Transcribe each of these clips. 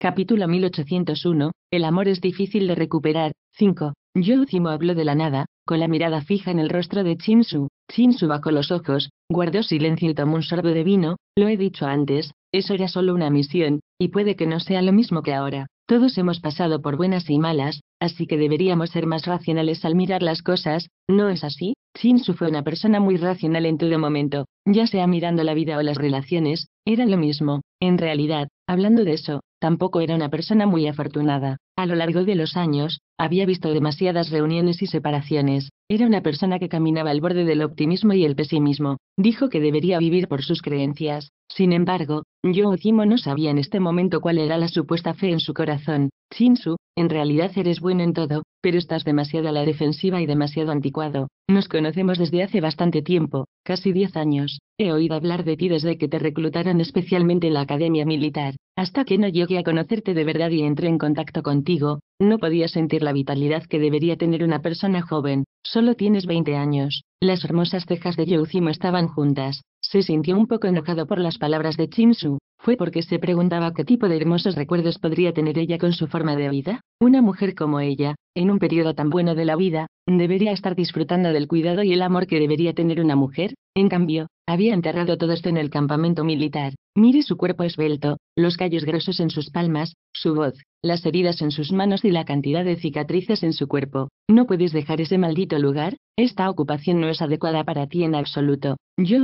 Capítulo 1801. El amor es difícil de recuperar. 5. último habló de la nada, con la mirada fija en el rostro de Chinsu. Chinsu bajó los ojos, guardó silencio y tomó un sorbo de vino. Lo he dicho antes, eso era solo una misión, y puede que no sea lo mismo que ahora. Todos hemos pasado por buenas y malas, así que deberíamos ser más racionales al mirar las cosas, ¿no es así? Chinsu fue una persona muy racional en todo momento, ya sea mirando la vida o las relaciones, era lo mismo. En realidad, hablando de eso, Tampoco era una persona muy afortunada. A lo largo de los años, había visto demasiadas reuniones y separaciones. Era una persona que caminaba al borde del optimismo y el pesimismo. Dijo que debería vivir por sus creencias. Sin embargo, yo Jimo no sabía en este momento cuál era la supuesta fe en su corazón. Shinsu, en realidad eres bueno en todo, pero estás demasiado a la defensiva y demasiado anticuado. Nos conocemos desde hace bastante tiempo, casi 10 años. He oído hablar de ti desde que te reclutaron especialmente en la academia militar. Hasta que no llegué a conocerte de verdad y entré en contacto contigo, no podía sentir la vitalidad que debería tener una persona joven. Solo tienes 20 años. Las hermosas cejas de Youzimo estaban juntas se sintió un poco enojado por las palabras de Chinsu, fue porque se preguntaba qué tipo de hermosos recuerdos podría tener ella con su forma de vida. Una mujer como ella, en un periodo tan bueno de la vida, debería estar disfrutando del cuidado y el amor que debería tener una mujer. En cambio, había enterrado todo esto en el campamento militar. Mire su cuerpo esbelto, los callos gruesos en sus palmas, su voz, las heridas en sus manos y la cantidad de cicatrices en su cuerpo. No puedes dejar ese maldito lugar, esta ocupación no es adecuada para ti en absoluto.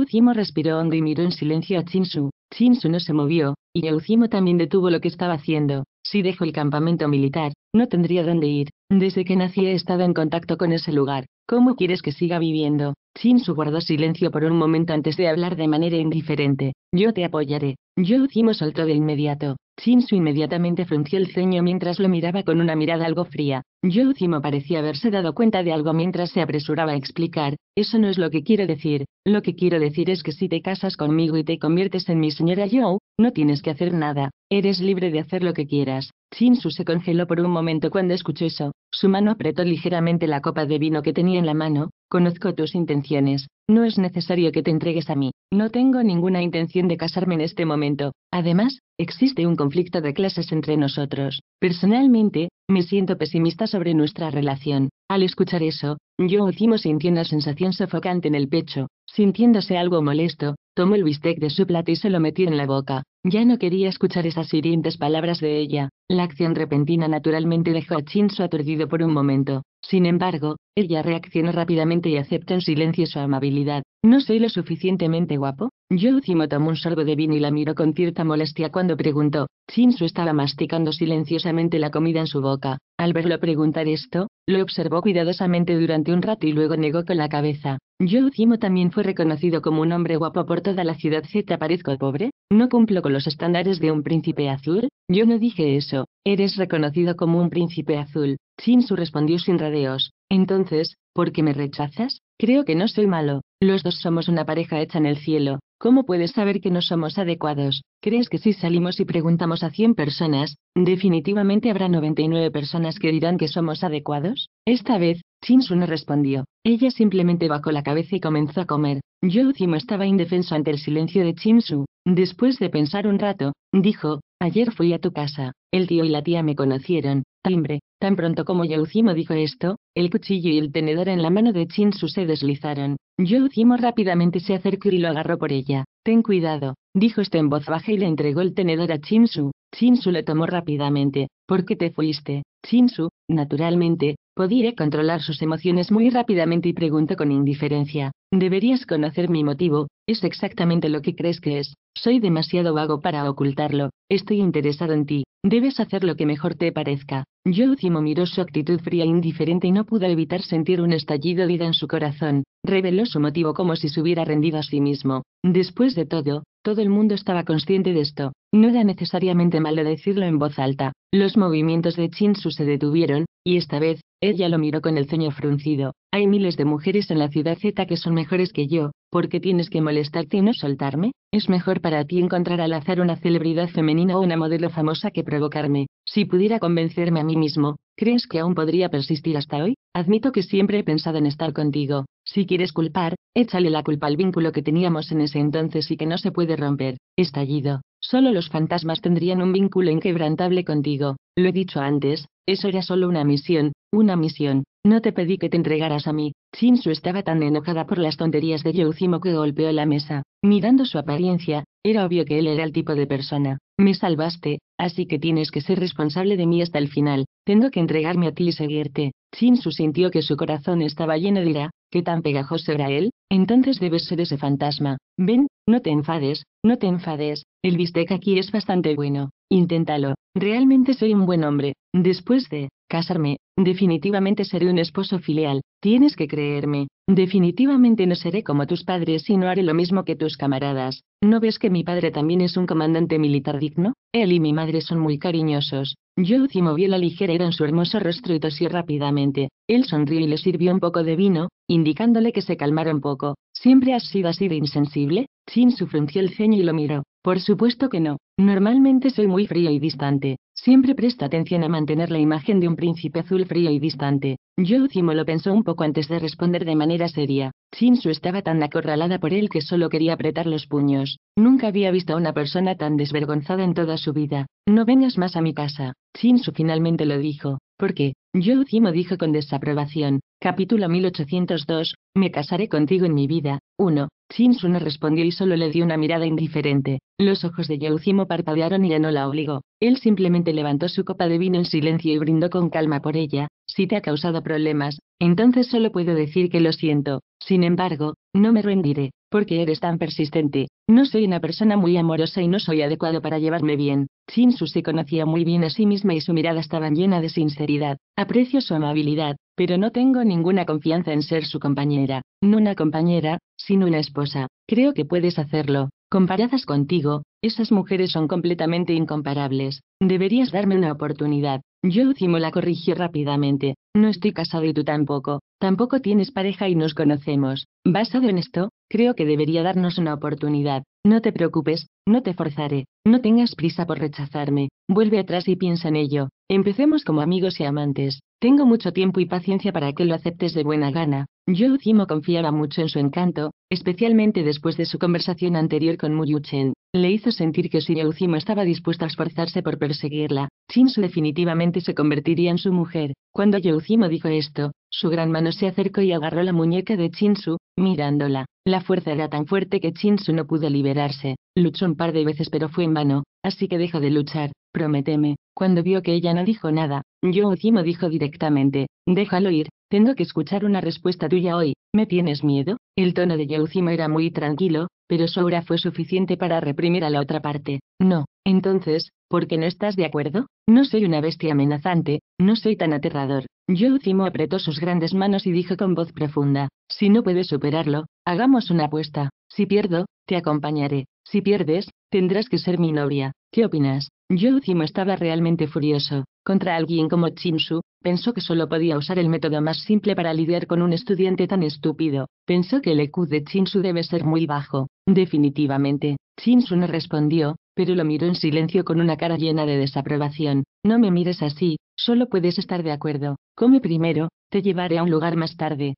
Zimo respiró hondo y miró en silencio a Chinsu. Chinsu no se movió, y Youcimo también detuvo lo que estaba haciendo. Si dejo el campamento militar, no tendría dónde ir. Desde que nací he estado en contacto con ese lugar. ¿Cómo quieres que siga viviendo? su guardó silencio por un momento antes de hablar de manera indiferente. Yo te apoyaré. Yo hicimos soltó de inmediato. Shinsu inmediatamente frunció el ceño mientras lo miraba con una mirada algo fría. Youzimo parecía haberse dado cuenta de algo mientras se apresuraba a explicar, eso no es lo que quiero decir, lo que quiero decir es que si te casas conmigo y te conviertes en mi señora Joe, no tienes que hacer nada, eres libre de hacer lo que quieras. su se congeló por un momento cuando escuchó eso, su mano apretó ligeramente la copa de vino que tenía en la mano, Conozco tus intenciones, no es necesario que te entregues a mí, no tengo ninguna intención de casarme en este momento. Además, existe un conflicto de clases entre nosotros. Personalmente, me siento pesimista sobre nuestra relación. Al escuchar eso, yo Ozimo sintió una sensación sofocante en el pecho, sintiéndose algo molesto, tomó el bistec de su plato y se lo metió en la boca. Ya no quería escuchar esas hirientes palabras de ella. La acción repentina naturalmente dejó a chinso aturdido por un momento. Sin embargo, ella reacciona rápidamente y acepta en silencio su amabilidad. ¿No soy lo suficientemente guapo? Yo tomó un sorbo de vino y la miró con cierta molestia cuando preguntó. Shinsu estaba masticando silenciosamente la comida en su boca. Al verlo preguntar esto, lo observó cuidadosamente durante un rato y luego negó con la cabeza. Youjimo también fue reconocido como un hombre guapo por toda la ciudad te ¿Parezco pobre? ¿No cumplo con los estándares de un príncipe azul? Yo no dije eso. Eres reconocido como un príncipe azul. Shinsu respondió sin rodeos. Entonces, ¿por qué me rechazas? Creo que no soy malo. Los dos somos una pareja hecha en el cielo. ¿Cómo puedes saber que no somos adecuados? ¿Crees que si salimos y preguntamos a 100 personas, definitivamente habrá 99 personas que dirán que somos adecuados? Esta vez, Chinsu no respondió. Ella simplemente bajó la cabeza y comenzó a comer. Yo estaba indefenso ante el silencio de Chinsu. Después de pensar un rato, dijo, ayer fui a tu casa. El tío y la tía me conocieron. Timbre. Tan pronto como Youzimo dijo esto, el cuchillo y el tenedor en la mano de Chinsu se deslizaron. Youzimo rápidamente se acercó y lo agarró por ella. Ten cuidado, dijo este en voz baja y le entregó el tenedor a Chinsu. Chinsu lo tomó rápidamente. ¿Por qué te fuiste? Chinsu, naturalmente, Podía controlar sus emociones muy rápidamente y preguntó con indiferencia, deberías conocer mi motivo, es exactamente lo que crees que es, soy demasiado vago para ocultarlo, estoy interesado en ti, debes hacer lo que mejor te parezca. Lucimo miró su actitud fría e indiferente y no pudo evitar sentir un estallido de vida en su corazón, reveló su motivo como si se hubiera rendido a sí mismo. Después de todo, todo el mundo estaba consciente de esto, no era necesariamente malo decirlo en voz alta. Los movimientos de Chinsu se detuvieron, y esta vez, ella lo miró con el ceño fruncido. Hay miles de mujeres en la ciudad Z que son mejores que yo, ¿por qué tienes que molestarte y no soltarme? Es mejor para ti encontrar al azar una celebridad femenina o una modelo famosa que provocarme. Si pudiera convencerme a mí mismo, ¿crees que aún podría persistir hasta hoy? Admito que siempre he pensado en estar contigo. Si quieres culpar, échale la culpa al vínculo que teníamos en ese entonces y que no se puede romper. Estallido. Solo los fantasmas tendrían un vínculo inquebrantable contigo. Lo he dicho antes, eso era solo una misión, una misión. No te pedí que te entregaras a mí. Shinsu estaba tan enojada por las tonterías de Youzimo que golpeó la mesa. Mirando su apariencia, era obvio que él era el tipo de persona. Me salvaste, así que tienes que ser responsable de mí hasta el final. Tengo que entregarme a ti y seguirte. Shinsu sintió que su corazón estaba lleno de ira. ¿Qué tan pegajoso era él? Entonces debes ser ese fantasma. Ven, no te enfades, no te enfades. El bistec aquí es bastante bueno. Inténtalo. Realmente soy un buen hombre. Después de casarme, definitivamente seré un esposo filial, tienes que creerme, definitivamente no seré como tus padres y no haré lo mismo que tus camaradas, ¿no ves que mi padre también es un comandante militar digno? Él y mi madre son muy cariñosos. Yo movió la ligera en su hermoso rostro y tosió rápidamente. Él sonrió y le sirvió un poco de vino, indicándole que se calmara un poco. ¿Siempre has sido así de insensible? Chin frunció el ceño y lo miró. Por supuesto que no. Normalmente soy muy frío y distante. Siempre presta atención a mantener la imagen de un príncipe azul frío y distante. Youzimo lo pensó un poco antes de responder de manera seria. Shinsu estaba tan acorralada por él que solo quería apretar los puños. Nunca había visto a una persona tan desvergonzada en toda su vida. No vengas más a mi casa. Shinsu finalmente lo dijo. ¿Por qué? Youzimo dijo con desaprobación. Capítulo 1802. Me casaré contigo en mi vida. 1. Shinsu no respondió y solo le dio una mirada indiferente. Los ojos de Zimo parpadearon y ya no la obligó. Él simplemente levantó su copa de vino en silencio y brindó con calma por ella. Si te ha causado problemas, entonces solo puedo decir que lo siento. Sin embargo, no me rendiré, porque eres tan persistente. No soy una persona muy amorosa y no soy adecuado para llevarme bien. Shinsu se conocía muy bien a sí misma y su mirada estaba llena de sinceridad. Aprecio su amabilidad, pero no tengo ninguna confianza en ser su compañera, no una compañera, sino una esposa. Creo que puedes hacerlo. Comparadas contigo, esas mujeres son completamente incomparables. Deberías darme una oportunidad. Yo Lucimo la corrigió rápidamente. No estoy casado y tú tampoco. Tampoco tienes pareja y nos conocemos. Basado en esto, creo que debería darnos una oportunidad. No te preocupes, no te forzaré, no tengas prisa por rechazarme, vuelve atrás y piensa en ello, empecemos como amigos y amantes, tengo mucho tiempo y paciencia para que lo aceptes de buena gana. Yo confiaba mucho en su encanto, especialmente después de su conversación anterior con Muyuchen. Le hizo sentir que si Yucima estaba dispuesta a esforzarse por perseguirla, Chinsu definitivamente se convertiría en su mujer. Cuando Yucima dijo esto, su gran mano se acercó y agarró la muñeca de Chinsu, mirándola. La fuerza era tan fuerte que Chinsu no pudo liberarse. Luchó un par de veces pero fue en vano, así que dejó de luchar. prometeme. Cuando vio que ella no dijo nada, Youjimo dijo directamente, déjalo ir, tengo que escuchar una respuesta tuya hoy, ¿me tienes miedo? El tono de Yeucimo era muy tranquilo, pero su aura fue suficiente para reprimir a la otra parte. No, entonces, ¿por qué no estás de acuerdo? No soy una bestia amenazante, no soy tan aterrador. Yeucimo apretó sus grandes manos y dijo con voz profunda, si no puedes superarlo, hagamos una apuesta. Si pierdo, te acompañaré. Si pierdes, tendrás que ser mi novia. ¿Qué opinas? Yeucimo estaba realmente furioso. Contra alguien como Chinsu, Pensó que solo podía usar el método más simple para lidiar con un estudiante tan estúpido. Pensó que el EQ de Chinsu debe ser muy bajo. Definitivamente, Shinsu no respondió, pero lo miró en silencio con una cara llena de desaprobación. No me mires así, solo puedes estar de acuerdo. Come primero, te llevaré a un lugar más tarde.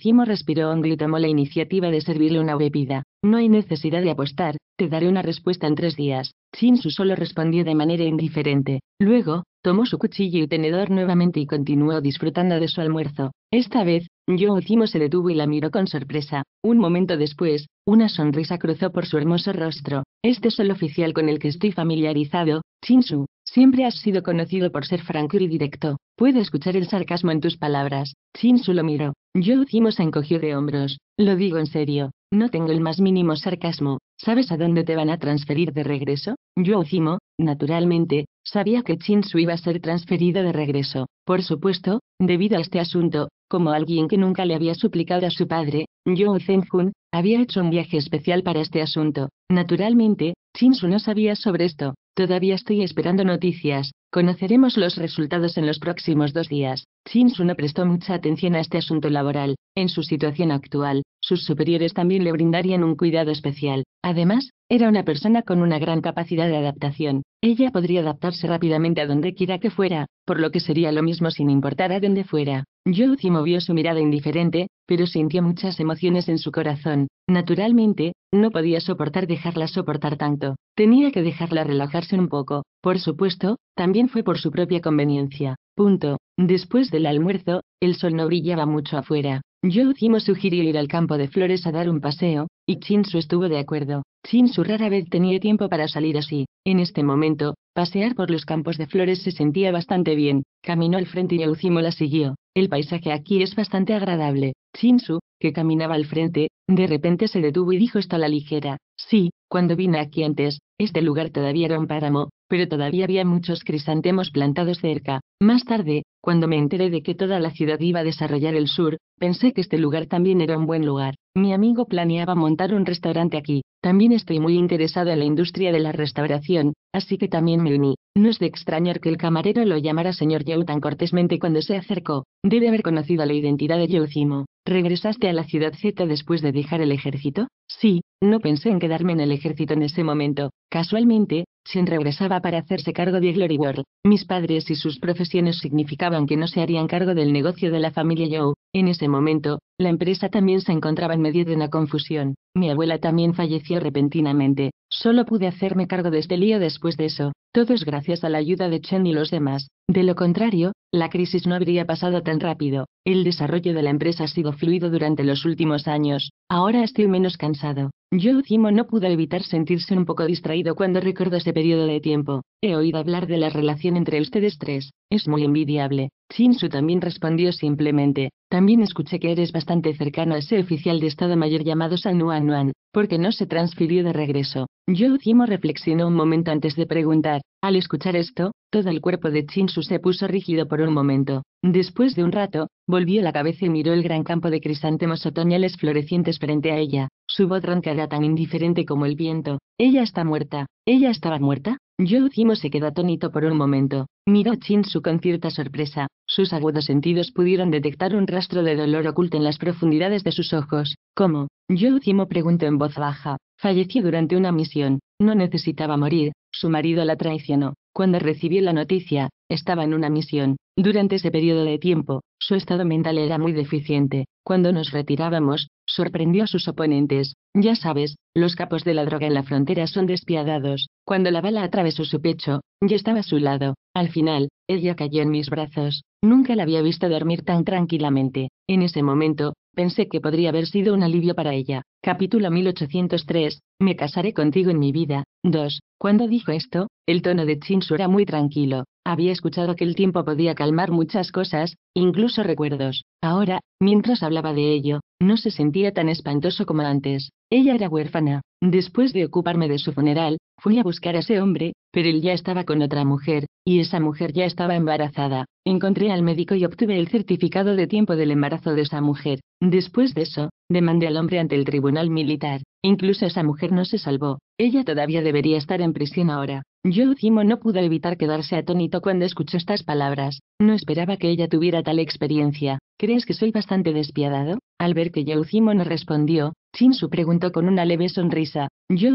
Zimo respiró hongo y tomó la iniciativa de servirle una bebida. No hay necesidad de apostar, te daré una respuesta en tres días. Shinsu solo respondió de manera indiferente. Luego, tomó su cuchillo y tenedor nuevamente y continuó disfrutando de su almuerzo. Esta vez, Yoojimo se detuvo y la miró con sorpresa. Un momento después, una sonrisa cruzó por su hermoso rostro. Este es el oficial con el que estoy familiarizado, Chinsu. Siempre has sido conocido por ser franco y directo. Puedo escuchar el sarcasmo en tus palabras. Chinsu lo miró. Yoojimo se encogió de hombros. Lo digo en serio. No tengo el más mínimo sarcasmo. ¿Sabes a dónde te van a transferir de regreso? Yoojimo, naturalmente, sabía que Chinsu iba a ser transferido de regreso. Por supuesto, debido a este asunto, como alguien que nunca le había suplicado a su padre, zen Jun, había hecho un viaje especial para este asunto. Naturalmente, Shinsu no sabía sobre esto. Todavía estoy esperando noticias, Conoceremos los resultados en los próximos dos días. Shinsu no prestó mucha atención a este asunto laboral. En su situación actual, sus superiores también le brindarían un cuidado especial. Además, era una persona con una gran capacidad de adaptación. Ella podría adaptarse rápidamente a donde quiera que fuera, por lo que sería lo mismo sin importar a dónde fuera. Youzi movió su mirada indiferente, pero sintió muchas emociones en su corazón. Naturalmente, no podía soportar dejarla soportar tanto. Tenía que dejarla relajarse un poco. Por supuesto, también fue por su propia conveniencia. Punto. Después del almuerzo, el sol no brillaba mucho afuera. Yo hicimos sugirió ir al campo de flores a dar un paseo, y Chinsu estuvo de acuerdo. Chinsu rara vez tenía tiempo para salir así. En este momento, Pasear por los campos de flores se sentía bastante bien. Caminó al frente y Eucimo la siguió. El paisaje aquí es bastante agradable. Shinsu, que caminaba al frente, de repente se detuvo y dijo a la ligera. Sí, cuando vine aquí antes, este lugar todavía era un páramo, pero todavía había muchos crisantemos plantados cerca. Más tarde, cuando me enteré de que toda la ciudad iba a desarrollar el sur, pensé que este lugar también era un buen lugar. Mi amigo planeaba montar un restaurante aquí. También estoy muy interesado en la industria de la restauración, así que también me uní. No es de extrañar que el camarero lo llamara señor Joe tan cortésmente cuando se acercó. Debe haber conocido la identidad de Joe ¿Regresaste a la ciudad Z después de dejar el ejército? Sí, no pensé en quedarme en el ejército en ese momento. Casualmente, Chen regresaba para hacerse cargo de Glory World. Mis padres y sus profesiones significaban que no se harían cargo del negocio de la familia Joe. En ese momento, la empresa también se encontraba en medio de una confusión. Mi abuela también falleció repentinamente. Solo pude hacerme cargo de este lío después de eso. Todo es gracias a la ayuda de Chen y los demás. De lo contrario, la crisis no habría pasado tan rápido. El desarrollo de la empresa ha sido fluido durante los últimos años. Ahora estoy menos cansado. Yojimo no pudo evitar sentirse un poco distraído cuando recordó ese periodo de tiempo. He oído hablar de la relación entre ustedes tres, es muy envidiable. Shinsu también respondió simplemente, también escuché que eres bastante cercano a ese oficial de Estado Mayor llamado San Nuan Nuan porque no se transfirió de regreso. Yojimo reflexionó un momento antes de preguntar. Al escuchar esto, todo el cuerpo de Chinsu se puso rígido por un momento. Después de un rato, volvió la cabeza y miró el gran campo de crisantemos otoñales florecientes frente a ella. Su voz roncada tan indiferente como el viento. Ella está muerta. ¿Ella estaba muerta? Yojimo se quedó atónito por un momento, miró a Su con cierta sorpresa, sus agudos sentidos pudieron detectar un rastro de dolor oculto en las profundidades de sus ojos. ¿Cómo? Yojimo preguntó en voz baja. Falleció durante una misión, no necesitaba morir, su marido la traicionó. Cuando recibió la noticia, estaba en una misión. Durante ese periodo de tiempo, su estado mental era muy deficiente. Cuando nos retirábamos, sorprendió a sus oponentes. Ya sabes, los capos de la droga en la frontera son despiadados. Cuando la bala atravesó su pecho, yo estaba a su lado. Al final, ella cayó en mis brazos. Nunca la había visto dormir tan tranquilamente. En ese momento, pensé que podría haber sido un alivio para ella. Capítulo 1803. Me casaré contigo en mi vida. 2. Cuando dijo esto, el tono de Chinsu era muy tranquilo. Había escuchado que el tiempo podía calmar muchas cosas, incluso recuerdos. Ahora, mientras hablaba de ello, no se sentía tan espantoso como antes. Ella era huérfana. Después de ocuparme de su funeral, fui a buscar a ese hombre, pero él ya estaba con otra mujer, y esa mujer ya estaba embarazada. Encontré al médico y obtuve el certificado de tiempo del embarazo de esa mujer. Después de eso, Demandé al hombre ante el tribunal militar. Incluso esa mujer no se salvó. Ella todavía debería estar en prisión ahora. Yo Cimo no pudo evitar quedarse atónito cuando escuchó estas palabras. No esperaba que ella tuviera tal experiencia. ¿Crees que soy bastante despiadado? Al ver que Zimo no respondió, Shinsu preguntó con una leve sonrisa.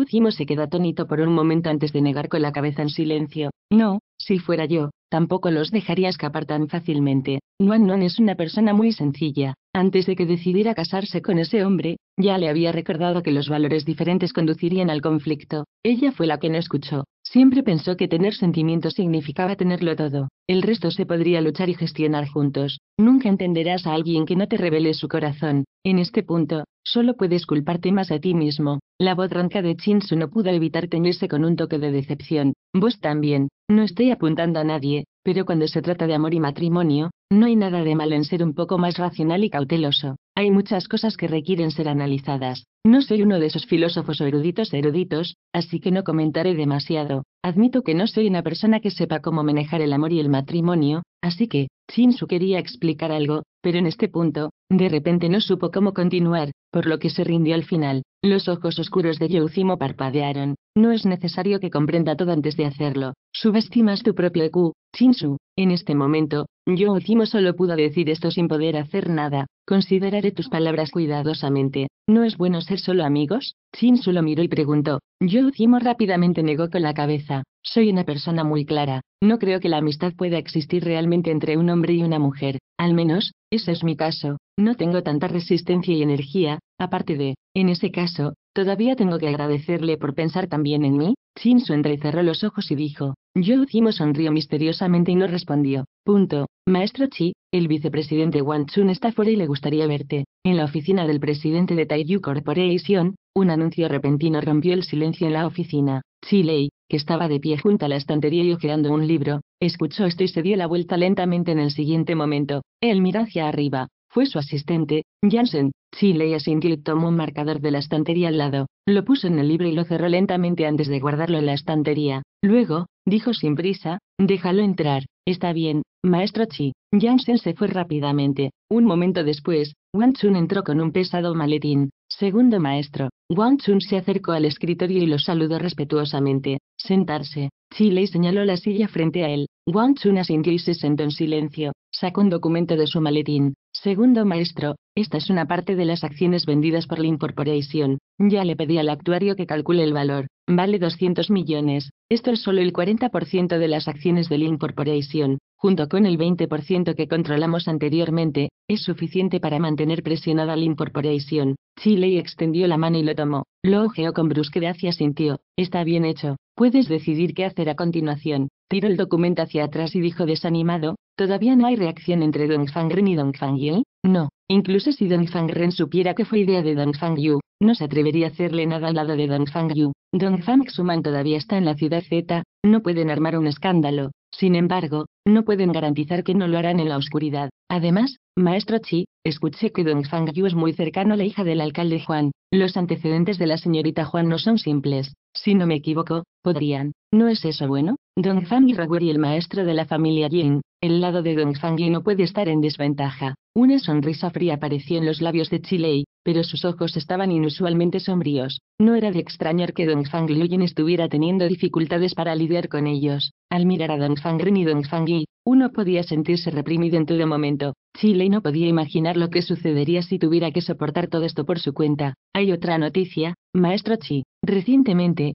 Zimo se quedó atónito por un momento antes de negar con la cabeza en silencio. No, si fuera yo, Tampoco los dejaría escapar tan fácilmente. Nuan Nuan es una persona muy sencilla. Antes de que decidiera casarse con ese hombre, ya le había recordado que los valores diferentes conducirían al conflicto. Ella fue la que no escuchó. Siempre pensó que tener sentimientos significaba tenerlo todo. El resto se podría luchar y gestionar juntos. Nunca entenderás a alguien que no te revele su corazón. En este punto, solo puedes culparte más a ti mismo. La voz ronca de Chinsu no pudo evitar teñirse con un toque de decepción. Vos también, no estoy apuntando a nadie, pero cuando se trata de amor y matrimonio, no hay nada de malo en ser un poco más racional y cauteloso. Hay muchas cosas que requieren ser analizadas. No soy uno de esos filósofos o eruditos eruditos, así que no comentaré demasiado. Admito que no soy una persona que sepa cómo manejar el amor y el matrimonio, así que, su quería explicar algo, pero en este punto, de repente no supo cómo continuar, por lo que se rindió al final. Los ojos oscuros de Youzimo parpadearon. No es necesario que comprenda todo antes de hacerlo. Subestimas tu propio EQ, Shinsu, en este momento, yo Zimo solo pudo decir esto sin poder hacer nada. Consideraré tus palabras cuidadosamente. ¿No es bueno ser solo amigos? Shinsu lo miró y preguntó. Yo Zimo rápidamente negó con la cabeza. Soy una persona muy clara. No creo que la amistad pueda existir realmente entre un hombre y una mujer. Al menos, ese es mi caso. No tengo tanta resistencia y energía, aparte de, en ese caso, todavía tengo que agradecerle por pensar también en mí. Shinsu entrecerró los ojos y dijo, Youjimo sonrió misteriosamente y no respondió. Punto. Maestro Chi, el vicepresidente Wang Chun está fuera y le gustaría verte. En la oficina del presidente de Taiyu Corporation, un anuncio repentino rompió el silencio en la oficina. Chi Lei, que estaba de pie junto a la estantería y ojeando un libro, escuchó esto y se dio la vuelta lentamente en el siguiente momento. Él mira hacia arriba. Fue su asistente, Jansen. Chile asintió y tomó un marcador de la estantería al lado, lo puso en el libro y lo cerró lentamente antes de guardarlo en la estantería. Luego, dijo sin prisa, déjalo entrar, está bien, maestro Chi. Jansen se fue rápidamente. Un momento después, Wang Chun entró con un pesado maletín. Segundo maestro, Wang Chun se acercó al escritorio y lo saludó respetuosamente. Sentarse. Chile señaló la silla frente a él. Wang Chun asintió y se sentó en silencio. Sacó un documento de su maletín. Segundo maestro, esta es una parte de las acciones vendidas por la Corporation. Ya le pedí al actuario que calcule el valor. Vale 200 millones. Esto es solo el 40% de las acciones de la Corporation, junto con el 20% que controlamos anteriormente, es suficiente para mantener presionada la Incorporation. Chile extendió la mano y lo tomó. Lo ojeó con brusquedad y sintió, Está bien hecho. Puedes decidir qué hacer a continuación. Tiró el documento hacia atrás y dijo desanimado, ¿Todavía no hay reacción entre Dong Ren y Dong Yu? No, incluso si Dong Ren supiera que fue idea de Dong Yu, no se atrevería a hacerle nada al lado de Dong Yu. Dong Fangxuman todavía está en la ciudad Z, no pueden armar un escándalo, sin embargo, no pueden garantizar que no lo harán en la oscuridad. Además, maestro Chi, escuché que Dong Yu es muy cercano a la hija del alcalde Juan. Los antecedentes de la señorita Juan no son simples. Si no me equivoco, podrían. ¿No es eso bueno? Dong Fang y y el maestro de la familia Jin, el lado de Dong Yi no puede estar en desventaja. Una sonrisa fría apareció en los labios de Chile, pero sus ojos estaban inusualmente sombríos. No era de extrañar que Dong Fang estuviera teniendo dificultades para lidiar con ellos. Al mirar a Dong Ren y Dong Fang Yi, uno podía sentirse reprimido en todo momento. Chile no podía imaginar lo que sucedería si tuviera que soportar todo esto por su cuenta. Hay otra noticia, maestro Chi. Recientemente,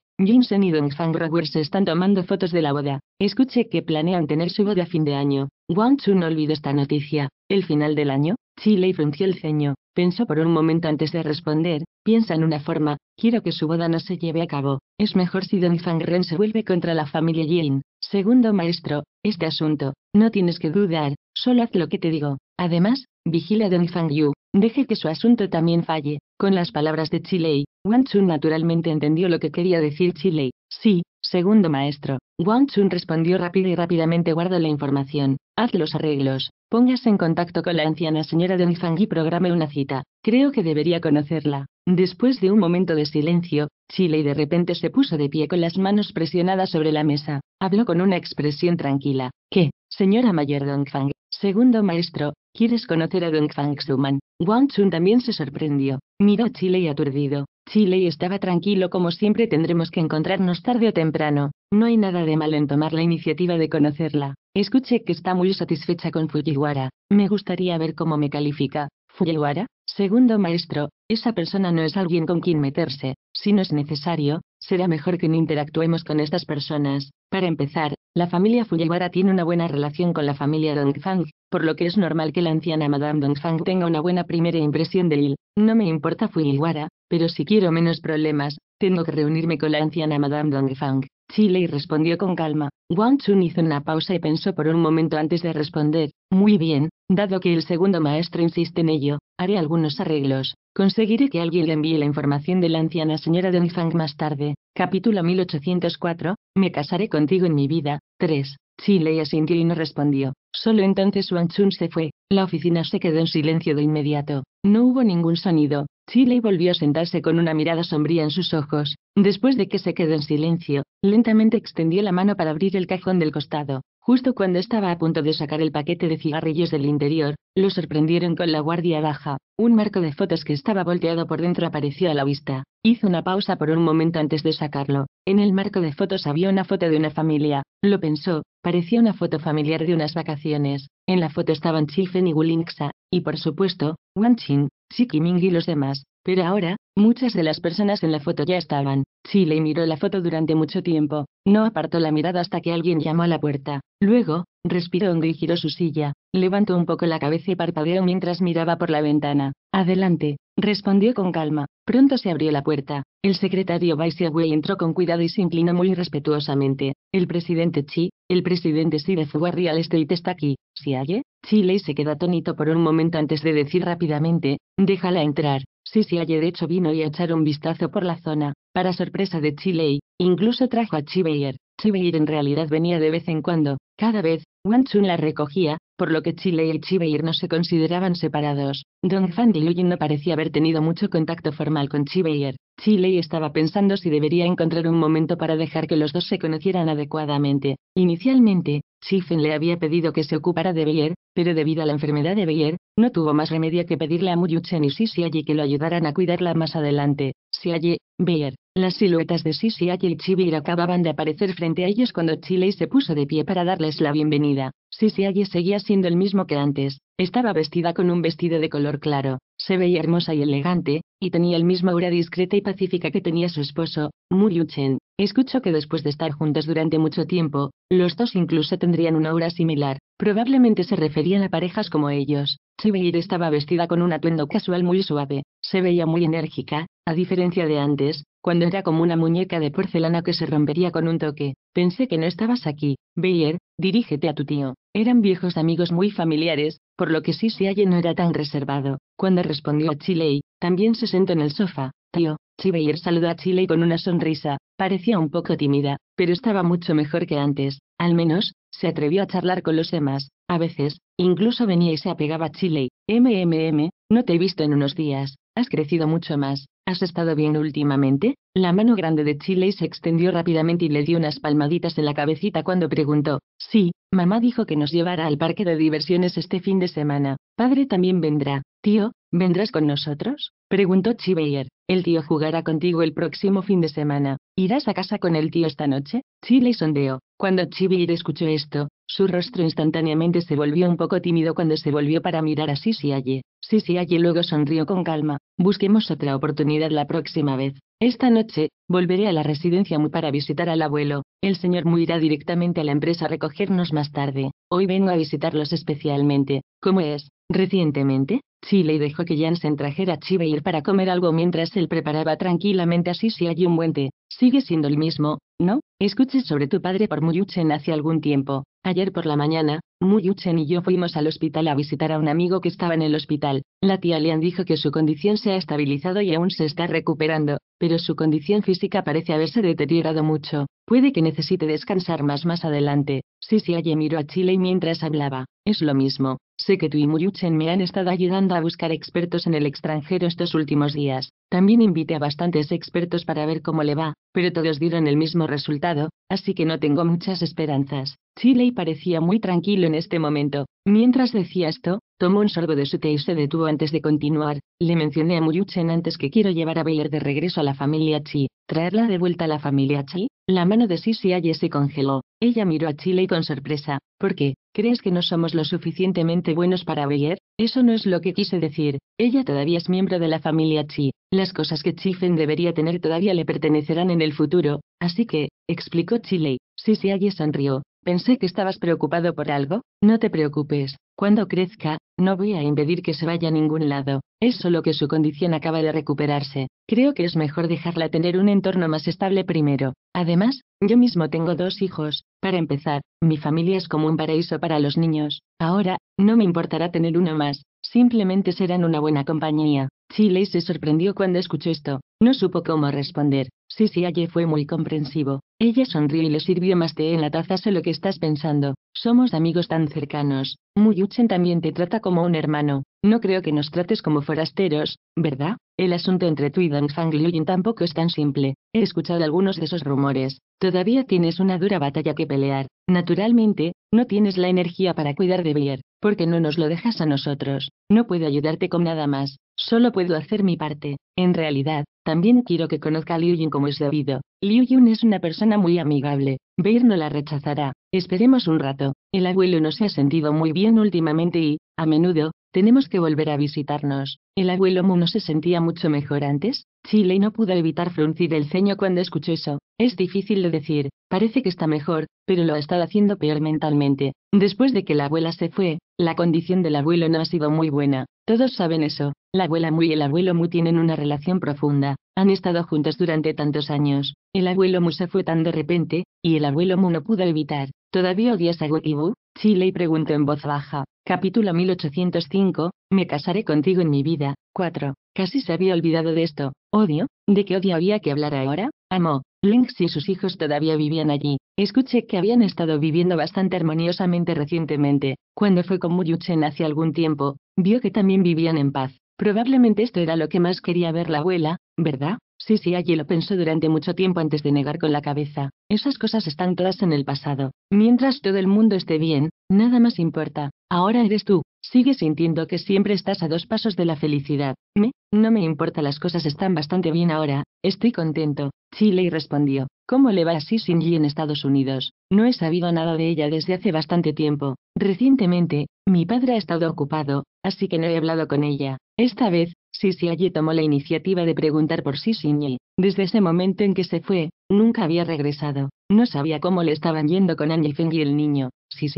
Sen y Fang Fangrower se están tomando fotos de la boda. Escuche que planean tener su boda a fin de año. Wang Chun no olvidó esta noticia. El final del año, Chile frunció el ceño. Pensó por un momento antes de responder. Piensa en una forma. Quiero que su boda no se lleve a cabo. Es mejor si Fang Ren se vuelve contra la familia Jin. Segundo maestro, este asunto. No tienes que dudar. Solo haz lo que te digo. Además, vigila a Dong Fang Yu. Deje que su asunto también falle. Con las palabras de Chile, Wang Chun naturalmente entendió lo que quería decir Chile. Sí, segundo maestro. Wang Chun respondió rápido y rápidamente guarda la información. Haz los arreglos. Póngase en contacto con la anciana señora Dong Fang y programe una cita. Creo que debería conocerla. Después de un momento de silencio, Chile de repente se puso de pie con las manos presionadas sobre la mesa. Habló con una expresión tranquila. ¿Qué, señora mayor Dong Fang? Segundo maestro, ¿Quieres conocer a Dongfang Fang Xuman? Wang Chun también se sorprendió. Miró a Chile aturdido. Chile estaba tranquilo como siempre tendremos que encontrarnos tarde o temprano. No hay nada de mal en tomar la iniciativa de conocerla. Escuche que está muy satisfecha con Fujiwara. Me gustaría ver cómo me califica. Fujiwara, segundo maestro, esa persona no es alguien con quien meterse. Si no es necesario, Será mejor que no interactuemos con estas personas. Para empezar, la familia Fujiwara tiene una buena relación con la familia Dongfang, por lo que es normal que la anciana Madame Dongfang tenga una buena primera impresión de él. No me importa Fujiwara, pero si quiero menos problemas, tengo que reunirme con la anciana Madame Dongfang. Chile respondió con calma. Wang Chun hizo una pausa y pensó por un momento antes de responder. Muy bien, dado que el segundo maestro insiste en ello, haré algunos arreglos. Conseguiré que alguien le envíe la información de la anciana señora don Fang más tarde. Capítulo 1804. Me casaré contigo en mi vida. 3. Chile asintió y no respondió. Solo entonces Wang Chun se fue. La oficina se quedó en silencio de inmediato. No hubo ningún sonido. Chile volvió a sentarse con una mirada sombría en sus ojos. Después de que se quedó en silencio, lentamente extendió la mano para abrir el cajón del costado. Justo cuando estaba a punto de sacar el paquete de cigarrillos del interior, lo sorprendieron con la guardia baja. Un marco de fotos que estaba volteado por dentro apareció a la vista. Hizo una pausa por un momento antes de sacarlo. En el marco de fotos había una foto de una familia. Lo pensó, parecía una foto familiar de unas vacaciones. En la foto estaban Chifen y Wulinxa, y por supuesto, Wan Chin, y los demás. Pero ahora, muchas de las personas en la foto ya estaban. Chile miró la foto durante mucho tiempo, no apartó la mirada hasta que alguien llamó a la puerta. Luego, respiró hondo y giró su silla, levantó un poco la cabeza y parpadeó mientras miraba por la ventana. Adelante, respondió con calma. Pronto se abrió la puerta. El secretario Baisiawei entró con cuidado y se inclinó muy respetuosamente. El presidente Chi, el presidente Si de State Real está aquí. ¿Si alguien? Chile se queda atónito por un momento antes de decir rápidamente, déjala entrar sí, ayer de hecho vino y a echar un vistazo por la zona, para sorpresa de Chile, incluso trajo a Chiveir. Chiveir en realidad venía de vez en cuando, cada vez, Wang Chun la recogía, por lo que Chile y Chiveir no se consideraban separados. Don Fan Liuyin no parecía haber tenido mucho contacto formal con Chiveir. Chile estaba pensando si debería encontrar un momento para dejar que los dos se conocieran adecuadamente. Inicialmente, Chifen le había pedido que se ocupara de Beyer, pero debido a la enfermedad de Beyer, no tuvo más remedio que pedirle a Muyuchen y Sisiagi que lo ayudaran a cuidarla más adelante. Sisiagi Beyer, las siluetas de Sisiagi y Chibir acababan de aparecer frente a ellos cuando Chile se puso de pie para darles la bienvenida. Sisiagi seguía siendo el mismo que antes, estaba vestida con un vestido de color claro, se veía hermosa y elegante, y tenía el mismo aura discreta y pacífica que tenía su esposo, Muryuchen. Escucho que después de estar juntos durante mucho tiempo, los dos incluso tendrían una aura similar. Probablemente se referían a parejas como ellos. Chibeir estaba vestida con un atuendo casual muy suave, se veía muy enérgica, a diferencia de antes, cuando era como una muñeca de porcelana que se rompería con un toque. Pensé que no estabas aquí, Bayer, dirígete a tu tío. Eran viejos amigos muy familiares, por lo que sí se halle no era tan reservado. Cuando respondió a Chile, también se sentó en el sofá. Tío, Chile saludó a Chile con una sonrisa, parecía un poco tímida, pero estaba mucho mejor que antes, al menos, se atrevió a charlar con los demás, a veces, incluso venía y se apegaba a Chile, MMM, no te he visto en unos días, Has crecido mucho más. ¿Has estado bien últimamente? La mano grande de Chile se extendió rápidamente y le dio unas palmaditas en la cabecita cuando preguntó. Sí, mamá dijo que nos llevara al parque de diversiones este fin de semana. Padre también vendrá. Tío, ¿Vendrás con nosotros? preguntó Chibeyer. El tío jugará contigo el próximo fin de semana. ¿Irás a casa con el tío esta noche? Chile sondeó. Cuando Chibeyer escuchó esto, su rostro instantáneamente se volvió un poco tímido cuando se volvió para mirar a Sisi Aye. Sisi luego sonrió con calma. Busquemos otra oportunidad la próxima vez. Esta noche, volveré a la residencia Mu para visitar al abuelo. El señor Mu irá directamente a la empresa a recogernos más tarde. Hoy vengo a visitarlos especialmente. ¿Cómo es? Recientemente, Chile dejó que Jansen trajera a ir para comer algo mientras él preparaba tranquilamente así si hay un buen té. Sigue siendo el mismo, ¿no? Escuché sobre tu padre por Muyuchen hace algún tiempo. Ayer por la mañana, Muyuchen y yo fuimos al hospital a visitar a un amigo que estaba en el hospital. La tía Lian dijo que su condición se ha estabilizado y aún se está recuperando, pero su condición física parece haberse deteriorado mucho. Puede que necesite descansar más más adelante. si Aye miró a Chile y mientras hablaba. Es lo mismo. Sé que tú y Muyuchen me han estado ayudando a buscar expertos en el extranjero estos últimos días. También invité a bastantes expertos para ver cómo le va, pero todos dieron el mismo resultado, así que no tengo muchas esperanzas. Chile parecía muy tranquilo en este momento. Mientras decía esto, tomó un sorbo de su té y se detuvo antes de continuar. Le mencioné a Muyuchen antes que quiero llevar a Baylor de regreso a la familia Chi. ¿Traerla de vuelta a la familia Chi? La mano de Sisi Aye se congeló. Ella miró a Chile con sorpresa. ¿Por qué? ¿Crees que no somos lo suficientemente buenos para Baylor? Eso no es lo que quise decir. Ella todavía es miembro de la familia Chi. Las cosas que Chifen debería tener todavía le pertenecerán en el futuro. Así que, explicó Chile. Sisi Aye sonrió. Pensé que estabas preocupado por algo. No te preocupes. Cuando crezca, no voy a impedir que se vaya a ningún lado. Es solo que su condición acaba de recuperarse. Creo que es mejor dejarla tener un entorno más estable primero. Además, yo mismo tengo dos hijos. Para empezar, mi familia es como un paraíso para los niños. Ahora, no me importará tener uno más. Simplemente serán una buena compañía. Chile se sorprendió cuando escuchó esto. No supo cómo responder. Sí, sí, ayer fue muy comprensivo. Ella sonrió y le sirvió más té en la taza. Sé lo que estás pensando. Somos amigos tan cercanos. Muyuchen también te trata como un hermano. No creo que nos trates como forasteros, ¿verdad? El asunto entre tú y Liu Liuyin tampoco es tan simple. He escuchado algunos de esos rumores. Todavía tienes una dura batalla que pelear. Naturalmente, no tienes la energía para cuidar de Bier, porque no nos lo dejas a nosotros. No puedo ayudarte con nada más. Solo puedo hacer mi parte. En realidad, también quiero que conozca a Liu Yun como es debido. Liu Yun es una persona muy amigable. Beir no la rechazará. Esperemos un rato. El abuelo no se ha sentido muy bien últimamente y, a menudo, tenemos que volver a visitarnos. El abuelo Mu no se sentía mucho mejor antes. Chile no pudo evitar fruncir el ceño cuando escuchó eso. Es difícil de decir. Parece que está mejor, pero lo ha estado haciendo peor mentalmente. Después de que la abuela se fue, la condición del abuelo no ha sido muy buena. Todos saben eso. La abuela Mu y el abuelo Mu tienen una relación profunda. Han estado juntos durante tantos años. El abuelo Mu se fue tan de repente, y el abuelo Mu no pudo evitar. ¿Todavía odias a Gokibu? Chile y preguntó en voz baja. Capítulo 1805. Me casaré contigo en mi vida. 4. Casi se había olvidado de esto. Odio, ¿de qué odio había que hablar ahora? «Amo. Links y sus hijos todavía vivían allí. Escuché que habían estado viviendo bastante armoniosamente recientemente. Cuando fue con Muyuchen hace algún tiempo, vio que también vivían en paz. Probablemente esto era lo que más quería ver la abuela, ¿verdad? Sí, sí, allí lo pensó durante mucho tiempo antes de negar con la cabeza. Esas cosas están todas en el pasado. Mientras todo el mundo esté bien, Nada más importa, ahora eres tú, sigue sintiendo que siempre estás a dos pasos de la felicidad. Me, no me importa, las cosas están bastante bien ahora, estoy contento. Chile respondió, ¿cómo le va a G en Estados Unidos? No he sabido nada de ella desde hace bastante tiempo. Recientemente, mi padre ha estado ocupado, así que no he hablado con ella. Esta vez, Sisi allí tomó la iniciativa de preguntar por Sisiñi. Desde ese momento en que se fue, nunca había regresado. No sabía cómo le estaban yendo con Feng y el niño. si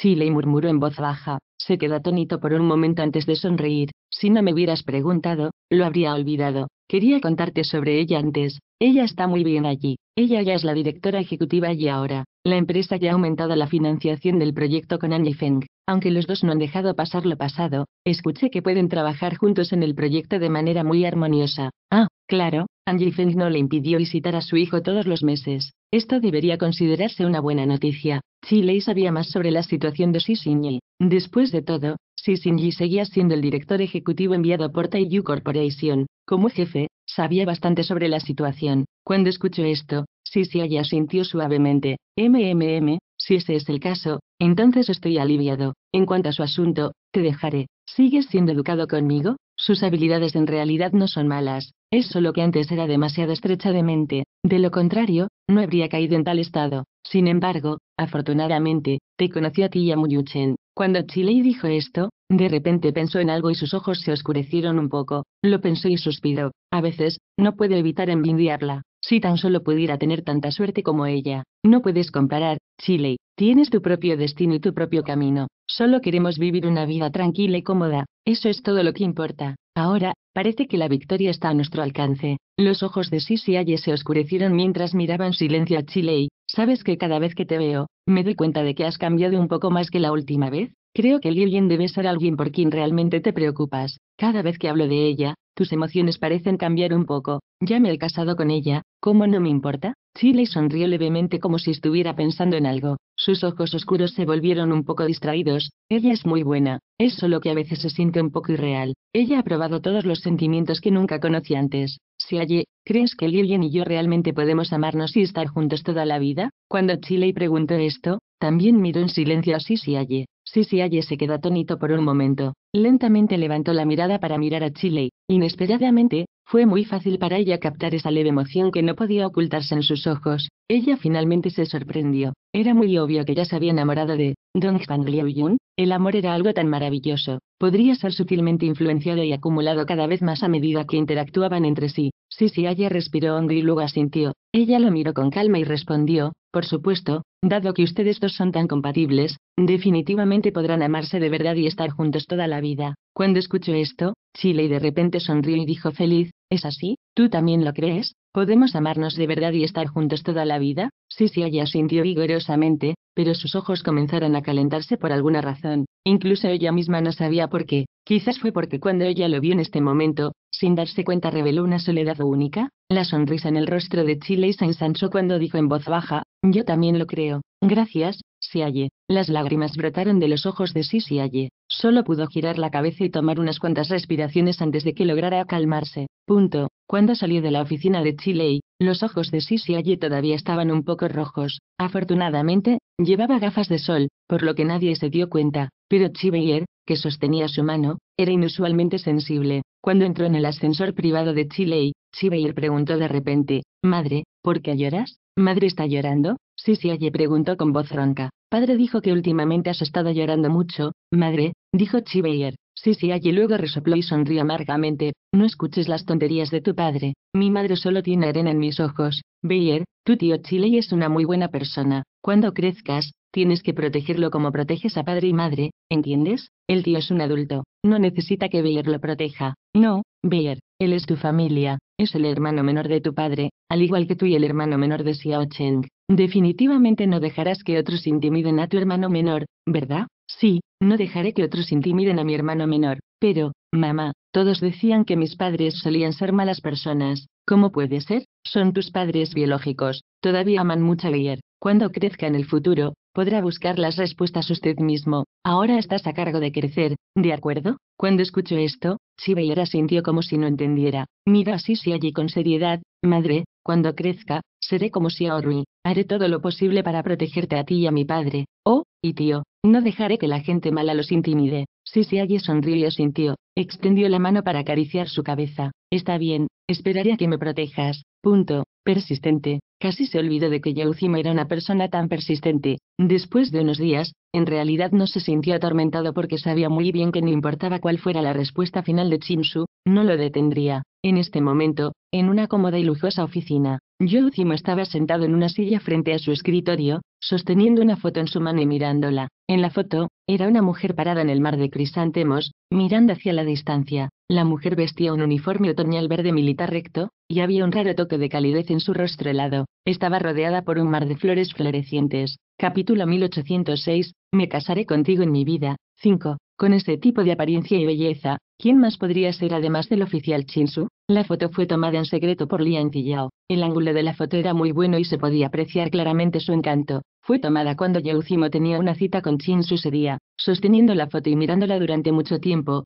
Chile murmuró en voz baja. Se quedó atónito por un momento antes de sonreír. Si no me hubieras preguntado, lo habría olvidado. Quería contarte sobre ella antes. Ella está muy bien allí. Ella ya es la directora ejecutiva allí ahora, la empresa ya ha aumentado la financiación del proyecto con Feng aunque los dos no han dejado pasar lo pasado, escuché que pueden trabajar juntos en el proyecto de manera muy armoniosa. Ah, claro, Angie Feng no le impidió visitar a su hijo todos los meses. Esto debería considerarse una buena noticia. Chile sabía más sobre la situación de Sisinyi. Después de todo, Sisinyi seguía siendo el director ejecutivo enviado por Taiyu Corporation. Como jefe, sabía bastante sobre la situación. Cuando escuchó esto, Sisi sintió suavemente. MMM, si ese es el caso, entonces estoy aliviado. En cuanto a su asunto, te dejaré. ¿Sigues siendo educado conmigo? Sus habilidades en realidad no son malas, es solo que antes era demasiado estrecha de mente, de lo contrario, no habría caído en tal estado. Sin embargo, afortunadamente, te conoció a ti y a Muyuchen. Cuando Chilei dijo esto, de repente pensó en algo y sus ojos se oscurecieron un poco, lo pensó y suspiró. A veces, no puedo evitar envidiarla. Si tan solo pudiera tener tanta suerte como ella. No puedes comparar, Chile, tienes tu propio destino y tu propio camino. Solo queremos vivir una vida tranquila y cómoda, eso es todo lo que importa. Ahora, parece que la victoria está a nuestro alcance. Los ojos de Sisi Aye se oscurecieron mientras miraban en silencio a Chile. ¿Sabes que cada vez que te veo, me doy cuenta de que has cambiado un poco más que la última vez? Creo que Lillian debe ser alguien por quien realmente te preocupas. Cada vez que hablo de ella, tus emociones parecen cambiar un poco. Ya me he casado con ella, ¿cómo no me importa? Chile sonrió levemente como si estuviera pensando en algo. Sus ojos oscuros se volvieron un poco distraídos. Ella es muy buena, es solo que a veces se siente un poco irreal. Ella ha probado todos los sentimientos que nunca conocí antes. Si allí, ¿crees que Lillian y yo realmente podemos amarnos y estar juntos toda la vida? Cuando Chile preguntó esto, también miró en silencio a si allí. Sisi Aye se quedó atónito por un momento, lentamente levantó la mirada para mirar a Chile. Inesperadamente, fue muy fácil para ella captar esa leve emoción que no podía ocultarse en sus ojos. Ella finalmente se sorprendió. Era muy obvio que ya se había enamorado de Dong Liu Yun. El amor era algo tan maravilloso. Podría ser sutilmente influenciado y acumulado cada vez más a medida que interactuaban entre sí. Sisi respiró hondo y luego asintió. Ella lo miró con calma y respondió, por supuesto, dado que ustedes dos son tan compatibles, definitivamente podrán amarse de verdad y estar juntos toda la vida. Cuando escuchó esto, Chile de repente sonrió y dijo feliz, ¿es así? ¿Tú también lo crees? ¿Podemos amarnos de verdad y estar juntos toda la vida? Sí, sí, ella sintió vigorosamente, pero sus ojos comenzaron a calentarse por alguna razón. Incluso ella misma no sabía por qué. Quizás fue porque cuando ella lo vio en este momento, sin darse cuenta reveló una soledad única, la sonrisa en el rostro de Chile se ensanchó cuando dijo en voz baja, yo también lo creo, gracias, Siaye, Las lágrimas brotaron de los ojos de Siaye, Solo pudo girar la cabeza y tomar unas cuantas respiraciones antes de que lograra calmarse. Punto. Cuando salió de la oficina de Chile, los ojos de Sisi allí todavía estaban un poco rojos. Afortunadamente, llevaba gafas de sol, por lo que nadie se dio cuenta, pero Chibayer, que sostenía su mano, era inusualmente sensible. Cuando entró en el ascensor privado de Chile, Chibayer preguntó de repente, Madre, ¿por qué lloras? ¿Madre está llorando? Sisi allí preguntó con voz ronca. Padre dijo que últimamente has estado llorando mucho, madre, dijo Chibayer. Sí, sí, allí luego resopló y sonrió amargamente. No escuches las tonterías de tu padre. Mi madre solo tiene arena en mis ojos. Beyer, tu tío Chile es una muy buena persona. Cuando crezcas, tienes que protegerlo como proteges a padre y madre, ¿entiendes? El tío es un adulto. No necesita que Beyer lo proteja. No, Beyer, él es tu familia. Es el hermano menor de tu padre, al igual que tú y el hermano menor de Xiao Cheng. Definitivamente no dejarás que otros intimiden a tu hermano menor, ¿verdad? Sí, no dejaré que otros intimiden a mi hermano menor. Pero, mamá, todos decían que mis padres solían ser malas personas. ¿Cómo puede ser? Son tus padres biológicos. Todavía aman mucho a Lier. Cuando crezca en el futuro, podrá buscar las respuestas usted mismo. Ahora estás a cargo de crecer, ¿de acuerdo? Cuando escucho esto, Shiveira sintió como si no entendiera. Mira así si allí con seriedad, madre, cuando crezca, seré como si Orri. Haré todo lo posible para protegerte a ti y a mi padre. Oh, y tío, no dejaré que la gente mala los intimide. Si allí sonrió y sintió. extendió la mano para acariciar su cabeza. Está bien, esperaré a que me protejas. Punto. Persistente. Casi se olvidó de que Yauzima era una persona tan persistente. Después de unos días, en realidad no se sintió atormentado porque sabía muy bien que no importaba cuál fuera la respuesta final de Chinsu, no lo detendría. En este momento, en una cómoda y lujosa oficina, Yauzima estaba sentado en una silla frente a su escritorio, sosteniendo una foto en su mano y mirándola. En la foto, era una mujer parada en el mar de crisantemos, mirando hacia la distancia. La mujer vestía un uniforme otoñal verde militar recto, y había un raro toque de calidez en su rostro helado. Estaba rodeada por un mar de flores florecientes. Capítulo 1806, Me casaré contigo en mi vida. 5. Con ese tipo de apariencia y belleza, ¿Quién más podría ser además del oficial Chinsu? La foto fue tomada en secreto por Lian Ziyao. El ángulo de la foto era muy bueno y se podía apreciar claramente su encanto. Fue tomada cuando Zimo tenía una cita con Chinsu ese día. Sosteniendo la foto y mirándola durante mucho tiempo,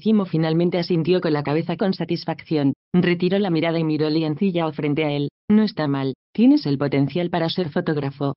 Zimo finalmente asintió con la cabeza con satisfacción. Retiró la mirada y miró a Lian Ziyao frente a él. No está mal. Tienes el potencial para ser fotógrafo.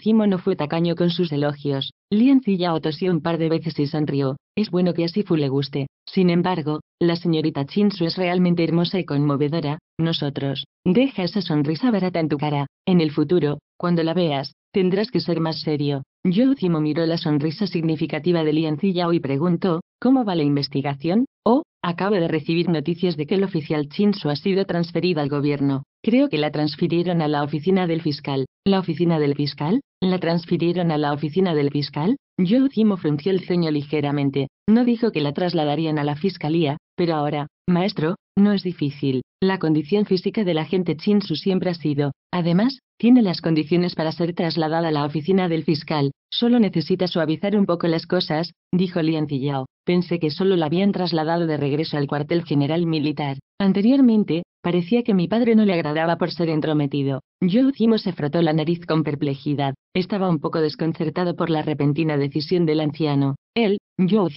Zimo no fue tacaño con sus elogios. Lian Ziyao tosió un par de veces y sonrió. Es bueno que a Sifu le guste. Sin embargo, la señorita Chinsu es realmente hermosa y conmovedora, nosotros, deja esa sonrisa barata en tu cara, en el futuro, cuando la veas, tendrás que ser más serio. Youzimo miró la sonrisa significativa de Lian y preguntó, ¿cómo va la investigación? ¿O? Oh, Acabo de recibir noticias de que el oficial Chinso ha sido transferido al gobierno. Creo que la transfirieron a la oficina del fiscal. ¿La oficina del fiscal? ¿La transfirieron a la oficina del fiscal? Yo Zimo frunció el ceño ligeramente. No dijo que la trasladarían a la fiscalía, pero ahora, maestro, no es difícil. La condición física de la gente Chinsu siempre ha sido, además, tiene las condiciones para ser trasladada a la oficina del fiscal, solo necesita suavizar un poco las cosas, dijo Lian Ziyao. Pensé que solo la habían trasladado de regreso al cuartel general militar. Anteriormente, parecía que mi padre no le agradaba por ser entrometido. Yo se frotó la nariz con perplejidad. Estaba un poco desconcertado por la repentina decisión del anciano. Él, yo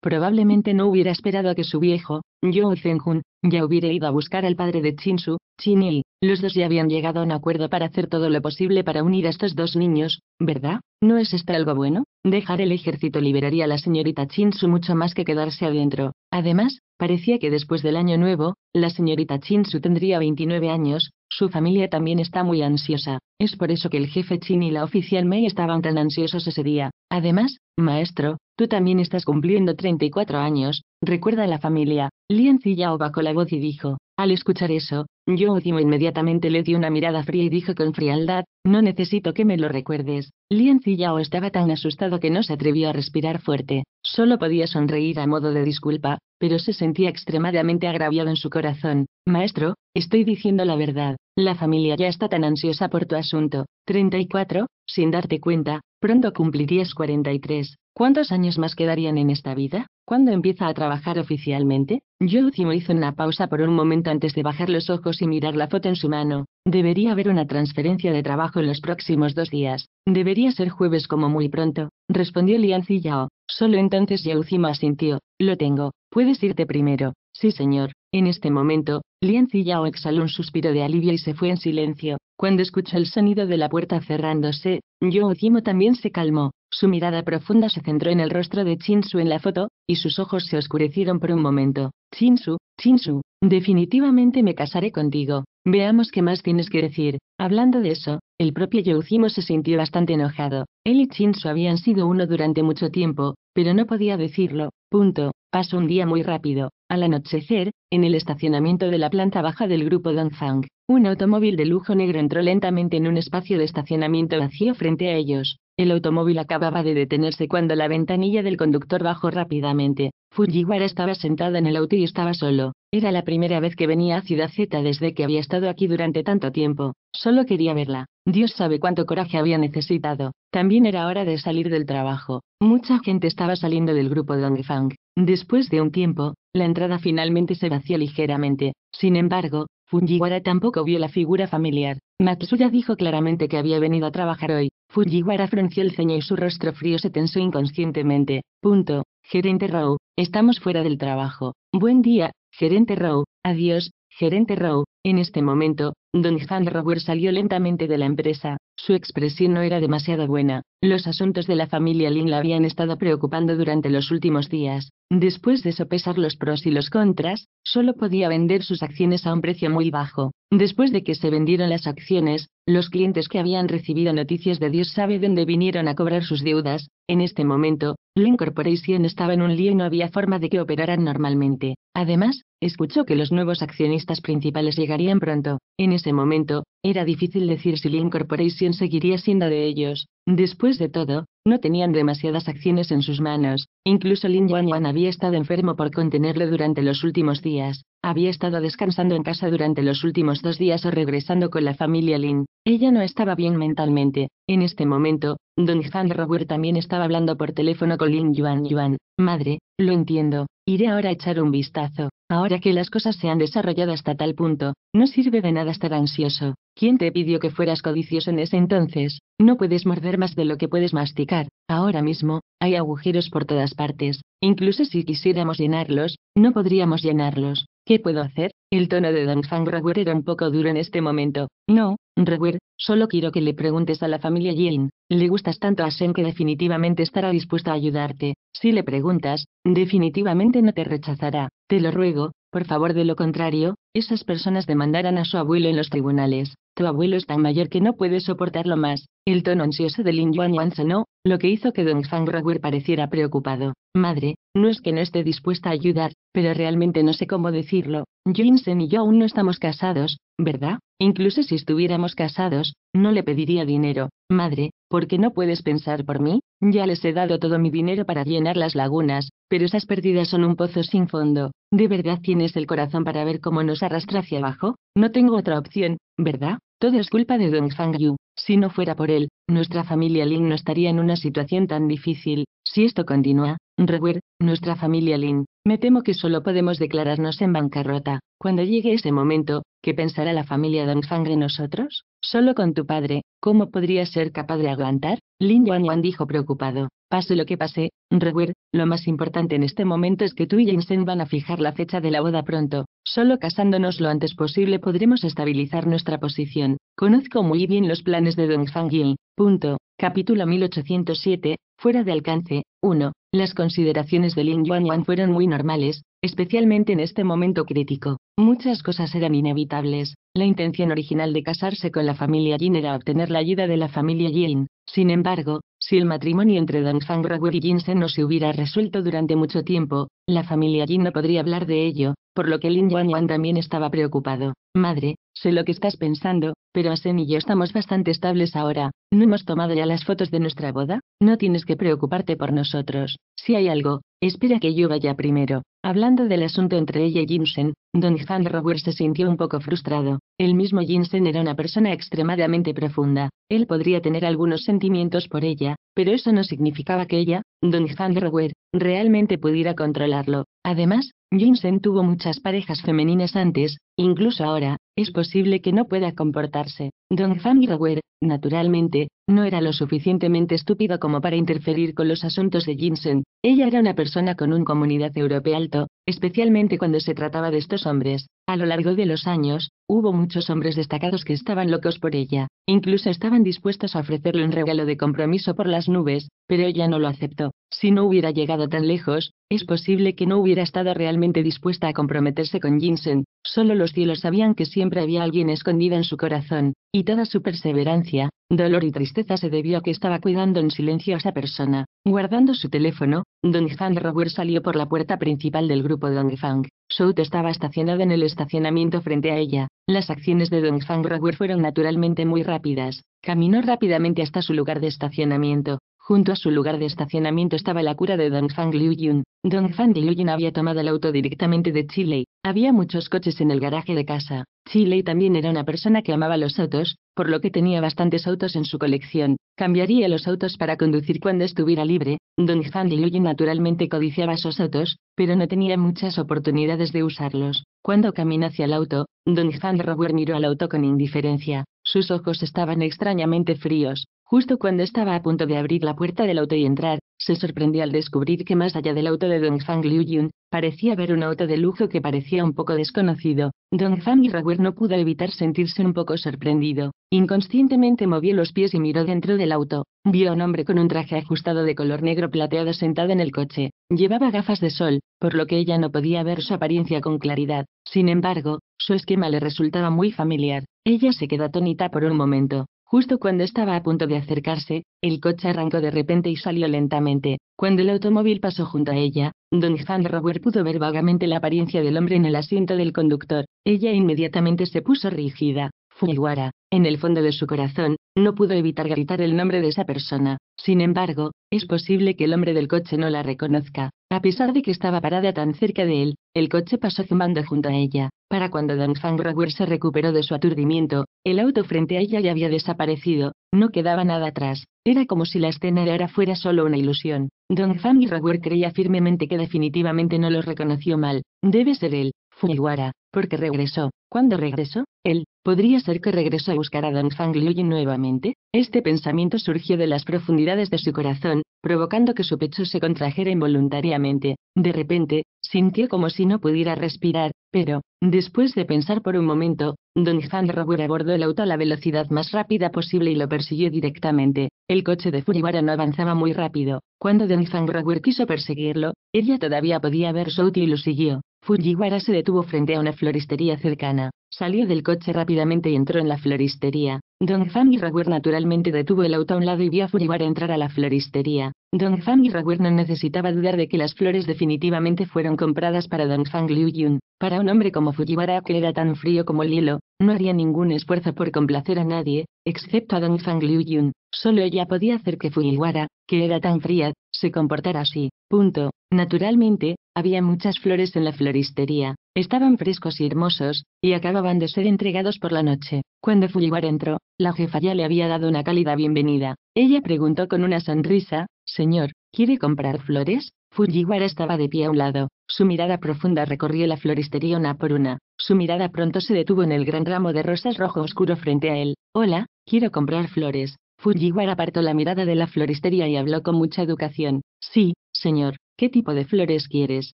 Probablemente no hubiera esperado a que su viejo, Yoo Zenjun, ya hubiera ido a buscar al padre de Chinsu, Chin Il. Los dos ya habían llegado a un acuerdo para hacer todo lo posible para unir a estos dos niños, ¿verdad? ¿No es esto algo bueno? Dejar el ejército liberaría a la señorita Chinsu mucho más que quedarse adentro. Además, parecía que después del año nuevo, la señorita Chinsu tendría 29 años, su familia también está muy ansiosa. Es por eso que el jefe Chin y la oficial Mei estaban tan ansiosos ese día. Además, Maestro, tú también estás cumpliendo 34 años, recuerda a la familia. Lian Ziyao bajó la voz y dijo, al escuchar eso, yo último inmediatamente le dio una mirada fría y dijo con frialdad, no necesito que me lo recuerdes. Lian estaba tan asustado que no se atrevió a respirar fuerte, solo podía sonreír a modo de disculpa, pero se sentía extremadamente agraviado en su corazón. Maestro, estoy diciendo la verdad, la familia ya está tan ansiosa por tu asunto. 34, sin darte cuenta, Pronto cumplirías 43. ¿Cuántos años más quedarían en esta vida? ¿Cuándo empieza a trabajar oficialmente? Youzimo hizo una pausa por un momento antes de bajar los ojos y mirar la foto en su mano. Debería haber una transferencia de trabajo en los próximos dos días. Debería ser jueves como muy pronto, respondió Lian Yao. Solo entonces Yaucima asintió. Lo tengo. Puedes irte primero. Sí, señor. En este momento, Lien Yao exhaló un suspiro de alivio y se fue en silencio. Cuando escuchó el sonido de la puerta cerrándose, Yo Jimo también se calmó. Su mirada profunda se centró en el rostro de Chinsu en la foto, y sus ojos se oscurecieron por un momento. Chinsu, Chinsu, definitivamente me casaré contigo. Veamos qué más tienes que decir. Hablando de eso, el propio Youcimo se sintió bastante enojado. Él y Shinzo habían sido uno durante mucho tiempo, pero no podía decirlo. Punto. Pasó un día muy rápido. Al anochecer, en el estacionamiento de la planta baja del grupo Dongfang, un automóvil de lujo negro entró lentamente en un espacio de estacionamiento vacío frente a ellos. El automóvil acababa de detenerse cuando la ventanilla del conductor bajó rápidamente. Fujiwara estaba sentada en el auto y estaba solo. Era la primera vez que venía a Ciudad Z desde que había estado aquí durante tanto tiempo. Solo quería verla. Dios sabe cuánto coraje había necesitado. También era hora de salir del trabajo. Mucha gente estaba saliendo del grupo de Dongfang. Después de un tiempo, la entrada finalmente se vació ligeramente. Sin embargo, Fujiwara tampoco vio la figura familiar. Matsuya dijo claramente que había venido a trabajar hoy. Fujiwara frunció el ceño y su rostro frío se tensó inconscientemente. Punto. Gerente Rao, estamos fuera del trabajo. Buen día, gerente Rao. adiós, gerente Rao. En este momento, Don Han Robert salió lentamente de la empresa, su expresión no era demasiado buena, los asuntos de la familia Lin la habían estado preocupando durante los últimos días, después de sopesar los pros y los contras, solo podía vender sus acciones a un precio muy bajo. Después de que se vendieron las acciones, los clientes que habían recibido noticias de Dios sabe dónde vinieron a cobrar sus deudas, en este momento, la Corporation estaba en un lío y no había forma de que operaran normalmente. Además, Escuchó que los nuevos accionistas principales llegarían pronto. En ese momento, era difícil decir si Lin Corporation seguiría siendo de ellos. Después de todo, no tenían demasiadas acciones en sus manos. Incluso Lin Yuan Yuan había estado enfermo por contenerlo durante los últimos días. Había estado descansando en casa durante los últimos dos días o regresando con la familia Lin. Ella no estaba bien mentalmente. En este momento, Don Han Robert también estaba hablando por teléfono con Lin Yuan Yuan. Madre, lo entiendo. Iré ahora a echar un vistazo. Ahora que las cosas se han desarrollado hasta tal punto, no sirve de nada estar ansioso. ¿Quién te pidió que fueras codicioso en ese entonces? No puedes morder más de lo que puedes masticar. Ahora mismo, hay agujeros por todas partes. Incluso si quisiéramos llenarlos, no podríamos llenarlos. ¿Qué puedo hacer? El tono de Don Raguer era un poco duro en este momento. No, Raguer, solo quiero que le preguntes a la familia Yin. le gustas tanto a Shen que definitivamente estará dispuesta a ayudarte. Si le preguntas, definitivamente no te rechazará. Te lo ruego, por favor, de lo contrario, esas personas demandarán a su abuelo en los tribunales. Tu abuelo es tan mayor que no puede soportarlo más. El tono ansioso de Lin Yuan Yuan sonó, lo que hizo que Don Raguer pareciera preocupado. Madre, no es que no esté dispuesta a ayudar, pero realmente no sé cómo decirlo. Jinsen y yo aún no estamos casados, ¿verdad? Incluso si estuviéramos casados, no le pediría dinero. Madre, ¿por qué no puedes pensar por mí? Ya les he dado todo mi dinero para llenar las lagunas, pero esas pérdidas son un pozo sin fondo. ¿De verdad tienes el corazón para ver cómo nos arrastra hacia abajo? No tengo otra opción, ¿verdad? Todo es culpa de Dong Fang Yu. Si no fuera por él, nuestra familia Lin no estaría en una situación tan difícil. Si esto continúa, Rewir, nuestra familia Lin, me temo que solo podemos declararnos en bancarrota. Cuando llegue ese momento, ¿qué pensará la familia Dongfang de nosotros? Solo con tu padre, ¿cómo podría ser capaz de aguantar? Lin Yuan dijo preocupado. Pase lo que pase, Rewer, lo más importante en este momento es que tú y Yinsen van a fijar la fecha de la boda pronto. Solo casándonos lo antes posible podremos estabilizar nuestra posición. Conozco muy bien los planes de Dongfang Yin. Punto. Capítulo 1807. Fuera de alcance. 1. Las consideraciones de Lin Yuan Yuan fueron muy normales, especialmente en este momento crítico. Muchas cosas eran inevitables. La intención original de casarse con la familia Jin era obtener la ayuda de la familia Jin. Sin embargo, si el matrimonio entre Dong Fang Ragwe y Sen no se hubiera resuelto durante mucho tiempo, la familia Jin no podría hablar de ello, por lo que Lin Yuan Yuan también estaba preocupado. Madre, sé lo que estás pensando, pero Asen y yo estamos bastante estables ahora. No hemos tomado ya las fotos de nuestra boda. No tienes que preocuparte por nosotros. Si hay algo, espera que yo vaya primero. Hablando del asunto entre ella y Jensen, Don Han Robert se sintió un poco frustrado. El mismo Jensen era una persona extremadamente profunda. Él podría tener algunos sentimientos por ella, pero eso no significaba que ella, Don Han Rower, realmente pudiera controlarlo. Además, Jensen tuvo muchas parejas femeninas antes, incluso ahora, es posible que no pueda comportarse. Don Fan Rower, naturalmente, no era lo suficientemente estúpido como para interferir con los asuntos de Jensen. Ella era una persona con un comunidad europeo alto, especialmente cuando se trataba de estos hombres. A lo largo de los años, hubo muchos hombres destacados que estaban locos por ella, incluso estaban dispuestos a ofrecerle un regalo de compromiso por las nubes, pero ella no lo aceptó. Si no hubiera llegado tan lejos, es posible que no hubiera estado realmente dispuesta a comprometerse con Jensen, solo los cielos sabían que siempre había alguien escondido en su corazón, y toda su perseverancia, dolor y tristeza se debió a que estaba cuidando en silencio a esa persona. Guardando su teléfono, Dong Fang Robert salió por la puerta principal del grupo Dong Fang. Shout estaba estacionada en el estacionamiento frente a ella. Las acciones de Dong Fang fueron naturalmente muy rápidas. Caminó rápidamente hasta su lugar de estacionamiento. Junto a su lugar de estacionamiento estaba la cura de Dongfang Yun. Dongfang Yun había tomado el auto directamente de Chile. Había muchos coches en el garaje de casa. Chile también era una persona que amaba los autos, por lo que tenía bastantes autos en su colección. Cambiaría los autos para conducir cuando estuviera libre. Dongfang Yun naturalmente codiciaba esos autos, pero no tenía muchas oportunidades de usarlos. Cuando caminó hacia el auto, Dongfang Robert miró al auto con indiferencia. Sus ojos estaban extrañamente fríos. Justo cuando estaba a punto de abrir la puerta del auto y entrar, se sorprendió al descubrir que más allá del auto de Liu Yun, parecía haber un auto de lujo que parecía un poco desconocido. Dongfang y Rawer no pudo evitar sentirse un poco sorprendido. Inconscientemente movió los pies y miró dentro del auto. Vio a un hombre con un traje ajustado de color negro plateado sentado en el coche. Llevaba gafas de sol, por lo que ella no podía ver su apariencia con claridad. Sin embargo, su esquema le resultaba muy familiar. Ella se quedó atónita por un momento. Justo cuando estaba a punto de acercarse, el coche arrancó de repente y salió lentamente. Cuando el automóvil pasó junto a ella, Don Juan Robert pudo ver vagamente la apariencia del hombre en el asiento del conductor. Ella inmediatamente se puso rígida. Fujiwara, en el fondo de su corazón, no pudo evitar gritar el nombre de esa persona. Sin embargo, es posible que el hombre del coche no la reconozca. A pesar de que estaba parada tan cerca de él, el coche pasó zumbando junto a ella. Para cuando Fang Fangrower se recuperó de su aturdimiento, el auto frente a ella ya había desaparecido, no quedaba nada atrás. Era como si la escena de ahora fuera solo una ilusión. Don Fangrower creía firmemente que definitivamente no lo reconoció mal. Debe ser él, Fujiwara. Porque regresó. ¿Cuándo regresó, él, podría ser que regresó a buscar a Don Fang nuevamente. Este pensamiento surgió de las profundidades de su corazón, provocando que su pecho se contrajera involuntariamente. De repente, sintió como si no pudiera respirar, pero, después de pensar por un momento, Don Fang Rower abordó el auto a la velocidad más rápida posible y lo persiguió directamente. El coche de Fujiwara no avanzaba muy rápido. Cuando Don Fang Robur quiso perseguirlo, ella todavía podía ver útil y lo siguió. Fujiwara se detuvo frente a una floristería cercana, salió del coche rápidamente y entró en la floristería. Don Fang y Raguer naturalmente detuvo el auto a un lado y vio a Fujiwara entrar a la floristería. Don Fang y Raguer no necesitaba dudar de que las flores definitivamente fueron compradas para Don Fang Liu Yun. Para un hombre como Fujiwara que era tan frío como el hielo, no haría ningún esfuerzo por complacer a nadie, excepto a Don Fang Liu Yun. Solo ella podía hacer que Fujiwara, que era tan fría, se comportara así. Punto. Naturalmente, había muchas flores en la floristería, estaban frescos y hermosos, y acababan de ser entregados por la noche. Cuando Fujiwara entró, la jefa ya le había dado una cálida bienvenida. Ella preguntó con una sonrisa, Señor, ¿quiere comprar flores? Fujiwara estaba de pie a un lado, su mirada profunda recorrió la floristería una por una, su mirada pronto se detuvo en el gran ramo de rosas rojo oscuro frente a él. Hola, quiero comprar flores. Fujiwara apartó la mirada de la floristería y habló con mucha educación. Sí, señor, ¿Qué tipo de flores quieres?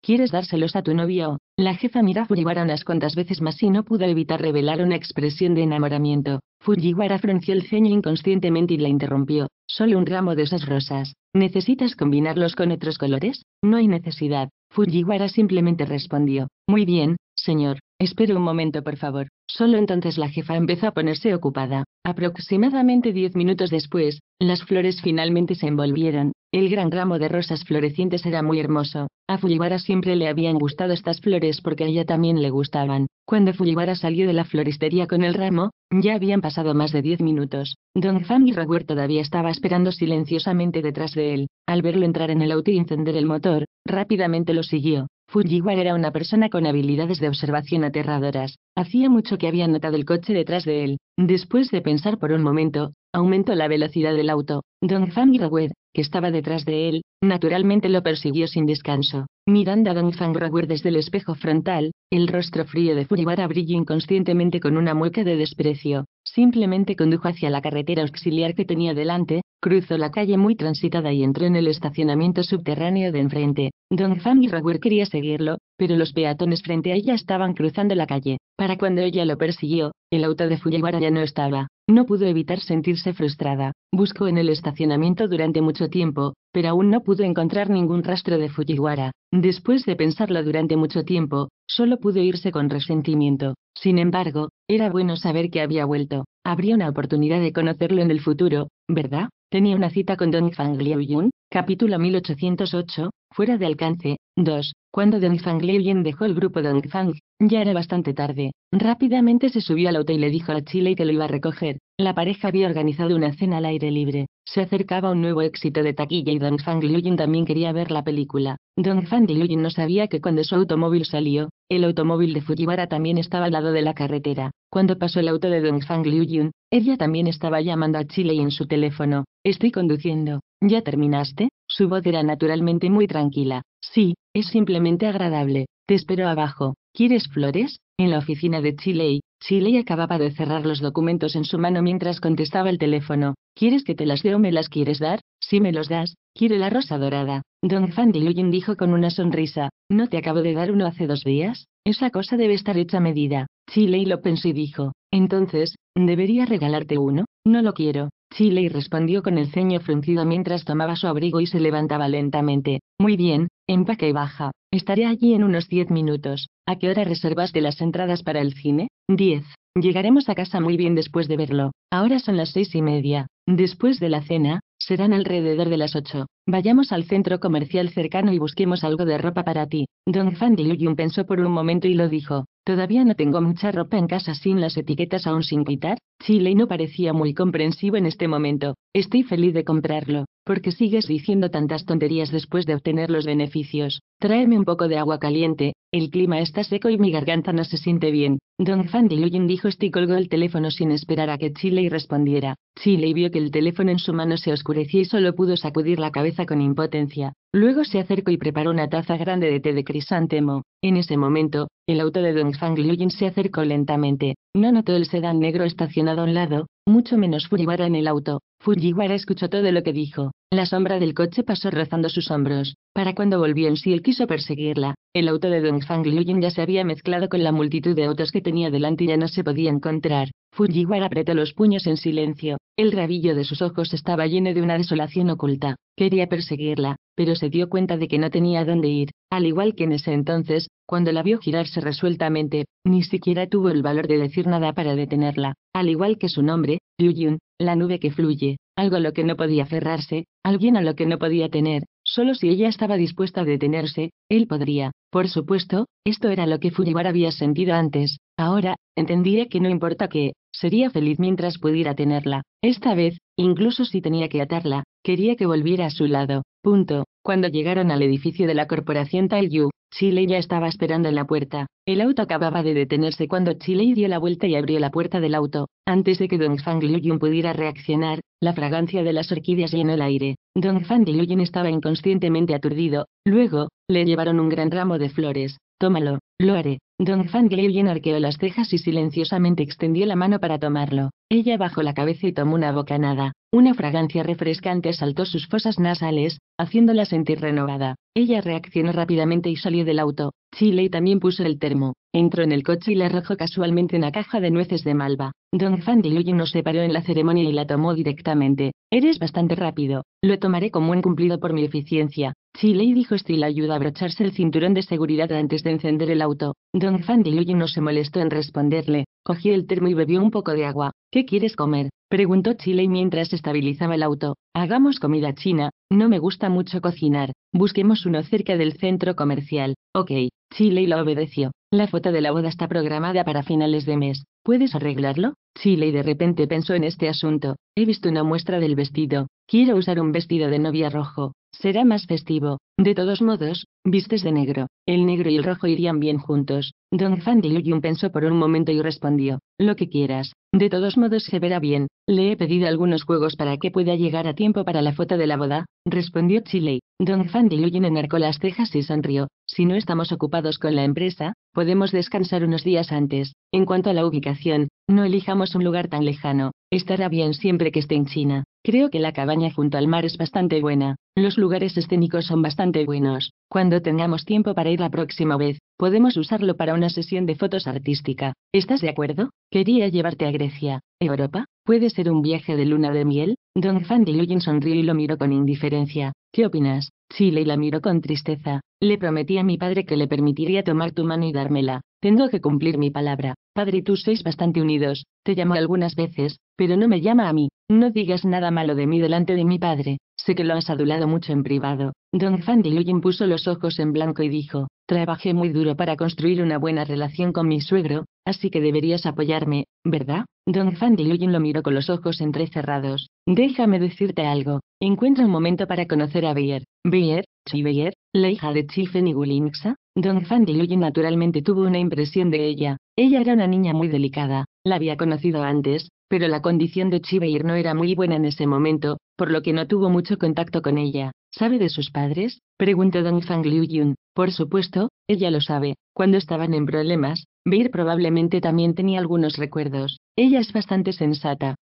¿Quieres dárselos a tu novio? La jefa mira a Fujiwara unas cuantas veces más y no pudo evitar revelar una expresión de enamoramiento. Fujiwara frunció el ceño inconscientemente y la interrumpió. Solo un ramo de esas rosas. ¿Necesitas combinarlos con otros colores? No hay necesidad. Fujiwara simplemente respondió. Muy bien, señor. Espere un momento, por favor. Solo entonces la jefa empezó a ponerse ocupada. Aproximadamente diez minutos después, las flores finalmente se envolvieron, el gran ramo de rosas florecientes era muy hermoso. A Fujiwara siempre le habían gustado estas flores porque a ella también le gustaban. Cuando Fujiwara salió de la floristería con el ramo, ya habían pasado más de diez minutos. Don jam y Raguer todavía estaba esperando silenciosamente detrás de él. Al verlo entrar en el auto y encender el motor, rápidamente lo siguió. Fujiwara era una persona con habilidades de observación aterradoras. Hacía mucho que había notado el coche detrás de él. Después de pensar por un momento, aumentó la velocidad del auto. Don jam y Raguer, estaba detrás de él, naturalmente lo persiguió sin descanso, mirando a Don Fangrower desde el espejo frontal, el rostro frío de Fujiwara brilló inconscientemente con una mueca de desprecio, simplemente condujo hacia la carretera auxiliar que tenía delante, cruzó la calle muy transitada y entró en el estacionamiento subterráneo de enfrente. Don Fangrower quería seguirlo, pero los peatones frente a ella estaban cruzando la calle. Para cuando ella lo persiguió, el auto de Fujiwara ya no estaba. No pudo evitar sentirse frustrada. Buscó en el estacionamiento durante mucho tiempo, pero aún no pudo encontrar ningún rastro de Fujiwara. Después de pensarlo durante mucho tiempo, solo pudo irse con resentimiento. Sin embargo, era bueno saber que había vuelto. Habría una oportunidad de conocerlo en el futuro, ¿verdad? Tenía una cita con Don Fang Liuyun, capítulo 1808, fuera de alcance. 2. Cuando Don Fang Liuyun dejó el grupo Don Fang, ya era bastante tarde. Rápidamente se subió al auto y le dijo a Chile que lo iba a recoger. La pareja había organizado una cena al aire libre. Se acercaba un nuevo éxito de taquilla y Dong Fang Liuyin también quería ver la película. Dong Fang Liuyin no sabía que cuando su automóvil salió, el automóvil de Fujiwara también estaba al lado de la carretera. Cuando pasó el auto de Dong Fang Liuyin, ella también estaba llamando a Chile en su teléfono. Estoy conduciendo. ¿Ya terminaste? Su voz era naturalmente muy tranquila. Sí, es simplemente agradable. Te espero abajo. ¿Quieres flores? En la oficina de Chile, Chile acababa de cerrar los documentos en su mano mientras contestaba el teléfono. ¿Quieres que te las dé o me las quieres dar? Si me los das, quiere la rosa dorada. Don Fan dijo con una sonrisa, ¿no te acabo de dar uno hace dos días? Esa cosa debe estar hecha a medida. Chile lo pensó y dijo, entonces, ¿debería regalarte uno? No lo quiero. Chile respondió con el ceño fruncido mientras tomaba su abrigo y se levantaba lentamente. Muy bien, empaque y baja. Estaré allí en unos diez minutos. ¿A qué hora reservaste las entradas para el cine? Diez. Llegaremos a casa muy bien después de verlo. Ahora son las seis y media. Después de la cena, serán alrededor de las ocho. Vayamos al centro comercial cercano y busquemos algo de ropa para ti. Don Fan Liuyun pensó por un momento y lo dijo. Todavía no tengo mucha ropa en casa sin las etiquetas aún sin quitar. Chile no parecía muy comprensivo en este momento. Estoy feliz de comprarlo porque sigues diciendo tantas tonterías después de obtener los beneficios. Tráeme un poco de agua caliente, el clima está seco y mi garganta no se siente bien. Don Fan Diluyen dijo esto y colgó el teléfono sin esperar a que Chile respondiera. Chile vio que el teléfono en su mano se oscurecía y solo pudo sacudir la cabeza con impotencia. Luego se acercó y preparó una taza grande de té de crisantemo. En ese momento, el auto de Don Fang Liuyin se acercó lentamente. No notó el sedán negro estacionado a un lado, mucho menos Furibara en el auto. Fujiwara escuchó todo lo que dijo. La sombra del coche pasó rozando sus hombros. Para cuando volvió en sí él quiso perseguirla. El auto de Dongfang Yun ya se había mezclado con la multitud de autos que tenía delante y ya no se podía encontrar. Fujiwara apretó los puños en silencio. El rabillo de sus ojos estaba lleno de una desolación oculta. Quería perseguirla, pero se dio cuenta de que no tenía dónde ir. Al igual que en ese entonces, cuando la vio girarse resueltamente, ni siquiera tuvo el valor de decir nada para detenerla. Al igual que su nombre, Liu la nube que fluye, algo a lo que no podía cerrarse, alguien a lo que no podía tener, solo si ella estaba dispuesta a detenerse, él podría. Por supuesto, esto era lo que Fujiwara había sentido antes, ahora, entendía que no importa qué, sería feliz mientras pudiera tenerla. Esta vez, incluso si tenía que atarla, quería que volviera a su lado. Punto. Cuando llegaron al edificio de la corporación Taiyu, Chile ya estaba esperando en la puerta. El auto acababa de detenerse cuando Chile dio la vuelta y abrió la puerta del auto. Antes de que Don Fang Yun pudiera reaccionar, la fragancia de las orquídeas llenó el aire. Don Fang Yun estaba inconscientemente aturdido. Luego, le llevaron un gran ramo de flores. Tómalo, lo haré. Don Liu Yun arqueó las cejas y silenciosamente extendió la mano para tomarlo. Ella bajó la cabeza y tomó una bocanada. Una fragancia refrescante asaltó sus fosas nasales, haciéndola sentir renovada. Ella reaccionó rápidamente y salió del auto. Chile también puso el termo. Entró en el coche y le arrojó casualmente una caja de nueces de malva. Don Fan de no se paró en la ceremonia y la tomó directamente. Eres bastante rápido. Lo tomaré como un cumplido por mi eficiencia. Chile dijo la ayuda a abrocharse el cinturón de seguridad antes de encender el auto. Don Fan de no se molestó en responderle. Cogí el termo y bebió un poco de agua. ¿Qué quieres comer? preguntó Chile mientras estabilizaba el auto. Hagamos comida china, no me gusta mucho cocinar. Busquemos uno cerca del centro comercial. Ok, Chile lo obedeció. La foto de la boda está programada para finales de mes. ¿Puedes arreglarlo? Chile de repente pensó en este asunto. He visto una muestra del vestido. Quiero usar un vestido de novia rojo. Será más festivo. De todos modos, vistes de negro. El negro y el rojo irían bien juntos. Don Fan de pensó por un momento y respondió. Lo que quieras. De todos modos se verá bien. Le he pedido algunos juegos para que pueda llegar a tiempo para la foto de la boda. Respondió Chile. Don Fan de enarcó las cejas y sonrió. Si no estamos ocupados con la empresa, podemos descansar unos días antes. En cuanto a la ubicación, no elijamos un lugar tan lejano. Estará bien siempre que esté en China. Creo que la cabaña junto al mar es bastante buena. Los lugares escénicos son bastante buenos. Cuando tengamos tiempo para ir la próxima vez, podemos usarlo para una sesión de fotos artística. ¿Estás de acuerdo? Quería llevarte a Grecia. ¿Europa? ¿Puede ser un viaje de luna de miel? Don Fan Lujin sonrió y lo miró con indiferencia. ¿Qué opinas? Chile la miró con tristeza. Le prometí a mi padre que le permitiría tomar tu mano y dármela. Tengo que cumplir mi palabra. Padre, tú sois bastante unidos. Te llamo algunas veces, pero no me llama a mí. No digas nada malo de mí delante de mi padre. Sé que lo has adulado mucho en privado. Don Fandi puso los ojos en blanco y dijo, trabajé muy duro para construir una buena relación con mi suegro, así que deberías apoyarme, ¿verdad? Don Fan lo miró con los ojos entrecerrados. Déjame decirte algo. Encuentra un momento para conocer a Beyer. Bier, Chi la hija de Chifen y Gulinxa. Don Fan naturalmente tuvo una impresión de ella. Ella era una niña muy delicada. La había conocido antes, pero la condición de Chi Beir no era muy buena en ese momento, por lo que no tuvo mucho contacto con ella. ¿Sabe de sus padres? preguntó Fang Liu Yun. Por supuesto, ella lo sabe. Cuando estaban en problemas, Beir probablemente también tenía algunos recuerdos. Ella es bastante sensata.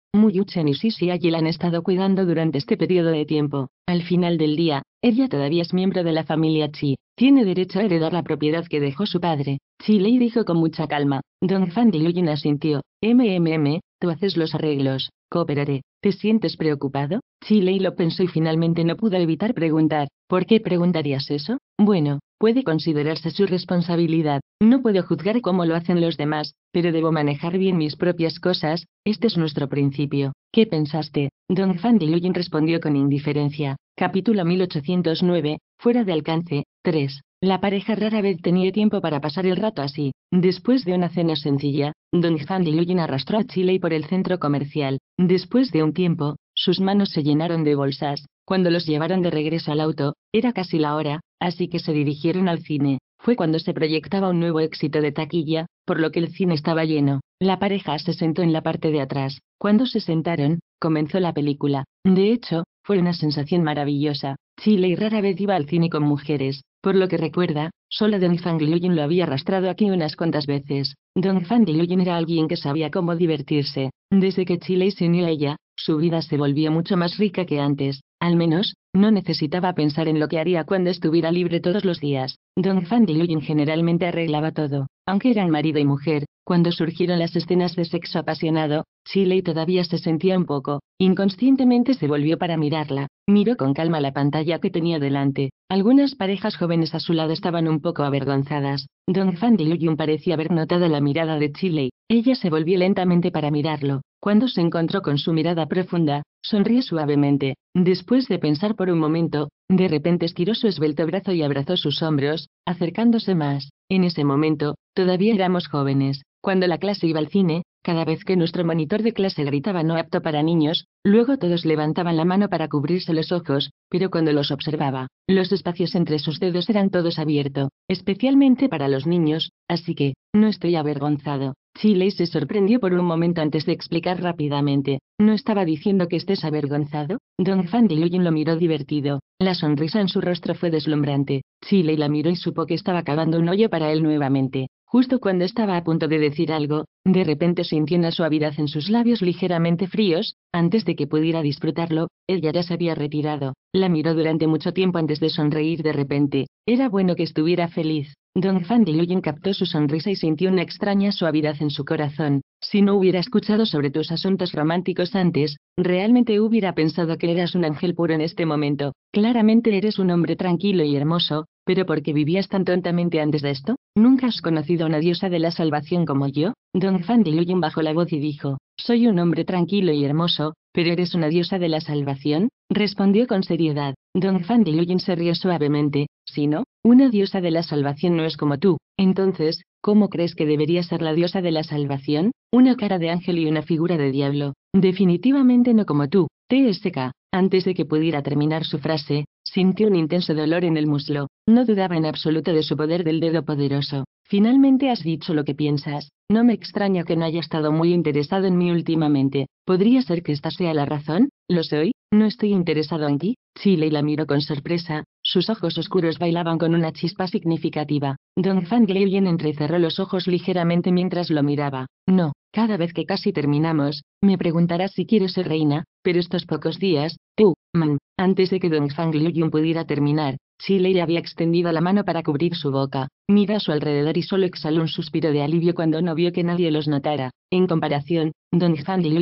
Chen y Sisi allí la han estado cuidando durante este periodo de tiempo. Al final del día, ella todavía es miembro de la familia Chi. Tiene derecho a heredar la propiedad que dejó su padre. Chi Lei dijo con mucha calma. Don Liu Yun asintió. MMM, Tú haces los arreglos, cooperaré. ¿Te sientes preocupado? Chile lo pensó y finalmente no pudo evitar preguntar, ¿por qué preguntarías eso? Bueno, puede considerarse su responsabilidad. No puedo juzgar cómo lo hacen los demás, pero debo manejar bien mis propias cosas, este es nuestro principio. ¿Qué pensaste? Don Fan de respondió con indiferencia. Capítulo 1809, fuera de alcance, 3. La pareja rara vez tenía tiempo para pasar el rato así. Después de una cena sencilla, Don y luyen arrastró a Chile por el centro comercial. Después de un tiempo, sus manos se llenaron de bolsas. Cuando los llevaron de regreso al auto, era casi la hora, así que se dirigieron al cine. Fue cuando se proyectaba un nuevo éxito de taquilla, por lo que el cine estaba lleno. La pareja se sentó en la parte de atrás. Cuando se sentaron, comenzó la película. De hecho, fue una sensación maravillosa. Chile rara vez iba al cine con mujeres, por lo que recuerda, solo Don Jin lo había arrastrado aquí unas cuantas veces. Don Jin era alguien que sabía cómo divertirse. Desde que Chile se unió a ella, su vida se volvió mucho más rica que antes. Al menos, no necesitaba pensar en lo que haría cuando estuviera libre todos los días. Don Fan Luyin generalmente arreglaba todo. Aunque eran marido y mujer, cuando surgieron las escenas de sexo apasionado, Chile todavía se sentía un poco. Inconscientemente se volvió para mirarla. Miró con calma la pantalla que tenía delante. Algunas parejas jóvenes a su lado estaban un poco avergonzadas. Don Fan Liu parecía haber notado la mirada de Chile. Ella se volvió lentamente para mirarlo. Cuando se encontró con su mirada profunda, sonrió suavemente, después de pensar por un momento, de repente estiró su esbelto brazo y abrazó sus hombros, acercándose más. En ese momento, todavía éramos jóvenes. Cuando la clase iba al cine, cada vez que nuestro monitor de clase gritaba no apto para niños, luego todos levantaban la mano para cubrirse los ojos, pero cuando los observaba, los espacios entre sus dedos eran todos abiertos, especialmente para los niños, así que, no estoy avergonzado. Chile se sorprendió por un momento antes de explicar rápidamente. ¿No estaba diciendo que estés avergonzado? Don Fan de lo miró divertido. La sonrisa en su rostro fue deslumbrante. Chile la miró y supo que estaba cavando un hoyo para él nuevamente. Justo cuando estaba a punto de decir algo, de repente sintió una suavidad en sus labios ligeramente fríos, antes de que pudiera disfrutarlo, ella ya se había retirado. La miró durante mucho tiempo antes de sonreír de repente. Era bueno que estuviera feliz. Don Fandilin captó su sonrisa y sintió una extraña suavidad en su corazón. Si no hubiera escuchado sobre tus asuntos románticos antes, realmente hubiera pensado que eras un ángel puro en este momento. Claramente eres un hombre tranquilo y hermoso, pero ¿por qué vivías tan tontamente antes de esto? ¿Nunca has conocido a una diosa de la salvación como yo? Don Fandilujin bajó la voz y dijo, soy un hombre tranquilo y hermoso, ¿Pero eres una diosa de la salvación? respondió con seriedad. Don Fan se rió suavemente, si no, una diosa de la salvación no es como tú. Entonces, ¿cómo crees que debería ser la diosa de la salvación? Una cara de ángel y una figura de diablo. Definitivamente no como tú. TSK. Antes de que pudiera terminar su frase, sintió un intenso dolor en el muslo. No dudaba en absoluto de su poder del dedo poderoso. Finalmente has dicho lo que piensas. No me extraña que no haya estado muy interesado en mí últimamente. ¿Podría ser que esta sea la razón? Lo soy, no estoy interesado en ti. Chile la miró con sorpresa. Sus ojos oscuros bailaban con una chispa significativa. Don Fang entrecerró los ojos ligeramente mientras lo miraba. No, cada vez que casi terminamos, me preguntarás si quiero ser reina, pero estos pocos días, tú, man, antes de que Don Fang Yun pudiera terminar, Chile había extendido la mano para cubrir su boca. Mira a su alrededor y solo exhaló un suspiro de alivio cuando no vio que nadie los notara. En comparación, Don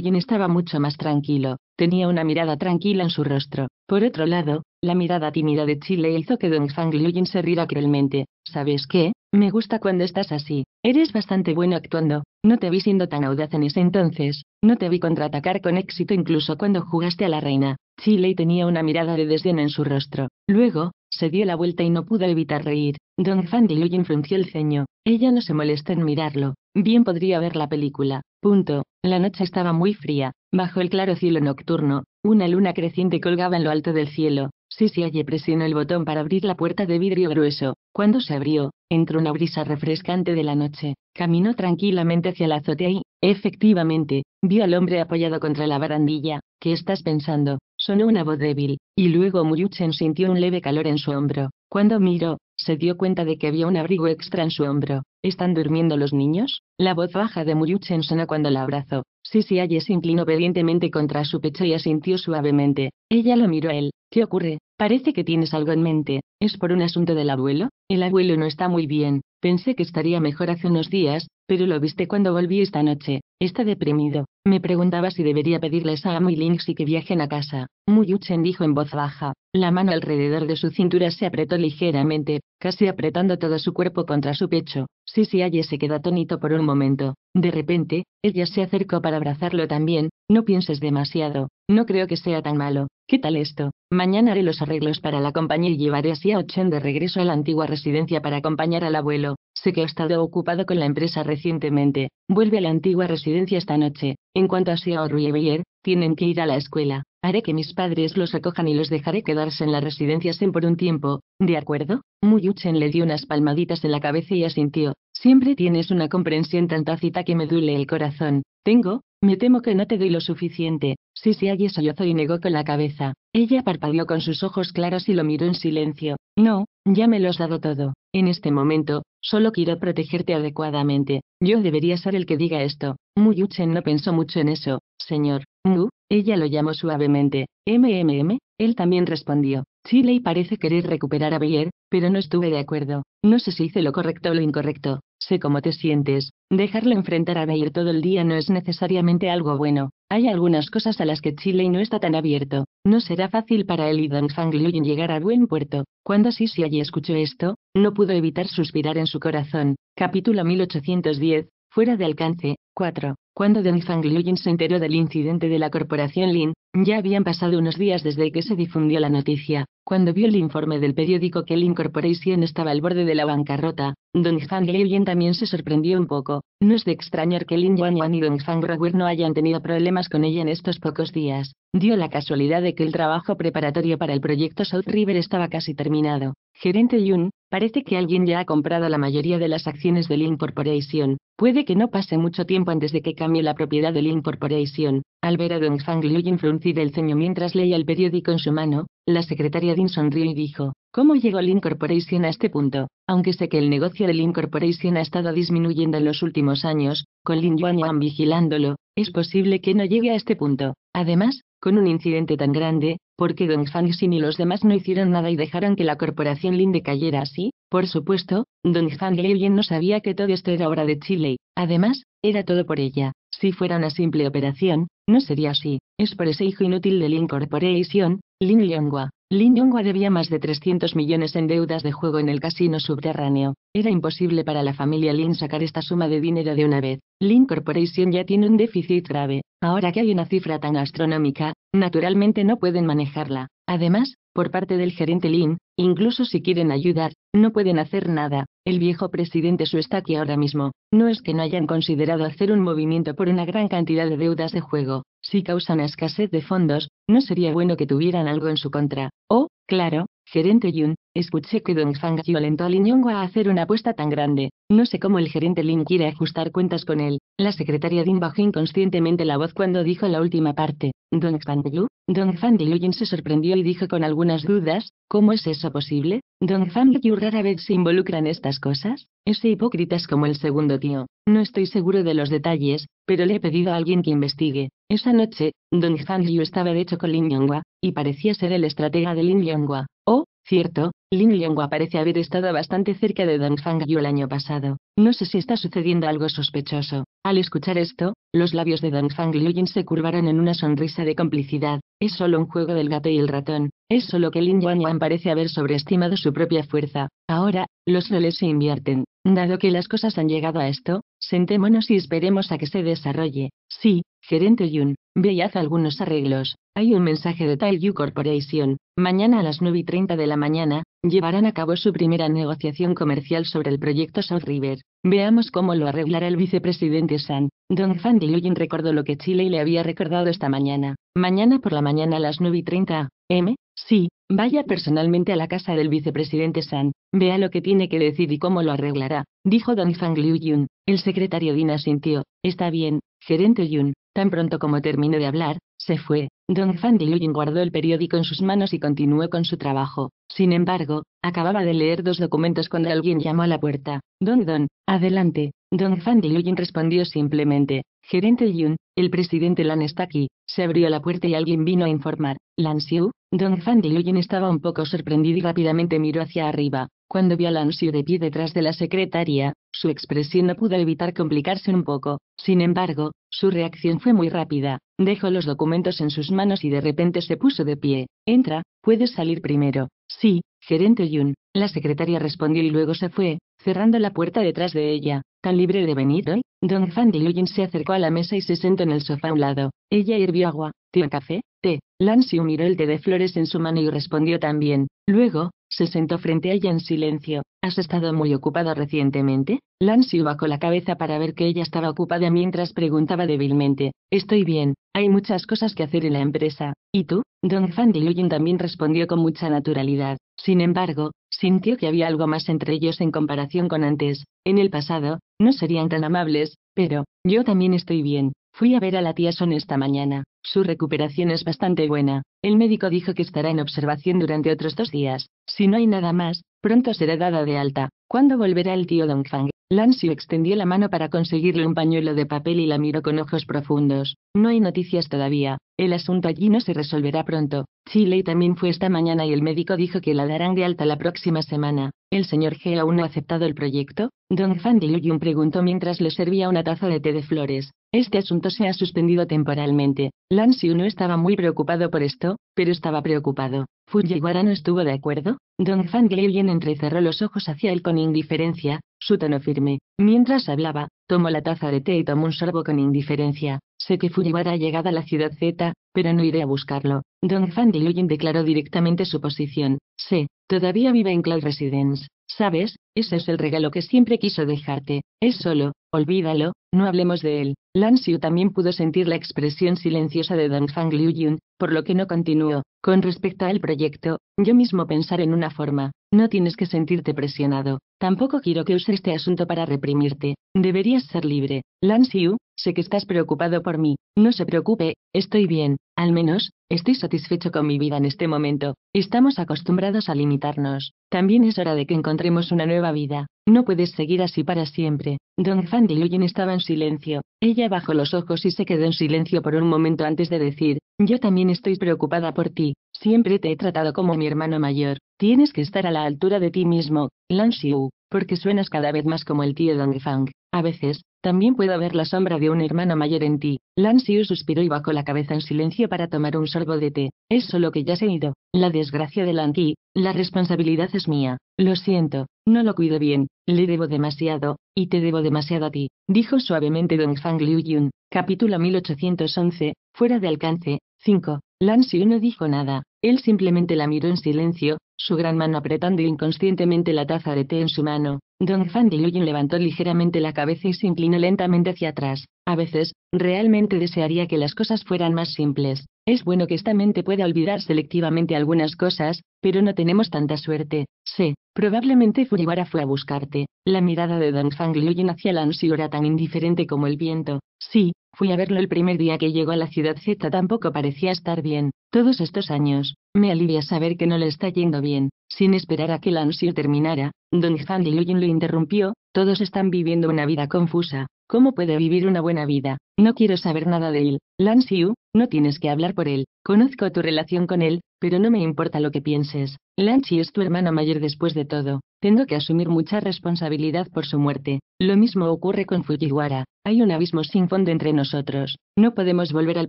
Han estaba mucho más tranquilo. Tenía una mirada tranquila en su rostro. Por otro lado, la mirada tímida de Chile hizo que Don Han se riera cruelmente. ¿Sabes qué? Me gusta cuando estás así. Eres bastante bueno actuando. No te vi siendo tan audaz en ese entonces. No te vi contraatacar con éxito incluso cuando jugaste a la reina. Chile tenía una mirada de desdén en su rostro. Luego, se dio la vuelta y no pudo evitar reír. Don Fandiluyen frunció el ceño. Ella no se molestó en mirarlo. Bien podría ver la película. Punto. La noche estaba muy fría. Bajo el claro cielo nocturno, una luna creciente colgaba en lo alto del cielo. se presionó el botón para abrir la puerta de vidrio grueso. Cuando se abrió, entró una brisa refrescante de la noche. Caminó tranquilamente hacia la azotea y, efectivamente, vio al hombre apoyado contra la barandilla. ¿Qué estás pensando? Sonó una voz débil, y luego Muyuchen sintió un leve calor en su hombro. Cuando miró, se dio cuenta de que había un abrigo extra en su hombro. ¿Están durmiendo los niños? La voz baja de Muyuchen sonó cuando la abrazó. Sisi Aye se inclinó obedientemente contra su pecho y asintió suavemente. Ella lo miró a él. ¿Qué ocurre? Parece que tienes algo en mente. ¿Es por un asunto del abuelo? El abuelo no está muy bien. Pensé que estaría mejor hace unos días, pero lo viste cuando volví esta noche. Está deprimido. Me preguntaba si debería pedirles a Amu y que viajen a casa. Muyuchen dijo en voz baja. La mano alrededor de su cintura se apretó ligeramente, casi apretando todo su cuerpo contra su pecho. Sisi Aye se quedó atónito por un momento. De repente, ella se acercó para abrazarlo también, no pienses demasiado, no creo que sea tan malo. ¿Qué tal esto? Mañana haré los arreglos para la compañía y llevaré a Sia Ochen de regreso a la antigua residencia para acompañar al abuelo. Sé que ha estado ocupado con la empresa recientemente. Vuelve a la antigua residencia esta noche. En cuanto a Siao y tienen que ir a la escuela. Haré que mis padres los acojan y los dejaré quedarse en la residencia Sen por un tiempo, ¿de acuerdo? Muyuchen le dio unas palmaditas en la cabeza y asintió. Siempre tienes una comprensión tan tácita que me duele el corazón. Tengo, me temo que no te doy lo suficiente. Sí, sí, allí sollozó y negó con la cabeza. Ella parpadeó con sus ojos claros y lo miró en silencio. No, ya me lo has dado todo. En este momento, solo quiero protegerte adecuadamente. Yo debería ser el que diga esto. Muyuchen no pensó mucho en eso, señor. Mu, ella lo llamó suavemente, MMM, él también respondió, Chile parece querer recuperar a Bayer, pero no estuve de acuerdo, no sé si hice lo correcto o lo incorrecto, sé cómo te sientes, dejarlo enfrentar a Bayer todo el día no es necesariamente algo bueno, hay algunas cosas a las que Chile no está tan abierto, no será fácil para él y Don Fang en llegar a buen puerto, cuando Sisi allí escuchó esto, no pudo evitar suspirar en su corazón, capítulo 1810, fuera de alcance, 4. Cuando Deng Lujin se enteró del incidente de la corporación Lin, ya habían pasado unos días desde que se difundió la noticia, cuando vio el informe del periódico que el Incorporation estaba al borde de la bancarrota, Don Han Leyen también se sorprendió un poco. No es de extrañar que Lin Yuan y Don Han no hayan tenido problemas con ella en estos pocos días. Dio la casualidad de que el trabajo preparatorio para el proyecto South River estaba casi terminado. Gerente Yun, parece que alguien ya ha comprado la mayoría de las acciones del Incorporation. Puede que no pase mucho tiempo antes de que cambie la propiedad del Incorporation. Al ver a Dong Fang Liuyin fruncir el ceño mientras leía el periódico en su mano, la secretaria Din sonrió y dijo, ¿Cómo llegó Lin Corporation a este punto? Aunque sé que el negocio de Lin Corporation ha estado disminuyendo en los últimos años, con Lin Yuan Yuan vigilándolo, es posible que no llegue a este punto. Además, con un incidente tan grande, porque Don Fang Xin y los demás no hicieron nada y dejaron que la corporación Lin decayera así, por supuesto, Dong Fang Liuyin no sabía que todo esto era obra de Chile. Además, era todo por ella. Si fuera una simple operación, no sería así. Es por ese hijo inútil de Lin Corporation, Lin Yonghua. Lin Yonghua debía más de 300 millones en deudas de juego en el casino subterráneo. Era imposible para la familia Lin sacar esta suma de dinero de una vez. Lin Corporation ya tiene un déficit grave. Ahora que hay una cifra tan astronómica, naturalmente no pueden manejarla. Además, por parte del gerente Lin, incluso si quieren ayudar, no pueden hacer nada. El viejo presidente su está aquí ahora mismo, no es que no hayan considerado hacer un movimiento por una gran cantidad de deudas de juego, si causan escasez de fondos, no sería bueno que tuvieran algo en su contra. Oh, claro, gerente Yun, escuché que Dong Fang Yu alentó a Lin a hacer una apuesta tan grande. No sé cómo el gerente Lin quiere ajustar cuentas con él. La secretaria Din bajó inconscientemente la voz cuando dijo la última parte. Dong Fang Yu, Dong Fang Yu se sorprendió y dijo con algunas dudas, ¿cómo es eso posible? Don Liu rara vez se involucra en estas cosas, ese hipócrita es como el segundo tío. No estoy seguro de los detalles, pero le he pedido a alguien que investigue. Esa noche, Don Liu estaba de hecho con Lin Yonghua, y parecía ser el estratega de Lin Yonghua. Oh, cierto, Lin Yonghua parece haber estado bastante cerca de Don Yu el año pasado. No sé si está sucediendo algo sospechoso. Al escuchar esto, los labios de Don yin se curvaron en una sonrisa de complicidad. Es solo un juego del gato y el ratón, es solo que Lin Yuan parece haber sobreestimado su propia fuerza. Ahora, los roles se invierten. Dado que las cosas han llegado a esto, sentémonos y esperemos a que se desarrolle. Sí, gerente Yun, ve y haz algunos arreglos. Hay un mensaje de Taiyu Corporation. Mañana a las 9 y 30 de la mañana, llevarán a cabo su primera negociación comercial sobre el proyecto South River. Veamos cómo lo arreglará el vicepresidente San. Don Fan diluyen recordó lo que Chile le había recordado esta mañana. Mañana por la mañana a las 9 y 30 M. Sí, vaya personalmente a la casa del vicepresidente San, vea lo que tiene que decir y cómo lo arreglará, dijo Don Fang Liu Yun. El secretario Dina sintió: Está bien, gerente Yun. Tan pronto como terminó de hablar, se fue. Don Fang Liu Yun guardó el periódico en sus manos y continuó con su trabajo. Sin embargo, acababa de leer dos documentos cuando alguien llamó a la puerta. Don Don, adelante. Don Fang Liu Yun respondió simplemente. Gerente Yun, el presidente Lan está aquí. Se abrió la puerta y alguien vino a informar. Lansiu, Don Fan estaba un poco sorprendido y rápidamente miró hacia arriba. Cuando vio a Lansiu de pie detrás de la secretaria, su expresión no pudo evitar complicarse un poco. Sin embargo, su reacción fue muy rápida. Dejó los documentos en sus manos y de repente se puso de pie. Entra, puedes salir primero. Sí, gerente Yun. La secretaria respondió y luego se fue, cerrando la puerta detrás de ella. ¿Tan libre de venir hoy? Don Fan Lujin se acercó a la mesa y se sentó en el sofá a un lado. Ella hirvió agua, tío café, té. Xiu miró el té de flores en su mano y respondió también. Luego, se sentó frente a ella en silencio. ¿Has estado muy ocupada recientemente? Xiu bajó la cabeza para ver que ella estaba ocupada mientras preguntaba débilmente. Estoy bien, hay muchas cosas que hacer en la empresa. ¿Y tú? Don fan Lujin también respondió con mucha naturalidad. Sin embargo, Sintió que había algo más entre ellos en comparación con antes. En el pasado, no serían tan amables, pero, yo también estoy bien. Fui a ver a la tía Son esta mañana. Su recuperación es bastante buena. El médico dijo que estará en observación durante otros dos días. Si no hay nada más, Pronto será dada de alta. ¿Cuándo volverá el tío Dongfang? Xiu extendió la mano para conseguirle un pañuelo de papel y la miró con ojos profundos. No hay noticias todavía. El asunto allí no se resolverá pronto. Chile también fue esta mañana y el médico dijo que la darán de alta la próxima semana. ¿El señor G aún no ha aceptado el proyecto? Don Fang Diluyun preguntó mientras le servía una taza de té de flores. Este asunto se ha suspendido temporalmente. Lan no estaba muy preocupado por esto, pero estaba preocupado. Fujiwara no estuvo de acuerdo. Don Fan y entrecerró los ojos hacia él con indiferencia, su tono firme. Mientras hablaba, Tomó la taza de té y tomó un sorbo con indiferencia. Sé que Fujiwara ha llegado a la ciudad Z, pero no iré a buscarlo. Dong Liu Yun declaró directamente su posición. Sé, todavía vive en Cloud Residence. Sabes, ese es el regalo que siempre quiso dejarte. Es solo, olvídalo, no hablemos de él. Lan Xiu también pudo sentir la expresión silenciosa de Don Fang Liu Yun, por lo que no continuó. Con respecto al proyecto, yo mismo pensar en una forma. No tienes que sentirte presionado, tampoco quiero que use este asunto para reprimirte, deberías ser libre. Lan Xiu, sé que estás preocupado por mí, no se preocupe, estoy bien, al menos, estoy satisfecho con mi vida en este momento, estamos acostumbrados a limitarnos, también es hora de que encontremos una nueva vida, no puedes seguir así para siempre. Don Fan de Luyen estaba en silencio, ella bajó los ojos y se quedó en silencio por un momento antes de decir, yo también estoy preocupada por ti, Siempre te he tratado como mi hermano mayor, tienes que estar a la altura de ti mismo, Lan Xiu, porque suenas cada vez más como el tío Dong Fang. A veces, también puedo ver la sombra de un hermano mayor en ti. Lan Xiu suspiró y bajó la cabeza en silencio para tomar un sorbo de té. Es solo que ya se ha ido. La desgracia de Lan Qi, la responsabilidad es mía. Lo siento, no lo cuido bien, le debo demasiado, y te debo demasiado a ti, dijo suavemente Dong Fang Liu Yun. Capítulo 1811, fuera de alcance, 5. Xiu no dijo nada, él simplemente la miró en silencio, su gran mano apretando inconscientemente la taza de té en su mano. Don Fan levantó ligeramente la cabeza y se inclinó lentamente hacia atrás. A veces, realmente desearía que las cosas fueran más simples. Es bueno que esta mente pueda olvidar selectivamente algunas cosas, pero no tenemos tanta suerte. «Sí, probablemente Fujiwara fue a buscarte. La mirada de Don Fang Liuyin hacia Lancy era tan indiferente como el viento. Sí, fui a verlo el primer día que llegó a la ciudad Z. Tampoco parecía estar bien. Todos estos años, me alivia saber que no le está yendo bien. Sin esperar a que Lancy terminara, Don Fang Liuyin lo interrumpió. Todos están viviendo una vida confusa. ¿Cómo puede vivir una buena vida? No quiero saber nada de él. Lan Xiu, no tienes que hablar por él. Conozco tu relación con él, pero no me importa lo que pienses. Lan Xiu es tu hermana mayor después de todo. Tengo que asumir mucha responsabilidad por su muerte. Lo mismo ocurre con Fujiwara. Hay un abismo sin fondo entre nosotros. No podemos volver al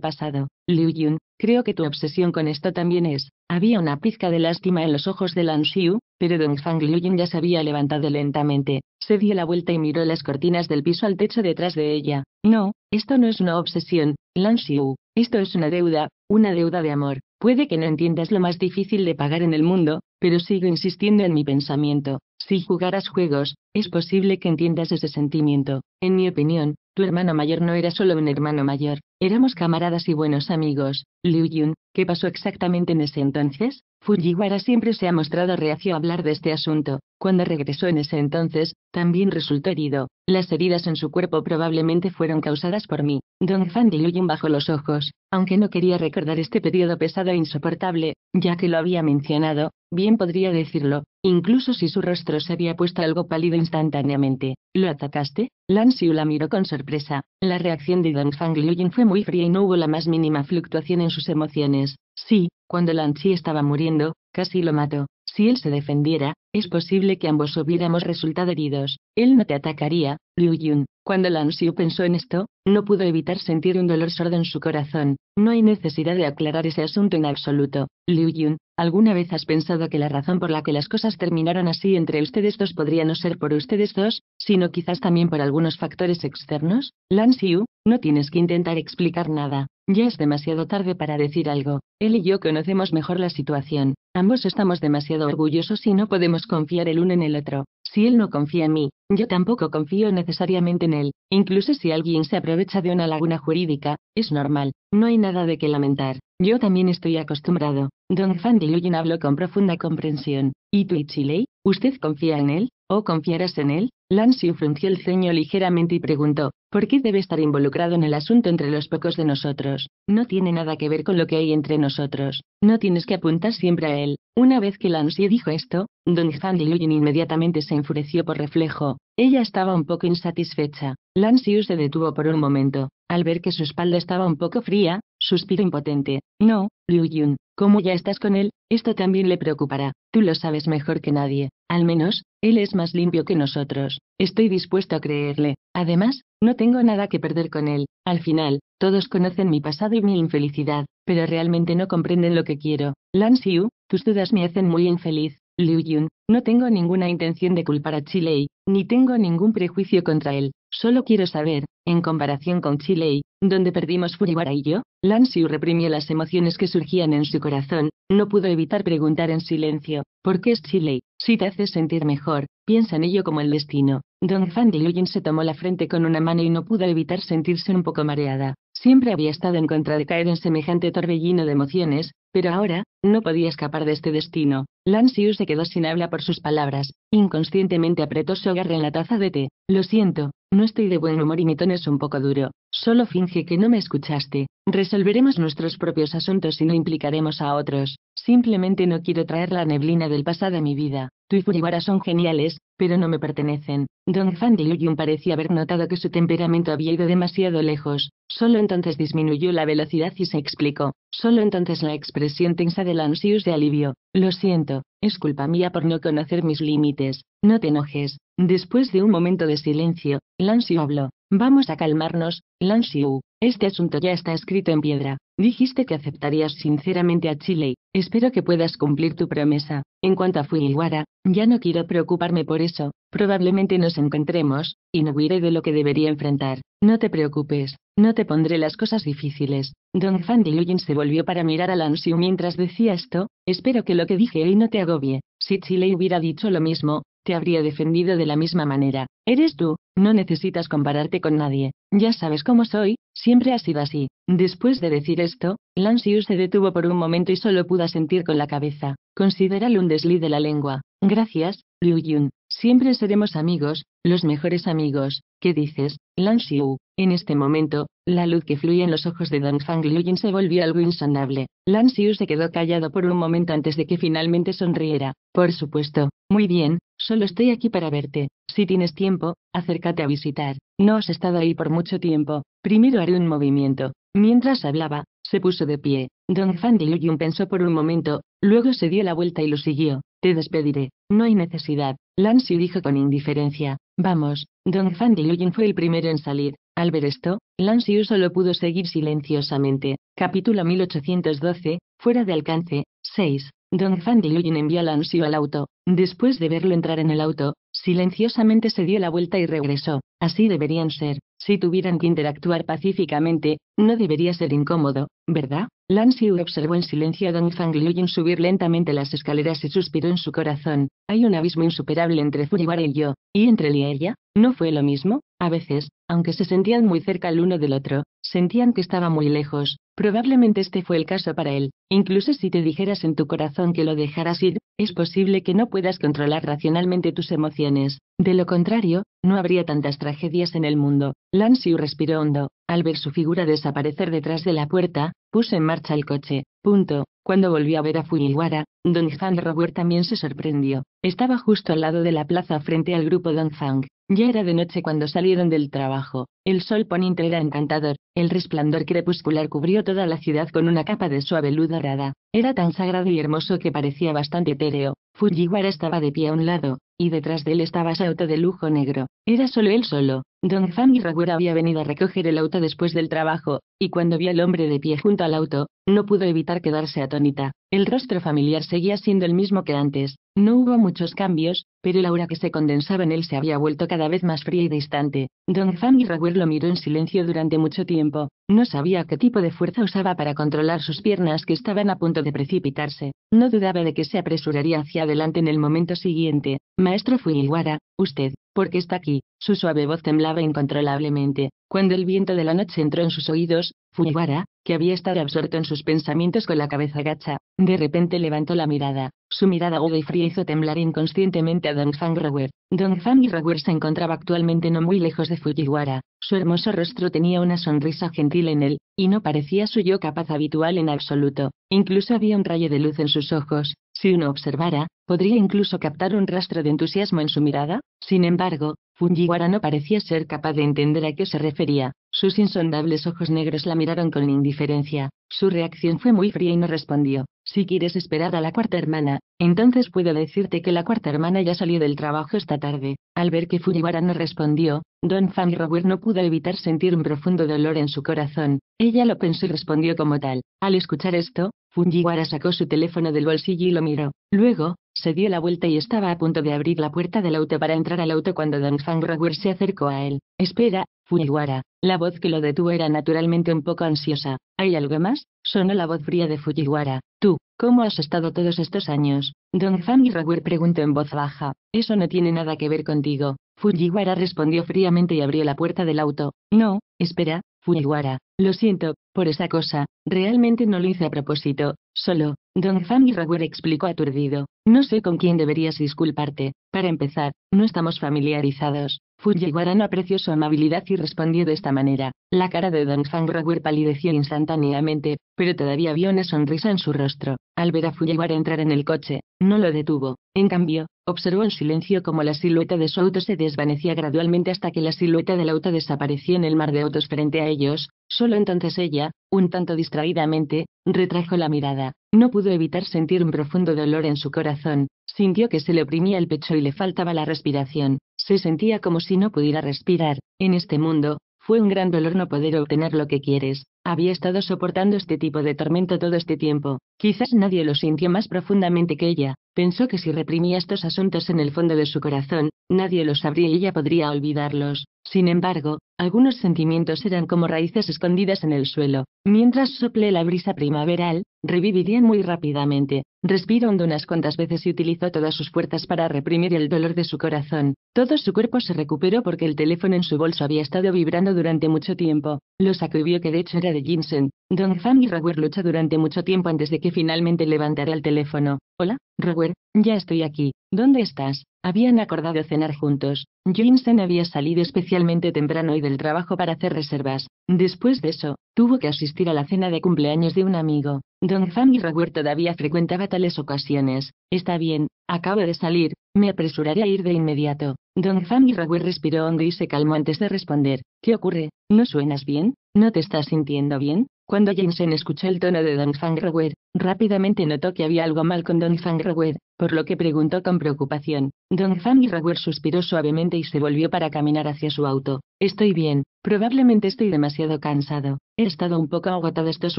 pasado. Liu Yun, creo que tu obsesión con esto también es. Había una pizca de lástima en los ojos de Lan Xiu, pero Dong Fang ya se había levantado lentamente. Se dio la vuelta y miró las cortinas del piso al techo detrás de ella. No, esto no es una obsesión, Lan Xiu. Esto es una deuda, una deuda de amor. Puede que no entiendas lo más difícil de pagar en el mundo, pero sigo insistiendo en mi pensamiento. Si jugaras juegos, es posible que entiendas ese sentimiento. En mi opinión, tu hermano mayor no era solo un hermano mayor, éramos camaradas y buenos amigos. Liu Yun, ¿qué pasó exactamente en ese entonces? Fujiwara siempre se ha mostrado reacio a hablar de este asunto. Cuando regresó en ese entonces, también resultó herido. Las heridas en su cuerpo probablemente fueron causadas por mí. Don Fan de Liu Yun bajó los ojos, aunque no quería recordar este periodo pesado e insoportable, ya que lo había mencionado, bien podría decirlo, incluso si su rostro se había puesto algo pálido instantáneamente. ¿Lo atacaste? Lan Xiu la miró con sorpresa. La reacción de Dong Fang Yun fue muy fría y no hubo la más mínima fluctuación en sus emociones. Sí, cuando Lan Xi estaba muriendo, casi lo mató. Si él se defendiera, es posible que ambos hubiéramos resultado heridos. Él no te atacaría, Liu Yun. Cuando Lan Xiu pensó en esto, no pudo evitar sentir un dolor sordo en su corazón. No hay necesidad de aclarar ese asunto en absoluto. Liu Yun, ¿Alguna vez has pensado que la razón por la que las cosas terminaron así entre ustedes dos podría no ser por ustedes dos, sino quizás también por algunos factores externos? Lan Xiu, no tienes que intentar explicar nada. Ya es demasiado tarde para decir algo. Él y yo conocemos mejor la situación. Ambos estamos demasiado orgullosos y no podemos confiar el uno en el otro. Si él no confía en mí, yo tampoco confío necesariamente en él. Incluso si alguien se aprovecha de una laguna jurídica, es normal. No hay nada de qué lamentar. Yo también estoy acostumbrado. Don Fan habló con profunda comprensión. ¿Y tú, Ichilei? ¿Usted confía en él? ¿O confiarás en él? Lansiu frunció el ceño ligeramente y preguntó, ¿por qué debe estar involucrado en el asunto entre los pocos de nosotros? No tiene nada que ver con lo que hay entre nosotros. No tienes que apuntar siempre a él. Una vez que Lansiu dijo esto, Don Han inmediatamente se enfureció por reflejo. Ella estaba un poco insatisfecha. Lansiu se detuvo por un momento. Al ver que su espalda estaba un poco fría, Suspiro impotente. No, Liu Yun, como ya estás con él, esto también le preocupará. Tú lo sabes mejor que nadie. Al menos, él es más limpio que nosotros. Estoy dispuesto a creerle. Además, no tengo nada que perder con él. Al final, todos conocen mi pasado y mi infelicidad, pero realmente no comprenden lo que quiero. Lan Xiu, tus dudas me hacen muy infeliz. Liu Yun, no tengo ninguna intención de culpar a Chile, ni tengo ningún prejuicio contra él. Solo quiero saber, en comparación con Chile, donde perdimos Fujiwara y yo, Lansiu reprimió las emociones que surgían en su corazón, no pudo evitar preguntar en silencio, ¿por qué es Chile? Si te hace sentir mejor, piensa en ello como el destino. Don Fan se tomó la frente con una mano y no pudo evitar sentirse un poco mareada. Siempre había estado en contra de caer en semejante torbellino de emociones, pero ahora, no podía escapar de este destino. Lansiu se quedó sin habla por sus palabras. Inconscientemente apretó su agarre en la taza de té. Lo siento, no estoy de buen humor y mi tono es un poco duro. Solo finge que no me escuchaste. Resolveremos nuestros propios asuntos y no implicaremos a otros. Simplemente no quiero traer la neblina del pasado a mi vida. Tu y Fujiwara son geniales, pero no me pertenecen. Don Fan parecía haber notado que su temperamento había ido demasiado lejos. Solo entonces disminuyó la velocidad y se explicó. Solo entonces la expresión sienten de del ansius de alivio. Lo siento, es culpa mía por no conocer mis límites. No te enojes. Después de un momento de silencio, Lansiu habló. Vamos a calmarnos, Lansiu. Este asunto ya está escrito en piedra. Dijiste que aceptarías sinceramente a Chile. Espero que puedas cumplir tu promesa. En cuanto a Fujiwara, ya no quiero preocuparme por eso. Probablemente nos encontremos, y no huiré de lo que debería enfrentar. No te preocupes, no te pondré las cosas difíciles. Don Fan Liuyin se volvió para mirar a Lan mientras decía esto, espero que lo que dije hoy no te agobie. Si Chile hubiera dicho lo mismo, te habría defendido de la misma manera. Eres tú, no necesitas compararte con nadie. Ya sabes cómo soy, siempre ha sido así. Después de decir esto, Lan se detuvo por un momento y solo pudo sentir con la cabeza. Considéralo un desliz de la lengua. Gracias, Liu Yun. Siempre seremos amigos, los mejores amigos, ¿qué dices, Lan Xiu? En este momento, la luz que fluía en los ojos de Don Fang se volvió algo insanable. Lan Xiu se quedó callado por un momento antes de que finalmente sonriera. Por supuesto, muy bien, solo estoy aquí para verte. Si tienes tiempo, acércate a visitar. No has estado ahí por mucho tiempo. Primero haré un movimiento. Mientras hablaba, se puso de pie. Don Fang Liu pensó por un momento, luego se dio la vuelta y lo siguió. Te despediré, no hay necesidad, Lancy dijo con indiferencia. Vamos, Don Fan fue el primero en salir. Al ver esto, Xiu solo pudo seguir silenciosamente. Capítulo 1812, fuera de alcance, 6. Don Fan Glüyen envió a Lancy al auto. Después de verlo entrar en el auto, silenciosamente se dio la vuelta y regresó. Así deberían ser. Si tuvieran que interactuar pacíficamente, no debería ser incómodo, ¿verdad? Xiu observó en silencio a Dong en subir lentamente las escaleras y suspiró en su corazón. Hay un abismo insuperable entre Fujiwara y yo, y entre él y ella, ¿no fue lo mismo? A veces, aunque se sentían muy cerca el uno del otro, sentían que estaba muy lejos, probablemente este fue el caso para él, incluso si te dijeras en tu corazón que lo dejaras ir, es posible que no puedas controlar racionalmente tus emociones, de lo contrario, no habría tantas tragedias en el mundo. Xiu respiró hondo, al ver su figura desaparecer detrás de la puerta, puso en marcha el coche, punto, cuando volvió a ver a Fujiwara, Don Zhang Robert también se sorprendió. Estaba justo al lado de la plaza frente al grupo Don Zhang. Ya era de noche cuando salieron del trabajo, el sol poniente era encantador, el resplandor crepuscular cubrió toda la ciudad con una capa de suave luz dorada, era tan sagrado y hermoso que parecía bastante etéreo, Fujiwara estaba de pie a un lado, y detrás de él estaba auto de lujo negro, era solo él solo, Don Fam y Ragura había venido a recoger el auto después del trabajo, y cuando vio al hombre de pie junto al auto, no pudo evitar quedarse atónita, el rostro familiar seguía siendo el mismo que antes, no hubo muchos cambios, pero la aura que se condensaba en él se había vuelto cada vez más fría y distante. Don Fan y Raguer lo miró en silencio durante mucho tiempo. No sabía qué tipo de fuerza usaba para controlar sus piernas que estaban a punto de precipitarse. No dudaba de que se apresuraría hacia adelante en el momento siguiente. Maestro Fujiwara, usted, ¿por qué está aquí? Su suave voz temblaba incontrolablemente. Cuando el viento de la noche entró en sus oídos, Fujiwara, que había estado absorto en sus pensamientos con la cabeza gacha, de repente levantó la mirada. Su mirada aguda y fría hizo temblar inconscientemente a Dongfang Rower. Dongfang Rower se encontraba actualmente no muy lejos de Fujiwara. Su hermoso rostro tenía una sonrisa gentil en él, y no parecía su yo capaz habitual en absoluto. Incluso había un rayo de luz en sus ojos, si uno observara, podría incluso captar un rastro de entusiasmo en su mirada, sin embargo, Fujiwara no parecía ser capaz de entender a qué se refería, sus insondables ojos negros la miraron con indiferencia, su reacción fue muy fría y no respondió, si quieres esperar a la cuarta hermana, entonces puedo decirte que la cuarta hermana ya salió del trabajo esta tarde, al ver que Fujiwara no respondió, Don Fan Robert no pudo evitar sentir un profundo dolor en su corazón, ella lo pensó y respondió como tal, al escuchar esto, Fujiwara sacó su teléfono del bolsillo y lo miró. Luego, se dio la vuelta y estaba a punto de abrir la puerta del auto para entrar al auto cuando Don Rower se acercó a él. Espera, Fujiwara. La voz que lo detuvo era naturalmente un poco ansiosa. ¿Hay algo más? Sonó la voz fría de Fujiwara. Tú, ¿cómo has estado todos estos años? Don Rower preguntó en voz baja. Eso no tiene nada que ver contigo. Fujiwara respondió fríamente y abrió la puerta del auto. No, espera, Fujiwara, lo siento, por esa cosa, realmente no lo hice a propósito, solo, Don Fang Raguer explicó aturdido. No sé con quién deberías disculparte. Para empezar, no estamos familiarizados. Fujiwara no apreció su amabilidad y respondió de esta manera. La cara de Don Fang palideció instantáneamente, pero todavía vio una sonrisa en su rostro. Al ver a Fujiwara entrar en el coche, no lo detuvo. En cambio, observó en silencio como la silueta de su auto se desvanecía gradualmente hasta que la silueta del auto desapareció en el mar de autos frente a ellos. Solo entonces ella, un tanto distraídamente, retrajo la mirada. No pudo evitar sentir un profundo dolor en su corazón, sintió que se le oprimía el pecho y le faltaba la respiración, se sentía como si no pudiera respirar, en este mundo, fue un gran dolor no poder obtener lo que quieres. Había estado soportando este tipo de tormento todo este tiempo. Quizás nadie lo sintió más profundamente que ella. Pensó que si reprimía estos asuntos en el fondo de su corazón, nadie los sabría y ella podría olvidarlos. Sin embargo, algunos sentimientos eran como raíces escondidas en el suelo. Mientras sople la brisa primaveral, revivirían muy rápidamente. Respiró unas cuantas veces y utilizó todas sus fuerzas para reprimir el dolor de su corazón. Todo su cuerpo se recuperó porque el teléfono en su bolso había estado vibrando durante mucho tiempo. Lo sacó que de hecho era de Jensen. Don y Rower lucha durante mucho tiempo antes de que finalmente levantara el teléfono. Hola, Rower, ya estoy aquí. ¿Dónde estás? Habían acordado cenar juntos. Johnson había salido especialmente temprano y del trabajo para hacer reservas. Después de eso, tuvo que asistir a la cena de cumpleaños de un amigo. Don y Rower todavía frecuentaba tales ocasiones. Está bien, acabo de salir, me apresuraré a ir de inmediato. Don y respiró hondo y se calmó antes de responder. ¿Qué ocurre? ¿No suenas bien? ¿No te estás sintiendo bien? Cuando Jensen escuchó el tono de Don Rower, rápidamente notó que había algo mal con Don Rower, por lo que preguntó con preocupación. Don Rower suspiró suavemente y se volvió para caminar hacia su auto. Estoy bien, probablemente estoy demasiado cansado. He estado un poco agotado estos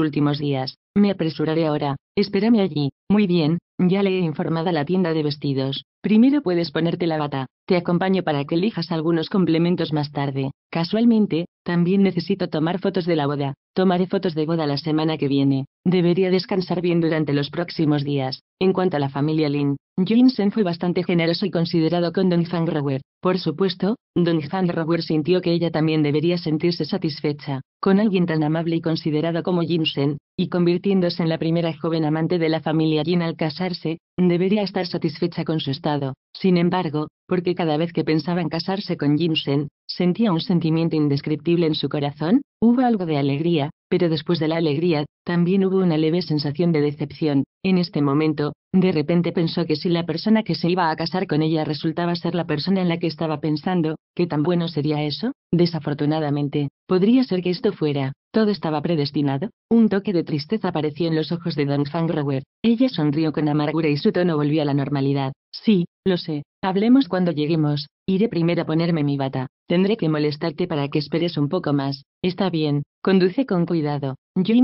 últimos días. Me apresuraré ahora. Espérame allí. Muy bien, ya le he informado a la tienda de vestidos. Primero puedes ponerte la bata. Te acompaño para que elijas algunos complementos más tarde. Casualmente, también necesito tomar fotos de la boda. Tomaré fotos de boda la semana que viene. Debería descansar bien durante los próximos días. En cuanto a la familia Lin, Joinsen fue bastante generoso y considerado con Don Fangrower. Por supuesto, Don Juan Robert sintió que ella también debería sentirse satisfecha, con alguien tan amable y considerado como Jensen, y convirtiéndose en la primera joven amante de la familia Jin al casarse, debería estar satisfecha con su estado. Sin embargo, porque cada vez que pensaba en casarse con Jensen, sentía un sentimiento indescriptible en su corazón, hubo algo de alegría, pero después de la alegría, también hubo una leve sensación de decepción. En este momento, de repente pensó que si la persona que se iba a casar con ella resultaba ser la persona en la que estaba pensando, ¿qué tan bueno sería eso? Desafortunadamente, podría ser que esto fuera. Todo estaba predestinado. Un toque de tristeza apareció en los ojos de Don Fangrower. Ella sonrió con amargura y su tono volvió a la normalidad. Sí, lo sé, Hablemos cuando lleguemos, iré primero a ponerme mi bata, tendré que molestarte para que esperes un poco más, está bien, conduce con cuidado,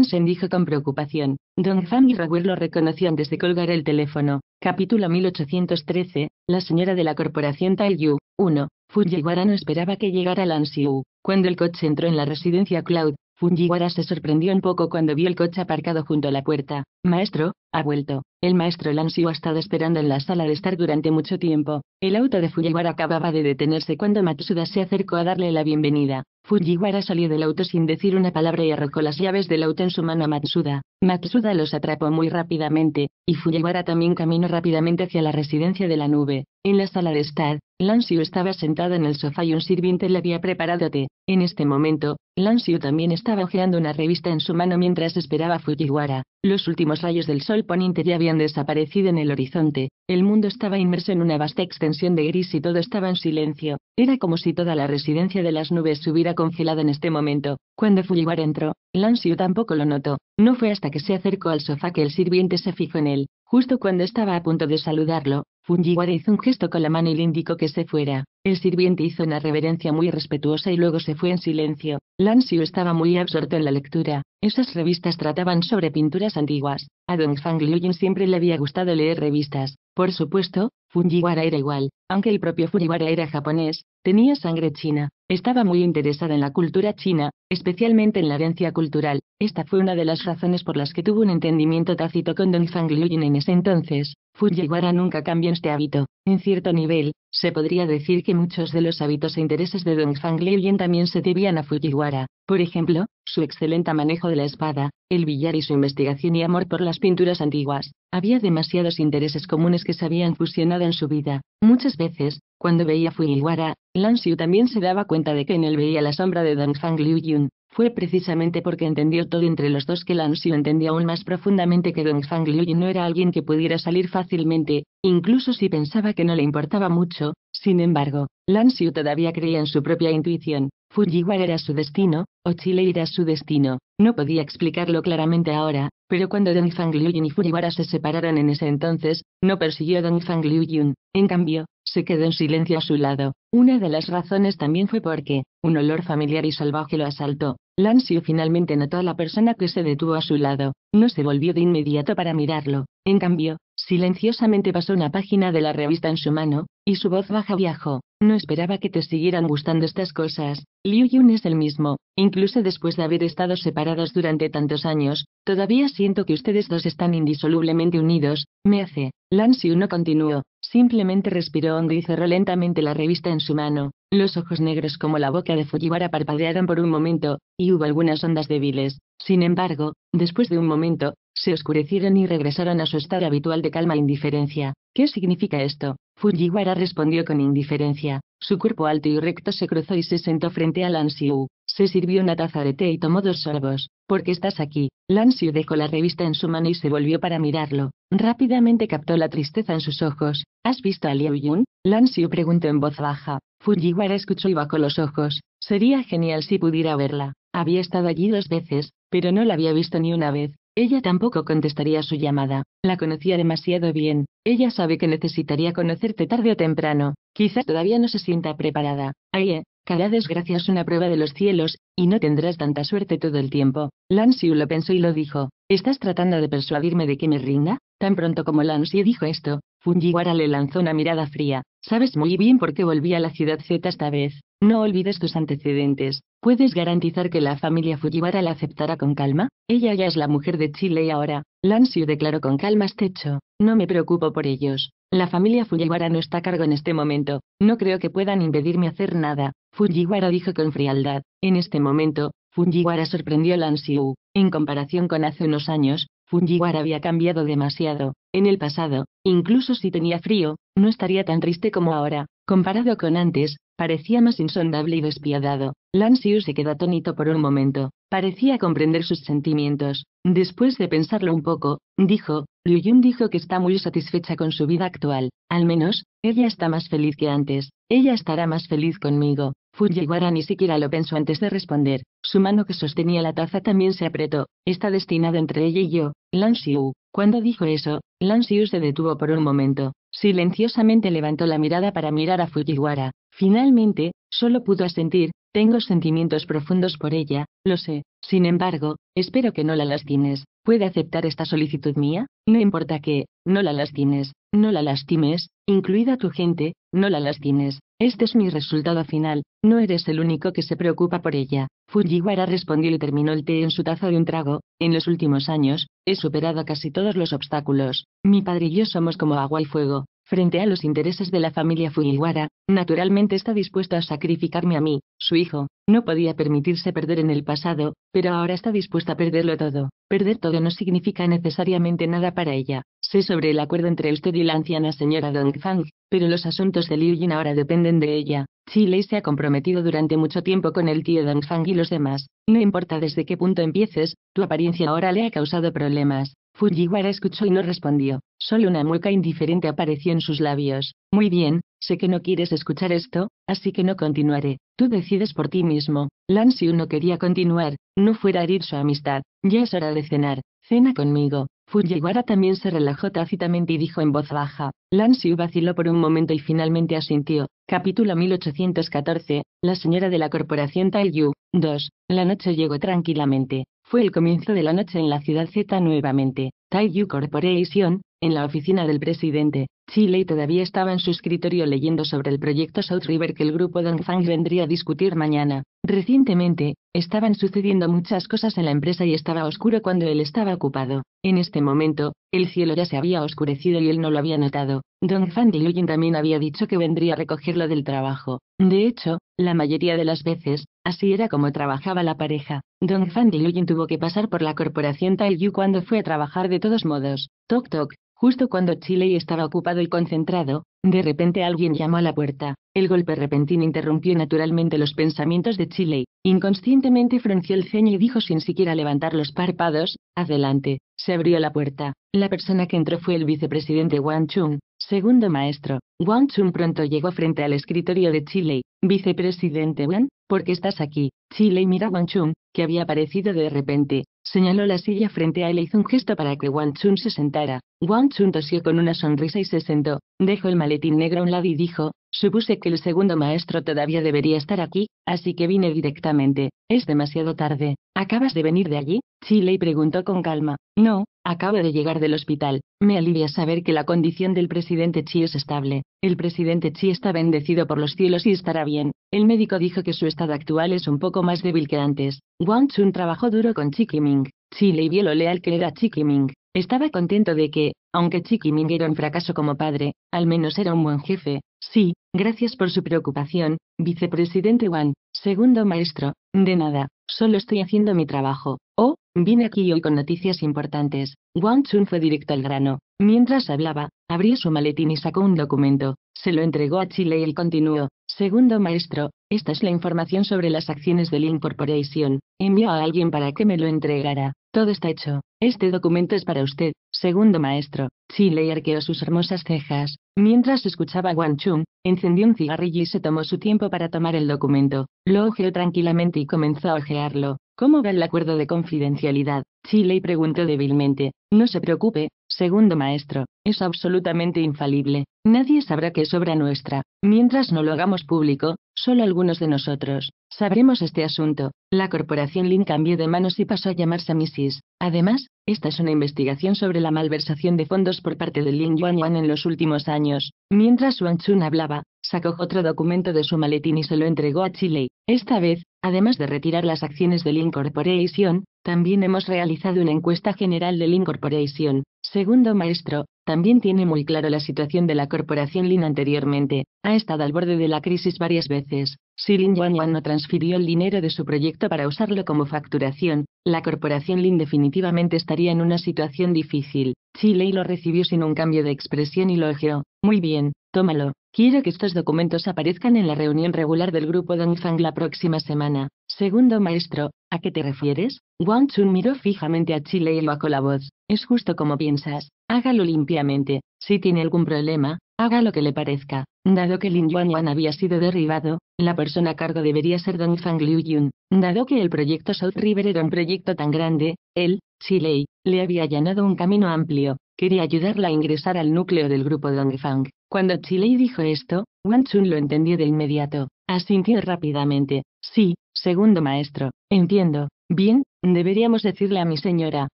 Sen dijo con preocupación, Don Zhang y Raúl lo reconocían desde colgar el teléfono, capítulo 1813, la señora de la corporación Yu, 1, Fujiwara no esperaba que llegara Lansiu, cuando el coche entró en la residencia Cloud, Fujiwara se sorprendió un poco cuando vio el coche aparcado junto a la puerta, maestro, ha vuelto, el maestro Lansio ha estado esperando en la sala de estar durante mucho tiempo. El auto de Fujiwara acababa de detenerse cuando Matsuda se acercó a darle la bienvenida. Fujiwara salió del auto sin decir una palabra y arrojó las llaves del auto en su mano a Matsuda. Matsuda los atrapó muy rápidamente, y Fujiwara también caminó rápidamente hacia la residencia de la nube. En la sala de estar, Lansio estaba sentado en el sofá y un sirviente le había preparado té. En este momento, Lansio también estaba hojeando una revista en su mano mientras esperaba a Fujiwara. Los últimos rayos del sol poniente ya habían desaparecido en el horizonte, el mundo estaba inmerso en una vasta extensión de gris y todo estaba en silencio, era como si toda la residencia de las nubes se hubiera congelado en este momento. Cuando Fujiwara entró, Lansiu tampoco lo notó, no fue hasta que se acercó al sofá que el sirviente se fijó en él, justo cuando estaba a punto de saludarlo, Fujiwara hizo un gesto con la mano y le indicó que se fuera. El sirviente hizo una reverencia muy respetuosa y luego se fue en silencio. Lan Xiu estaba muy absorto en la lectura. Esas revistas trataban sobre pinturas antiguas. A Dong Fang siempre le había gustado leer revistas. Por supuesto, Fujiwara era igual. Aunque el propio Fujiwara era japonés, tenía sangre china. Estaba muy interesada en la cultura china, especialmente en la herencia cultural. Esta fue una de las razones por las que tuvo un entendimiento tácito con Dong y en ese entonces. Fujiwara nunca cambió este hábito. En cierto nivel, se podría decir que muchos de los hábitos e intereses de Dongfang Fang Yun también se debían a Fujiwara, por ejemplo, su excelente manejo de la espada, el billar y su investigación y amor por las pinturas antiguas. Había demasiados intereses comunes que se habían fusionado en su vida. Muchas veces, cuando veía a Fujiwara, Lan Xiu también se daba cuenta de que en él veía la sombra de Don Fang Yun. Fue precisamente porque entendió todo entre los dos que Xiu entendía aún más profundamente que Dong Liu y no era alguien que pudiera salir fácilmente, incluso si pensaba que no le importaba mucho, sin embargo, Xiu todavía creía en su propia intuición, Fujiwara era su destino, o Chile era su destino. No podía explicarlo claramente ahora, pero cuando Liu Yun y Fujiwara se separaron en ese entonces, no persiguió a Liu Yun, en cambio, se quedó en silencio a su lado. Una de las razones también fue porque, un olor familiar y salvaje lo asaltó. Xiu finalmente notó a la persona que se detuvo a su lado. No se volvió de inmediato para mirarlo. En cambio, silenciosamente pasó una página de la revista en su mano, y su voz baja viajó. No esperaba que te siguieran gustando estas cosas. Liu Yun es el mismo. Incluso después de haber estado separados durante tantos años, todavía siento que ustedes dos están indisolublemente unidos. Me hace. Lan Xiu no continuó. Simplemente respiró hondo y cerró lentamente la revista en su mano. Los ojos negros como la boca de Fujiwara parpadearon por un momento, y hubo algunas ondas débiles. Sin embargo, después de un momento, se oscurecieron y regresaron a su estado habitual de calma e indiferencia. ¿Qué significa esto? Fujiwara respondió con indiferencia. Su cuerpo alto y recto se cruzó y se sentó frente a Lansiu. Se sirvió una taza de té y tomó dos sorbos. ¿Por qué estás aquí? Lansiu dejó la revista en su mano y se volvió para mirarlo. Rápidamente captó la tristeza en sus ojos. ¿Has visto a Liu Yun? Lansiu preguntó en voz baja. Fujiwara escuchó y bajó los ojos. Sería genial si pudiera verla. Había estado allí dos veces, pero no la había visto ni una vez. Ella tampoco contestaría su llamada, la conocía demasiado bien, ella sabe que necesitaría conocerte tarde o temprano, quizás todavía no se sienta preparada. Aye, cada desgracia es una prueba de los cielos, y no tendrás tanta suerte todo el tiempo. Xiu lo pensó y lo dijo, ¿estás tratando de persuadirme de que me rinda? Tan pronto como Xiu dijo esto, Fungiwara le lanzó una mirada fría, sabes muy bien por qué volví a la ciudad Z esta vez, no olvides tus antecedentes. ¿Puedes garantizar que la familia Fujiwara la aceptará con calma? Ella ya es la mujer de Chile y ahora, lansiu declaró con calma este hecho. No me preocupo por ellos. La familia Fujiwara no está a cargo en este momento. No creo que puedan impedirme hacer nada. Fujiwara dijo con frialdad. En este momento, Fujiwara sorprendió a Lansiu. En comparación con hace unos años, Fujiwara había cambiado demasiado. En el pasado, incluso si tenía frío, no estaría tan triste como ahora. Comparado con antes, parecía más insondable y despiadado. Xiu se quedó atónito por un momento. Parecía comprender sus sentimientos. Después de pensarlo un poco, dijo, Liu Yun dijo que está muy satisfecha con su vida actual. Al menos, ella está más feliz que antes. Ella estará más feliz conmigo. Fujiwara ni siquiera lo pensó antes de responder. Su mano que sostenía la taza también se apretó. Está destinado entre ella y yo, Lan Xiu. Cuando dijo eso, Lan Xiu se detuvo por un momento. Silenciosamente levantó la mirada para mirar a Fujiwara. Finalmente, solo pudo asentir, tengo sentimientos profundos por ella, lo sé, sin embargo, espero que no la lastimes. ¿Puede aceptar esta solicitud mía? No importa que, no la lastimes, no la lastimes, incluida tu gente, no la lastimes. Este es mi resultado final, no eres el único que se preocupa por ella. Fujiwara respondió y terminó el té en su taza de un trago. En los últimos años, he superado casi todos los obstáculos. Mi padre y yo somos como agua y fuego. Frente a los intereses de la familia Fujiwara, naturalmente está dispuesto a sacrificarme a mí, su hijo. No podía permitirse perder en el pasado, pero ahora está dispuesta a perderlo todo. Perder todo no significa necesariamente nada para ella. Sé sobre el acuerdo entre usted y la anciana señora Dongfang, pero los asuntos de Liu Jin ahora dependen de ella. Chile se ha comprometido durante mucho tiempo con el tío Dong y los demás. No importa desde qué punto empieces, tu apariencia ahora le ha causado problemas. Fujiwara escuchó y no respondió. Solo una mueca indiferente apareció en sus labios. Muy bien, sé que no quieres escuchar esto, así que no continuaré. Tú decides por ti mismo. Lan Xiu no quería continuar, no fuera a herir su amistad. Ya es hora de cenar. Cena conmigo. Fujiwara también se relajó tácitamente y dijo en voz baja. Xiu vaciló por un momento y finalmente asintió. Capítulo 1814. La señora de la corporación Taiyu. 2. La noche llegó tranquilamente. Fue el comienzo de la noche en la ciudad Z nuevamente. Taiyu Corporation, en la oficina del presidente, Chile todavía estaba en su escritorio leyendo sobre el proyecto South River que el grupo Dongfang vendría a discutir mañana. Recientemente, estaban sucediendo muchas cosas en la empresa y estaba oscuro cuando él estaba ocupado. En este momento, el cielo ya se había oscurecido y él no lo había notado. Dongfang Liuyin también había dicho que vendría a recogerlo del trabajo. De hecho, la mayoría de las veces, así era como trabajaba la pareja. Dongfang Liuyin tuvo que pasar por la corporación Taiyu cuando fue a trabajar de todos modos. Toc toc, justo cuando Chile estaba ocupado y concentrado, de repente alguien llamó a la puerta. El golpe repentino interrumpió naturalmente los pensamientos de Chile. Inconscientemente frunció el ceño y dijo sin siquiera levantar los párpados, adelante. Se abrió la puerta. La persona que entró fue el vicepresidente Wang Chung, segundo maestro. Wang Chung pronto llegó frente al escritorio de Chile. Vicepresidente Wang, ¿por qué estás aquí? Chile mira a Wang Chung, que había aparecido de repente. Señaló la silla frente a él e hizo un gesto para que Wang Chun se sentara. Wang Chun tosió con una sonrisa y se sentó. Dejó el maletín negro a un lado y dijo, supuse que el segundo maestro todavía debería estar aquí, así que vine directamente. Es demasiado tarde. ¿Acabas de venir de allí? Chile preguntó con calma. No, Acaba de llegar del hospital. Me alivia saber que la condición del presidente Chi es estable. El presidente Chi está bendecido por los cielos y estará bien. El médico dijo que su estado actual es un poco más débil que antes. Wang Chun trabajó duro con Chi Kiming. Chi le vio lo leal que era Chi Kiming. Estaba contento de que, aunque Chi Kiming era un fracaso como padre, al menos era un buen jefe. Sí, gracias por su preocupación, vicepresidente Wang. Segundo maestro, de nada, solo estoy haciendo mi trabajo. Oh, Vine aquí hoy con noticias importantes. Wang Chun fue directo al grano. Mientras hablaba, abrió su maletín y sacó un documento. Se lo entregó a Chile y continuó. Segundo maestro, esta es la información sobre las acciones de Link Corporation. Envió a alguien para que me lo entregara. Todo está hecho. Este documento es para usted, segundo maestro. Chile arqueó sus hermosas cejas. Mientras escuchaba a Wang Chung, encendió un cigarrillo y se tomó su tiempo para tomar el documento. Lo ojeó tranquilamente y comenzó a ojearlo. ¿Cómo va el acuerdo de confidencialidad? Chile preguntó débilmente. No se preocupe, segundo maestro, es absolutamente infalible. Nadie sabrá qué es obra nuestra. Mientras no lo hagamos público, Solo algunos de nosotros sabremos este asunto. La corporación Lin cambió de manos y pasó a llamarse Mrs. Además, esta es una investigación sobre la malversación de fondos por parte de Lin Yuan Yuan en los últimos años. Mientras Wang Chun hablaba, sacó otro documento de su maletín y se lo entregó a Chile. Esta vez, además de retirar las acciones de Lin Corporation, también hemos realizado una encuesta general de Lin Corporation. Segundo maestro, también tiene muy claro la situación de la corporación Lin anteriormente, ha estado al borde de la crisis varias veces. Si Lin Yuan Yuan no transfirió el dinero de su proyecto para usarlo como facturación, la corporación Lin definitivamente estaría en una situación difícil. Lei lo recibió sin un cambio de expresión y lo elogió. Muy bien, tómalo. Quiero que estos documentos aparezcan en la reunión regular del grupo Dongfang la próxima semana. Segundo maestro, ¿a qué te refieres? Wang Chun miró fijamente a Chile y lo acó la voz. Es justo como piensas. Hágalo limpiamente. Si tiene algún problema, haga lo que le parezca. Dado que Lin Yuan Yuan había sido derribado, la persona a cargo debería ser Dong Fang Liu Yun. Dado que el proyecto South River era un proyecto tan grande, él, Chile, le había allanado un camino amplio. Quería ayudarla a ingresar al núcleo del grupo Dong Fang. Cuando Chile dijo esto, Wang Chun lo entendió de inmediato. Asintió rápidamente. Sí, Segundo maestro, entiendo. Bien, deberíamos decirle a mi señora,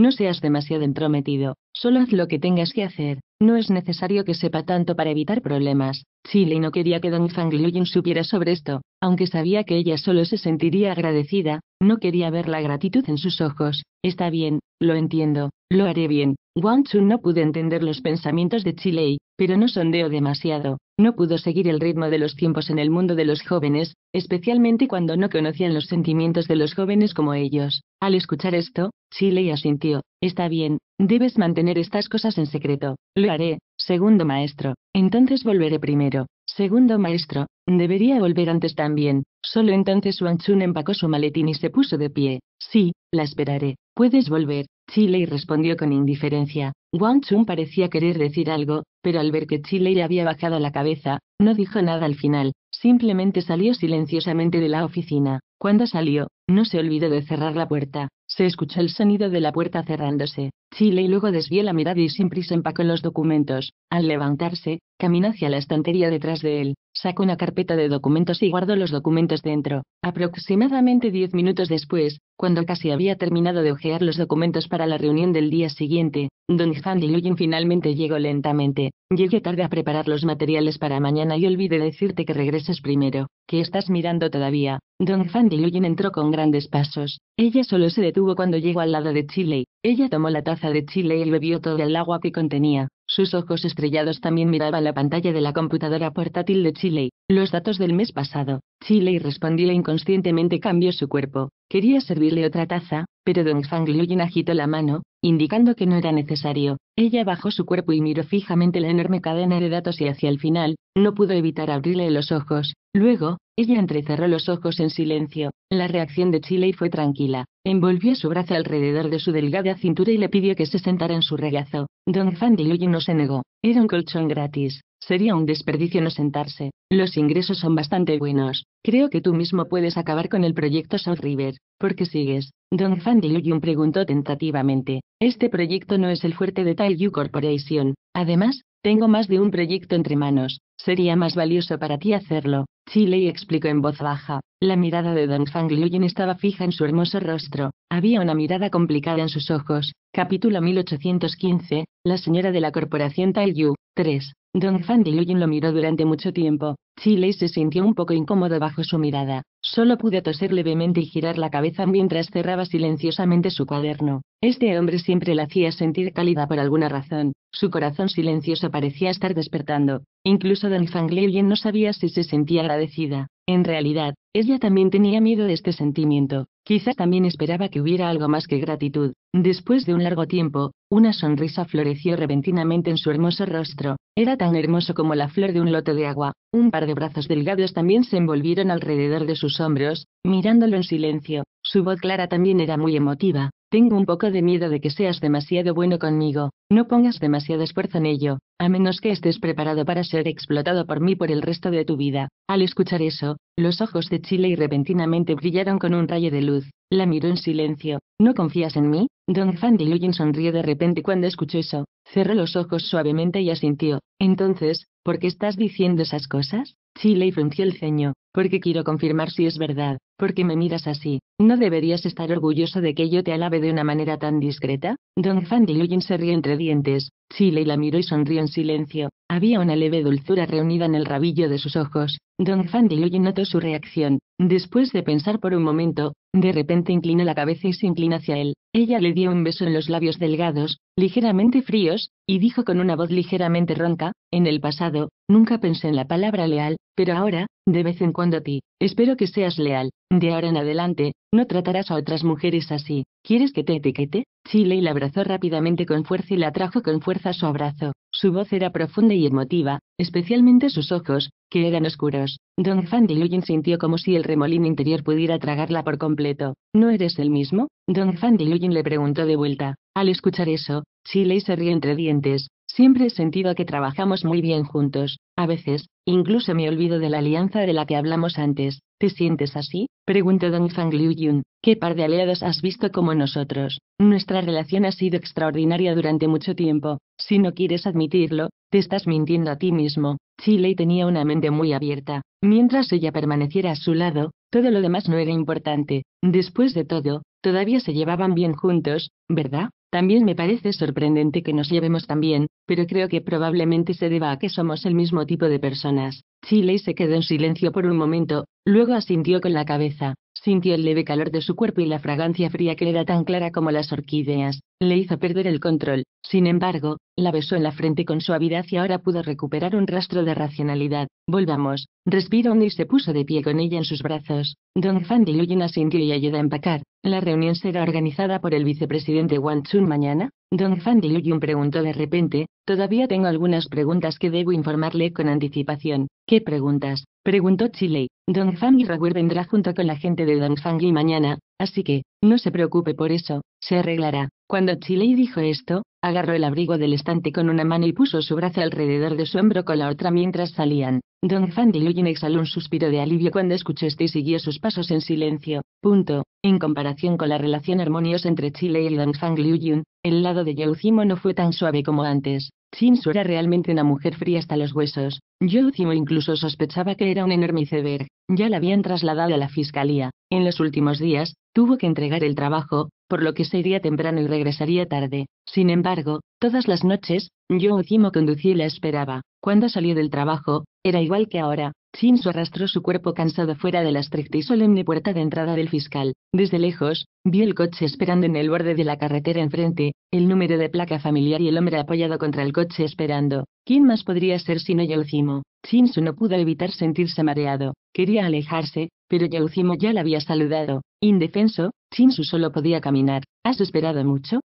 no seas demasiado entrometido, solo haz lo que tengas que hacer, no es necesario que sepa tanto para evitar problemas. Chile no quería que Don Fang supiera sobre esto, aunque sabía que ella solo se sentiría agradecida, no quería ver la gratitud en sus ojos. Está bien, lo entiendo, lo haré bien, Wang Chun no pudo entender los pensamientos de Chile, pero no sondeó demasiado, no pudo seguir el ritmo de los tiempos en el mundo de los jóvenes, especialmente cuando no conocían los sentimientos de los jóvenes como ellos. Al escuchar esto, Chile asintió, está bien, debes mantener estas cosas en secreto. Lo haré, segundo maestro, entonces volveré primero. Segundo maestro, debería volver antes también. Solo entonces Wang Chun empacó su maletín y se puso de pie. Sí, la esperaré. Puedes volver, Chile respondió con indiferencia. Wang Chun parecía querer decir algo, pero al ver que Chile había bajado la cabeza, no dijo nada al final, simplemente salió silenciosamente de la oficina. Cuando salió, no se olvidó de cerrar la puerta. Se escuchó el sonido de la puerta cerrándose. Chile luego desvió la mirada y sin prisa empacó los documentos. Al levantarse, caminó hacia la estantería detrás de él. Saco una carpeta de documentos y guardo los documentos dentro. Aproximadamente diez minutos después, cuando casi había terminado de hojear los documentos para la reunión del día siguiente, Don Han finalmente llegó lentamente. Llegué tarde a preparar los materiales para mañana y olvidé decirte que regreses primero, que estás mirando todavía. Don Han entró con grandes pasos. Ella solo se detuvo cuando llegó al lado de Chile. Ella tomó la taza de Chile y bebió todo el agua que contenía. Sus ojos estrellados también miraban la pantalla de la computadora portátil de Chile. Los datos del mes pasado. Chile respondió inconscientemente cambió su cuerpo. Quería servirle otra taza, pero Don Fang Luyin agitó la mano, indicando que no era necesario. Ella bajó su cuerpo y miró fijamente la enorme cadena de datos y hacia el final, no pudo evitar abrirle los ojos. Luego, ella entrecerró los ojos en silencio. La reacción de Chile fue tranquila. Envolvió su brazo alrededor de su delgada cintura y le pidió que se sentara en su regazo. Don Fan de no se negó. Era un colchón gratis. Sería un desperdicio no sentarse. Los ingresos son bastante buenos. Creo que tú mismo puedes acabar con el proyecto South River. ¿Por qué sigues? Don Fan Yun preguntó tentativamente. Este proyecto no es el fuerte de Taiyu Corporation. Además, tengo más de un proyecto entre manos. Sería más valioso para ti hacerlo. Chile explicó en voz baja. La mirada de Don Fang Yun estaba fija en su hermoso rostro. Había una mirada complicada en sus ojos. Capítulo 1815. La señora de la corporación Taiyu. 3. Don Liuyin lo miró durante mucho tiempo. Chile se sintió un poco incómodo bajo su mirada. Solo pudo toser levemente y girar la cabeza mientras cerraba silenciosamente su cuaderno. Este hombre siempre la hacía sentir cálida por alguna razón. Su corazón silencioso parecía estar despertando. Incluso Don Fangleyen no sabía si se sentía agradecida. En realidad, ella también tenía miedo de este sentimiento. Quizás también esperaba que hubiera algo más que gratitud. Después de un largo tiempo, una sonrisa floreció repentinamente en su hermoso rostro. Era tan hermoso como la flor de un lote de agua. Un par de brazos delgados también se envolvieron alrededor de sus hombros, mirándolo en silencio. Su voz clara también era muy emotiva. Tengo un poco de miedo de que seas demasiado bueno conmigo, no pongas demasiado esfuerzo en ello, a menos que estés preparado para ser explotado por mí por el resto de tu vida. Al escuchar eso, los ojos de Chile repentinamente brillaron con un rayo de luz. La miró en silencio. ¿No confías en mí? Don Fandi de sonrió de repente cuando escuchó eso. Cerró los ojos suavemente y asintió. Entonces, ¿por qué estás diciendo esas cosas? Chile frunció el ceño, porque quiero confirmar si es verdad, porque me miras así. ¿No deberías estar orgulloso de que yo te alabe de una manera tan discreta? Don Fan de se rió entre dientes. Chile la miró y sonrió en silencio. Había una leve dulzura reunida en el rabillo de sus ojos. Don Fan notó su reacción. Después de pensar por un momento, de repente inclinó la cabeza y se inclinó hacia él. Ella le dio un beso en los labios delgados, ligeramente fríos, y dijo con una voz ligeramente ronca, en el pasado, Nunca pensé en la palabra leal, pero ahora, de vez en cuando a ti, espero que seas leal. De ahora en adelante, no tratarás a otras mujeres así. ¿Quieres que te etiquete? Chile la abrazó rápidamente con fuerza y la trajo con fuerza a su abrazo. Su voz era profunda y emotiva, especialmente sus ojos, que eran oscuros. Don Fan Luyen sintió como si el remolino interior pudiera tragarla por completo. ¿No eres el mismo? Don Fan Luyen le preguntó de vuelta. Al escuchar eso, Chile se rió entre dientes. Siempre he sentido que trabajamos muy bien juntos, a veces, incluso me olvido de la alianza de la que hablamos antes. ¿Te sientes así? Preguntó Don Fang Yun, ¿Qué par de aliados has visto como nosotros? Nuestra relación ha sido extraordinaria durante mucho tiempo. Si no quieres admitirlo, te estás mintiendo a ti mismo. Chile tenía una mente muy abierta. Mientras ella permaneciera a su lado, todo lo demás no era importante. Después de todo, todavía se llevaban bien juntos, ¿verdad? También me parece sorprendente que nos llevemos tan bien, pero creo que probablemente se deba a que somos el mismo tipo de personas. Chile se quedó en silencio por un momento, luego asintió con la cabeza. Sintió el leve calor de su cuerpo y la fragancia fría que era tan clara como las orquídeas. Le hizo perder el control. Sin embargo, la besó en la frente con suavidad y ahora pudo recuperar un rastro de racionalidad. Volvamos. Respiró y se puso de pie con ella en sus brazos. Don Fan Luyen sintió y ayuda a empacar. La reunión será organizada por el vicepresidente Wang Chun mañana. Don Yun preguntó de repente, todavía tengo algunas preguntas que debo informarle con anticipación. ¿Qué preguntas? Preguntó Chile. Don Fan y vendrá junto con la gente de Don Fang y mañana, así que, no se preocupe por eso, se arreglará. Cuando Chile dijo esto, Agarró el abrigo del estante con una mano y puso su brazo alrededor de su hombro con la otra mientras salían. Don Fan Yun exhaló un suspiro de alivio cuando escuchó este y siguió sus pasos en silencio. Punto. En comparación con la relación armoniosa entre Chile y Don Fang Yun, el lado de Yao no fue tan suave como antes. Chin Su era realmente una mujer fría hasta los huesos. Yao incluso sospechaba que era un enorme iceberg. Ya la habían trasladado a la fiscalía. En los últimos días, tuvo que entregar el trabajo, por lo que se iría temprano y regresaría tarde. Sin embargo, todas las noches, yo último conducí y la esperaba. Cuando salió del trabajo, era igual que ahora, Shinzo arrastró su cuerpo cansado fuera de la estricta y solemne puerta de entrada del fiscal. Desde lejos, vio el coche esperando en el borde de la carretera enfrente, el número de placa familiar y el hombre apoyado contra el coche esperando. ¿Quién más podría ser sino Yauzimo? Shinzo no pudo evitar sentirse mareado. Quería alejarse, pero Yauzimo ya la había saludado. Indefenso, Shinsu solo podía caminar. ¿Has esperado mucho?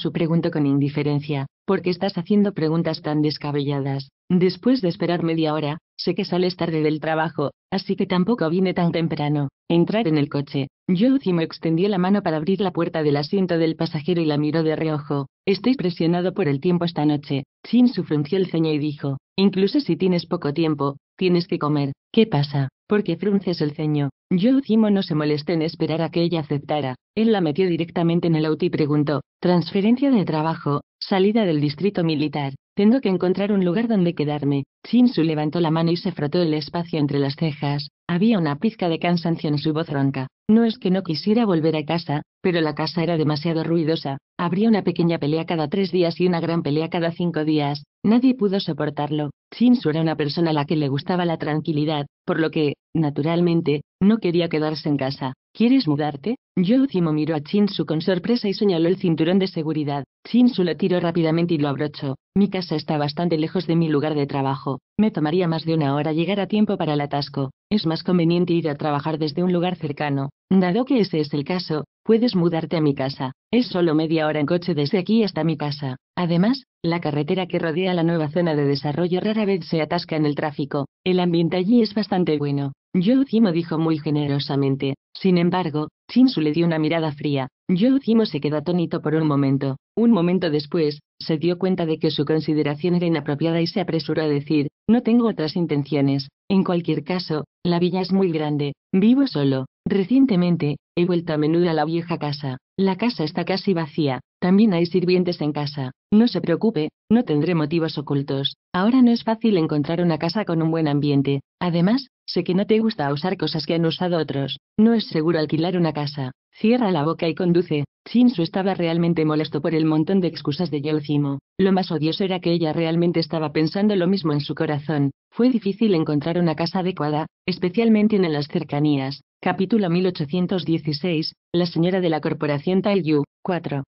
Su preguntó con indiferencia. ¿Por qué estás haciendo preguntas tan descabelladas? Después de esperar media hora, Sé que sales tarde del trabajo, así que tampoco vine tan temprano. Entrar en el coche. Youzimo extendió la mano para abrir la puerta del asiento del pasajero y la miró de reojo. Estoy presionado por el tiempo esta noche. Chin frunció el ceño y dijo, incluso si tienes poco tiempo, tienes que comer. ¿Qué pasa? Porque frunces el ceño. lucimo no se molestó en esperar a que ella aceptara. Él la metió directamente en el auto y preguntó, transferencia de trabajo, salida del distrito militar. Tengo que encontrar un lugar donde quedarme. Su levantó la mano y se frotó el espacio entre las cejas. Había una pizca de cansancio en su voz ronca. No es que no quisiera volver a casa, pero la casa era demasiado ruidosa, habría una pequeña pelea cada tres días y una gran pelea cada cinco días, nadie pudo soportarlo. Shinsu era una persona a la que le gustaba la tranquilidad, por lo que, naturalmente, no quería quedarse en casa. ¿Quieres mudarte? Yozimo miró a Shinsu con sorpresa y señaló el cinturón de seguridad. Shinsu lo tiró rápidamente y lo abrochó. Mi casa está bastante lejos de mi lugar de trabajo. Me tomaría más de una hora llegar a tiempo para el atasco es más conveniente ir a trabajar desde un lugar cercano. Dado que ese es el caso, puedes mudarte a mi casa. Es solo media hora en coche desde aquí hasta mi casa. Además, la carretera que rodea la nueva zona de desarrollo rara vez se atasca en el tráfico. El ambiente allí es bastante bueno. Youjimo dijo muy generosamente. Sin embargo, Shinsu le dio una mirada fría. Youjimo se quedó atónito por un momento. Un momento después, se dio cuenta de que su consideración era inapropiada y se apresuró a decir, no tengo otras intenciones. En cualquier caso, la villa es muy grande, vivo solo. Recientemente, he vuelto a menudo a la vieja casa. La casa está casi vacía, también hay sirvientes en casa. No se preocupe, no tendré motivos ocultos. Ahora no es fácil encontrar una casa con un buen ambiente. Además, sé que no te gusta usar cosas que han usado otros. No es seguro alquilar una casa. Cierra la boca y conduce. Shinsu estaba realmente molesto por el montón de excusas de Youjimo. Lo más odioso era que ella realmente estaba pensando lo mismo en su corazón. Fue difícil encontrar una casa adecuada, especialmente en las cercanías. Capítulo 1816, La señora de la corporación Taiyu, 4.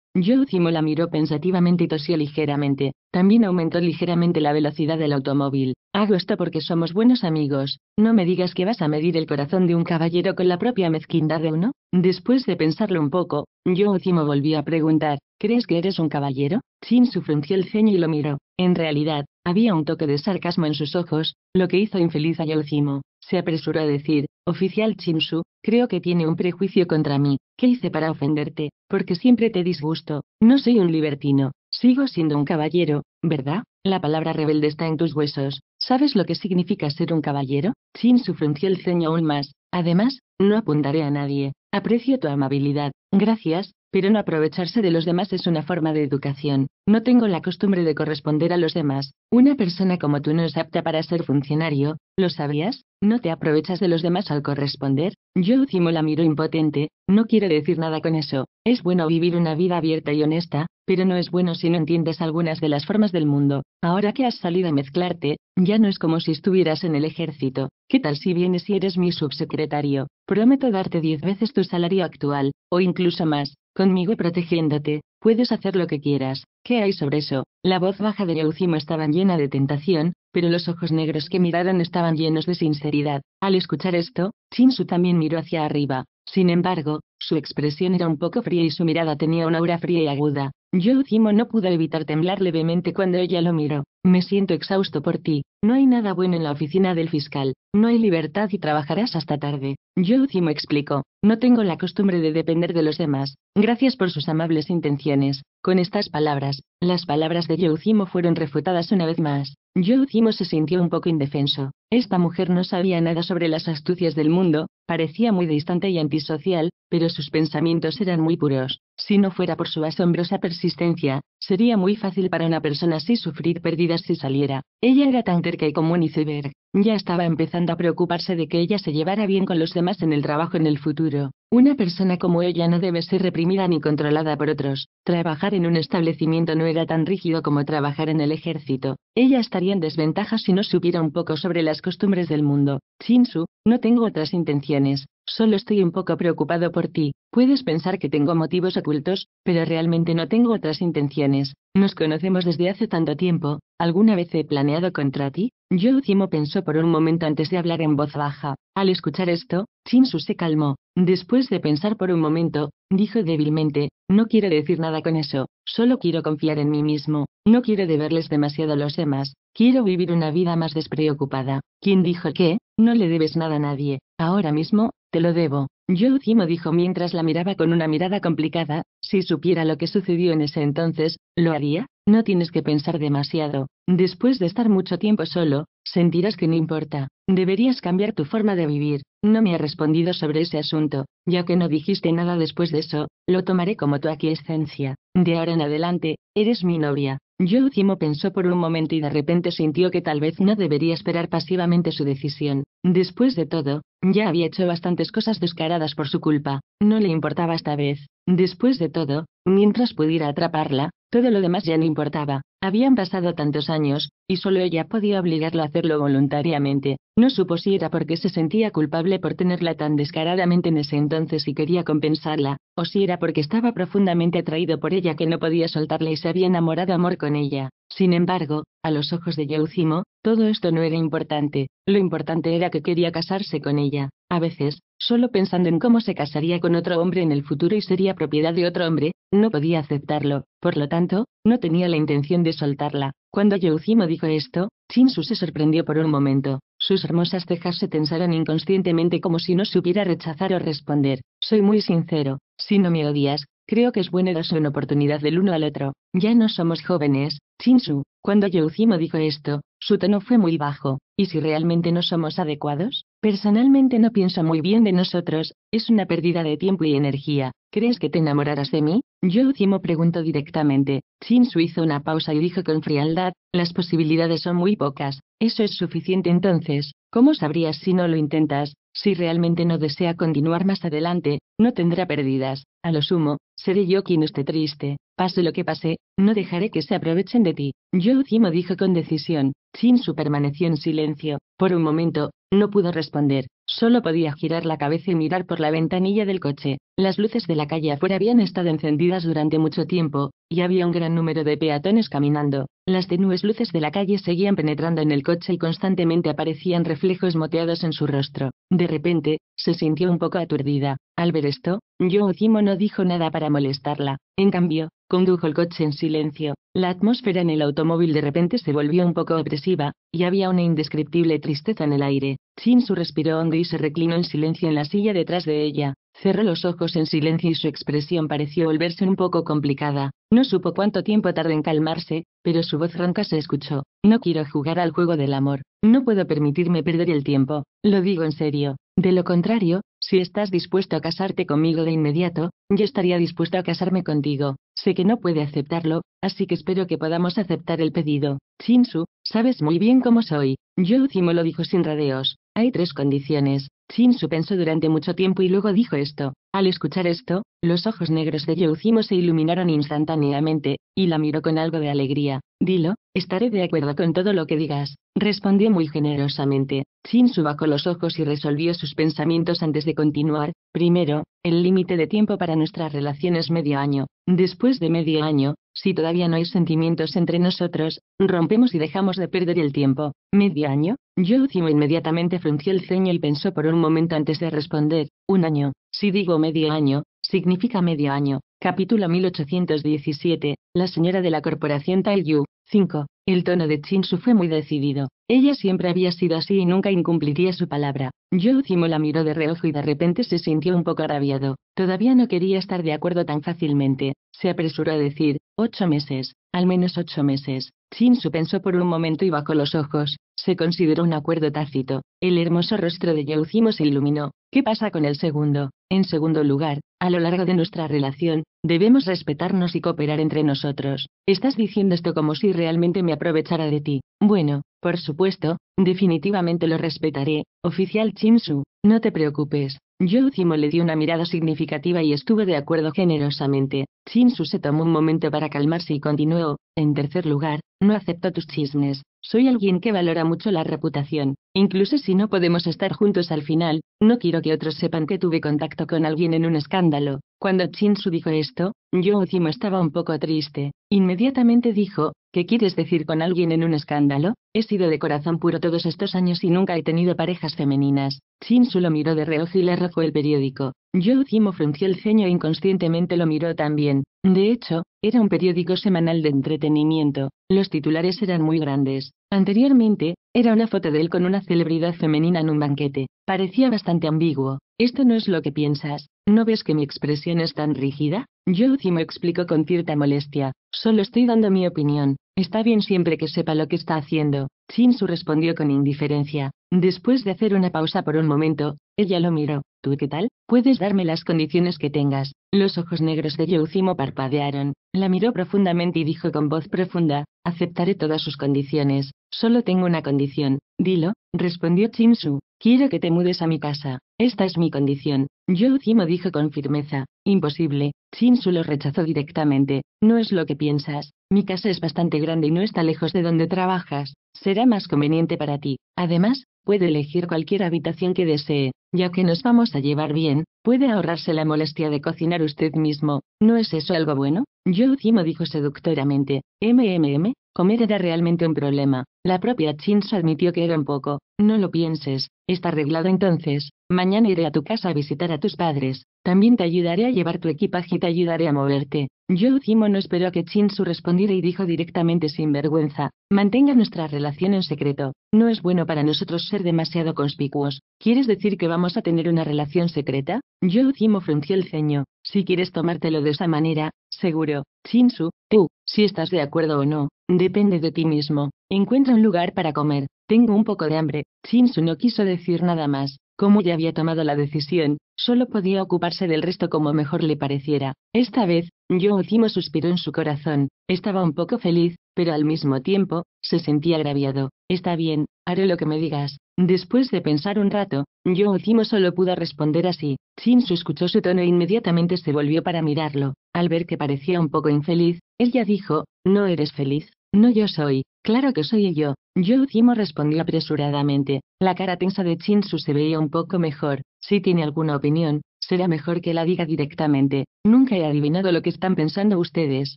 Zimo la miró pensativamente y tosió ligeramente. También aumentó ligeramente la velocidad del automóvil. Hago esto porque somos buenos amigos. No me digas que vas a medir el corazón de un caballero con la propia mezquindad de uno. Después de pensarlo un poco, yo volvió a preguntar, ¿crees que eres un caballero? Shinsu frunció el ceño y lo miró. En realidad, había un toque de sarcasmo en sus ojos, lo que hizo infeliz a Yolcimo. Se apresuró a decir, oficial Shinsu, creo que tiene un prejuicio contra mí. ¿Qué hice para ofenderte? Porque siempre te disgusto. No soy un libertino. Sigo siendo un caballero, ¿verdad? La palabra rebelde está en tus huesos. ¿Sabes lo que significa ser un caballero? Sin frunció el ceño aún más. Además, no apuntaré a nadie. Aprecio tu amabilidad. Gracias, pero no aprovecharse de los demás es una forma de educación. No tengo la costumbre de corresponder a los demás. Una persona como tú no es apta para ser funcionario, ¿lo sabías? No te aprovechas de los demás al corresponder, yo la miro impotente, no quiero decir nada con eso, es bueno vivir una vida abierta y honesta, pero no es bueno si no entiendes algunas de las formas del mundo. Ahora que has salido a mezclarte, ya no es como si estuvieras en el ejército. ¿Qué tal si vienes y eres mi subsecretario? Prometo darte diez veces tu salario actual, o incluso más, conmigo protegiéndote. Puedes hacer lo que quieras, ¿qué hay sobre eso? La voz baja de Eucimo estaba llena de tentación, pero los ojos negros que miraron estaban llenos de sinceridad. Al escuchar esto, Shinsu también miró hacia arriba. Sin embargo, su expresión era un poco fría y su mirada tenía una aura fría y aguda. Yo no pudo evitar temblar levemente cuando ella lo miró. Me siento exhausto por ti, no hay nada bueno en la oficina del fiscal, no hay libertad y trabajarás hasta tarde. Youzi explicó, no tengo la costumbre de depender de los demás, gracias por sus amables intenciones. Con estas palabras, las palabras de Youzimo fueron refutadas una vez más. Youzimo se sintió un poco indefenso. Esta mujer no sabía nada sobre las astucias del mundo, Parecía muy distante y antisocial, pero sus pensamientos eran muy puros. Si no fuera por su asombrosa persistencia, sería muy fácil para una persona así sufrir pérdidas si saliera. Ella era tan terca y como un iceberg. Ya estaba empezando a preocuparse de que ella se llevara bien con los demás en el trabajo en el futuro. Una persona como ella no debe ser reprimida ni controlada por otros. Trabajar en un establecimiento no era tan rígido como trabajar en el ejército. Ella estaría en desventaja si no supiera un poco sobre las costumbres del mundo. Shinsu, no tengo otras intenciones. Solo estoy un poco preocupado por ti. Puedes pensar que tengo motivos ocultos, pero realmente no tengo otras intenciones. Nos conocemos desde hace tanto tiempo. ¿Alguna vez he planeado contra ti? Yo pensó por un momento antes de hablar en voz baja. Al escuchar esto, Shinsu se calmó. Después de pensar por un momento, dijo débilmente, no quiero decir nada con eso, solo quiero confiar en mí mismo, no quiero deberles demasiado a los demás, quiero vivir una vida más despreocupada. ¿Quién dijo que? No le debes nada a nadie. Ahora mismo, te lo debo, me dijo mientras la miraba con una mirada complicada, si supiera lo que sucedió en ese entonces, ¿lo haría? No tienes que pensar demasiado. Después de estar mucho tiempo solo, Sentirás que no importa. Deberías cambiar tu forma de vivir. No me ha respondido sobre ese asunto, ya que no dijiste nada después de eso, lo tomaré como tu aquiescencia. De ahora en adelante, eres mi novia. último pensó por un momento y de repente sintió que tal vez no debería esperar pasivamente su decisión. Después de todo, ya había hecho bastantes cosas descaradas por su culpa. No le importaba esta vez. Después de todo, Mientras pudiera atraparla, todo lo demás ya no importaba. Habían pasado tantos años, y solo ella podía obligarlo a hacerlo voluntariamente. No supo si era porque se sentía culpable por tenerla tan descaradamente en ese entonces y quería compensarla, o si era porque estaba profundamente atraído por ella que no podía soltarla y se había enamorado amor con ella. Sin embargo, a los ojos de Yeucimo, todo esto no era importante. Lo importante era que quería casarse con ella. A veces, solo pensando en cómo se casaría con otro hombre en el futuro y sería propiedad de otro hombre, no podía aceptarlo, por lo tanto, no tenía la intención de soltarla. Cuando Youjimo dijo esto, Jin-su se sorprendió por un momento. Sus hermosas cejas se tensaron inconscientemente como si no supiera rechazar o responder. Soy muy sincero, si no me odias, creo que es bueno darse una oportunidad del uno al otro. Ya no somos jóvenes, Jin-su. Cuando Youjimo dijo esto, su tono fue muy bajo. ¿Y si realmente no somos adecuados? Personalmente no pienso muy bien de nosotros, es una pérdida de tiempo y energía. ¿Crees que te enamorarás de mí? Yo preguntó directamente. Shinsu hizo una pausa y dijo con frialdad, las posibilidades son muy pocas. Eso es suficiente entonces. ¿Cómo sabrías si no lo intentas? Si realmente no desea continuar más adelante, no tendrá pérdidas. A lo sumo, seré yo quien esté triste. Pase lo que pase, no dejaré que se aprovechen de ti. Yo dijo con decisión. Su permaneció en silencio. Por un momento, no pudo responder, solo podía girar la cabeza y mirar por la ventanilla del coche. Las luces de la calle afuera habían estado encendidas durante mucho tiempo, y había un gran número de peatones caminando. Las tenues luces de la calle seguían penetrando en el coche y constantemente aparecían reflejos moteados en su rostro. De repente, se sintió un poco aturdida. Al ver esto, Yo no dijo nada para molestarla. En cambio, Condujo el coche en silencio. La atmósfera en el automóvil de repente se volvió un poco opresiva, y había una indescriptible tristeza en el aire. su respiró hondo y se reclinó en silencio en la silla detrás de ella. Cerró los ojos en silencio y su expresión pareció volverse un poco complicada. No supo cuánto tiempo tardó en calmarse, pero su voz ronca se escuchó. No quiero jugar al juego del amor. No puedo permitirme perder el tiempo. Lo digo en serio. De lo contrario, si estás dispuesto a casarte conmigo de inmediato, yo estaría dispuesto a casarme contigo. Sé que no puede aceptarlo, así que espero que podamos aceptar el pedido. Shinsu, sabes muy bien cómo soy. Yo lo dijo sin radeos. Hay tres condiciones. Shinsu pensó durante mucho tiempo y luego dijo esto. Al escuchar esto, los ojos negros de Youjimo se iluminaron instantáneamente, y la miró con algo de alegría. Dilo, estaré de acuerdo con todo lo que digas, respondió muy generosamente. Shinsu bajó los ojos y resolvió sus pensamientos antes de continuar. Primero, el límite de tiempo para nuestras relaciones es medio año. Después de medio año, si todavía no hay sentimientos entre nosotros, rompemos y dejamos de perder el tiempo. ¿Medio año? Youjimo inmediatamente frunció el ceño y pensó por un momento antes de responder. Un año. Si digo medio año, significa medio año. Capítulo 1817. La señora de la corporación Taiyu. 5. El tono de Chinsu fue muy decidido. Ella siempre había sido así y nunca incumpliría su palabra. Youzimo la miró de reojo y de repente se sintió un poco agraviado. Todavía no quería estar de acuerdo tan fácilmente. Se apresuró a decir, ocho meses, al menos ocho meses. Shinsu pensó por un momento y bajó los ojos. Se consideró un acuerdo tácito. El hermoso rostro de Youjimo se iluminó. ¿Qué pasa con el segundo? En segundo lugar, a lo largo de nuestra relación, debemos respetarnos y cooperar entre nosotros. Estás diciendo esto como si realmente me aprovechara de ti. Bueno, por supuesto, definitivamente lo respetaré, oficial Chinsu, no te preocupes. Yo le dio una mirada significativa y estuve de acuerdo generosamente. Chinsu se tomó un momento para calmarse y continuó, en tercer lugar, no acepto tus chismes. Soy alguien que valora mucho la reputación. Incluso si no podemos estar juntos al final, no quiero que otros sepan que tuve contacto con alguien en un escándalo. Cuando Chinsu dijo esto, yo estaba un poco triste. Inmediatamente dijo, ¿qué quieres decir con alguien en un escándalo? He sido de corazón puro todos estos años y nunca he tenido parejas femeninas. Chinsu lo miró de reojo y le arrojó el periódico. Yo frunció el ceño e inconscientemente lo miró también. De hecho, era un periódico semanal de entretenimiento. Los titulares eran muy grandes. Anteriormente, era una foto de él con una celebridad femenina en un banquete. Parecía bastante ambiguo. Esto no es lo que piensas. ¿No ves que mi expresión es tan rígida? Youzimo explicó con cierta molestia. Solo estoy dando mi opinión. Está bien siempre que sepa lo que está haciendo. Shinsu respondió con indiferencia. Después de hacer una pausa por un momento, ella lo miró. ¿Tú qué tal? Puedes darme las condiciones que tengas. Los ojos negros de Youzimo parpadearon. La miró profundamente y dijo con voz profunda, aceptaré todas sus condiciones. Solo tengo una condición, dilo, respondió Chinsu. Quiero que te mudes a mi casa. Esta es mi condición. Youjimo dijo con firmeza. Imposible. Chinsu lo rechazó directamente. No es lo que piensas. Mi casa es bastante grande y no está lejos de donde trabajas. Será más conveniente para ti. Además, puede elegir cualquier habitación que desee. Ya que nos vamos a llevar bien, puede ahorrarse la molestia de cocinar usted mismo. ¿No es eso algo bueno? Youjimo dijo seductoramente. MMM, Comer era realmente un problema. La propia Chins admitió que era un poco. No lo pienses, está arreglado entonces. Mañana iré a tu casa a visitar a tus padres. También te ayudaré a llevar tu equipaje y te ayudaré a moverte. Yo no esperó a que Chinsu respondiera y dijo directamente sin vergüenza, mantenga nuestra relación en secreto. No es bueno para nosotros ser demasiado conspicuos. ¿Quieres decir que vamos a tener una relación secreta? Yo frunció el ceño. Si quieres tomártelo de esa manera, seguro. Chinsu, tú, si estás de acuerdo o no, depende de ti mismo. Encuentra un lugar para comer. Tengo un poco de hambre. Shinsu no quiso decir nada más. Como ya había tomado la decisión, solo podía ocuparse del resto como mejor le pareciera. Esta vez, yo Ozimo suspiró en su corazón. Estaba un poco feliz, pero al mismo tiempo, se sentía agraviado. Está bien, haré lo que me digas. Después de pensar un rato, yo solo pudo responder así. Shinsu escuchó su tono e inmediatamente se volvió para mirarlo. Al ver que parecía un poco infeliz, ella dijo, no eres feliz. No yo soy, claro que soy yo. Yo respondió apresuradamente. La cara tensa de Shinsu se veía un poco mejor. Si tiene alguna opinión, Será mejor que la diga directamente, nunca he adivinado lo que están pensando ustedes.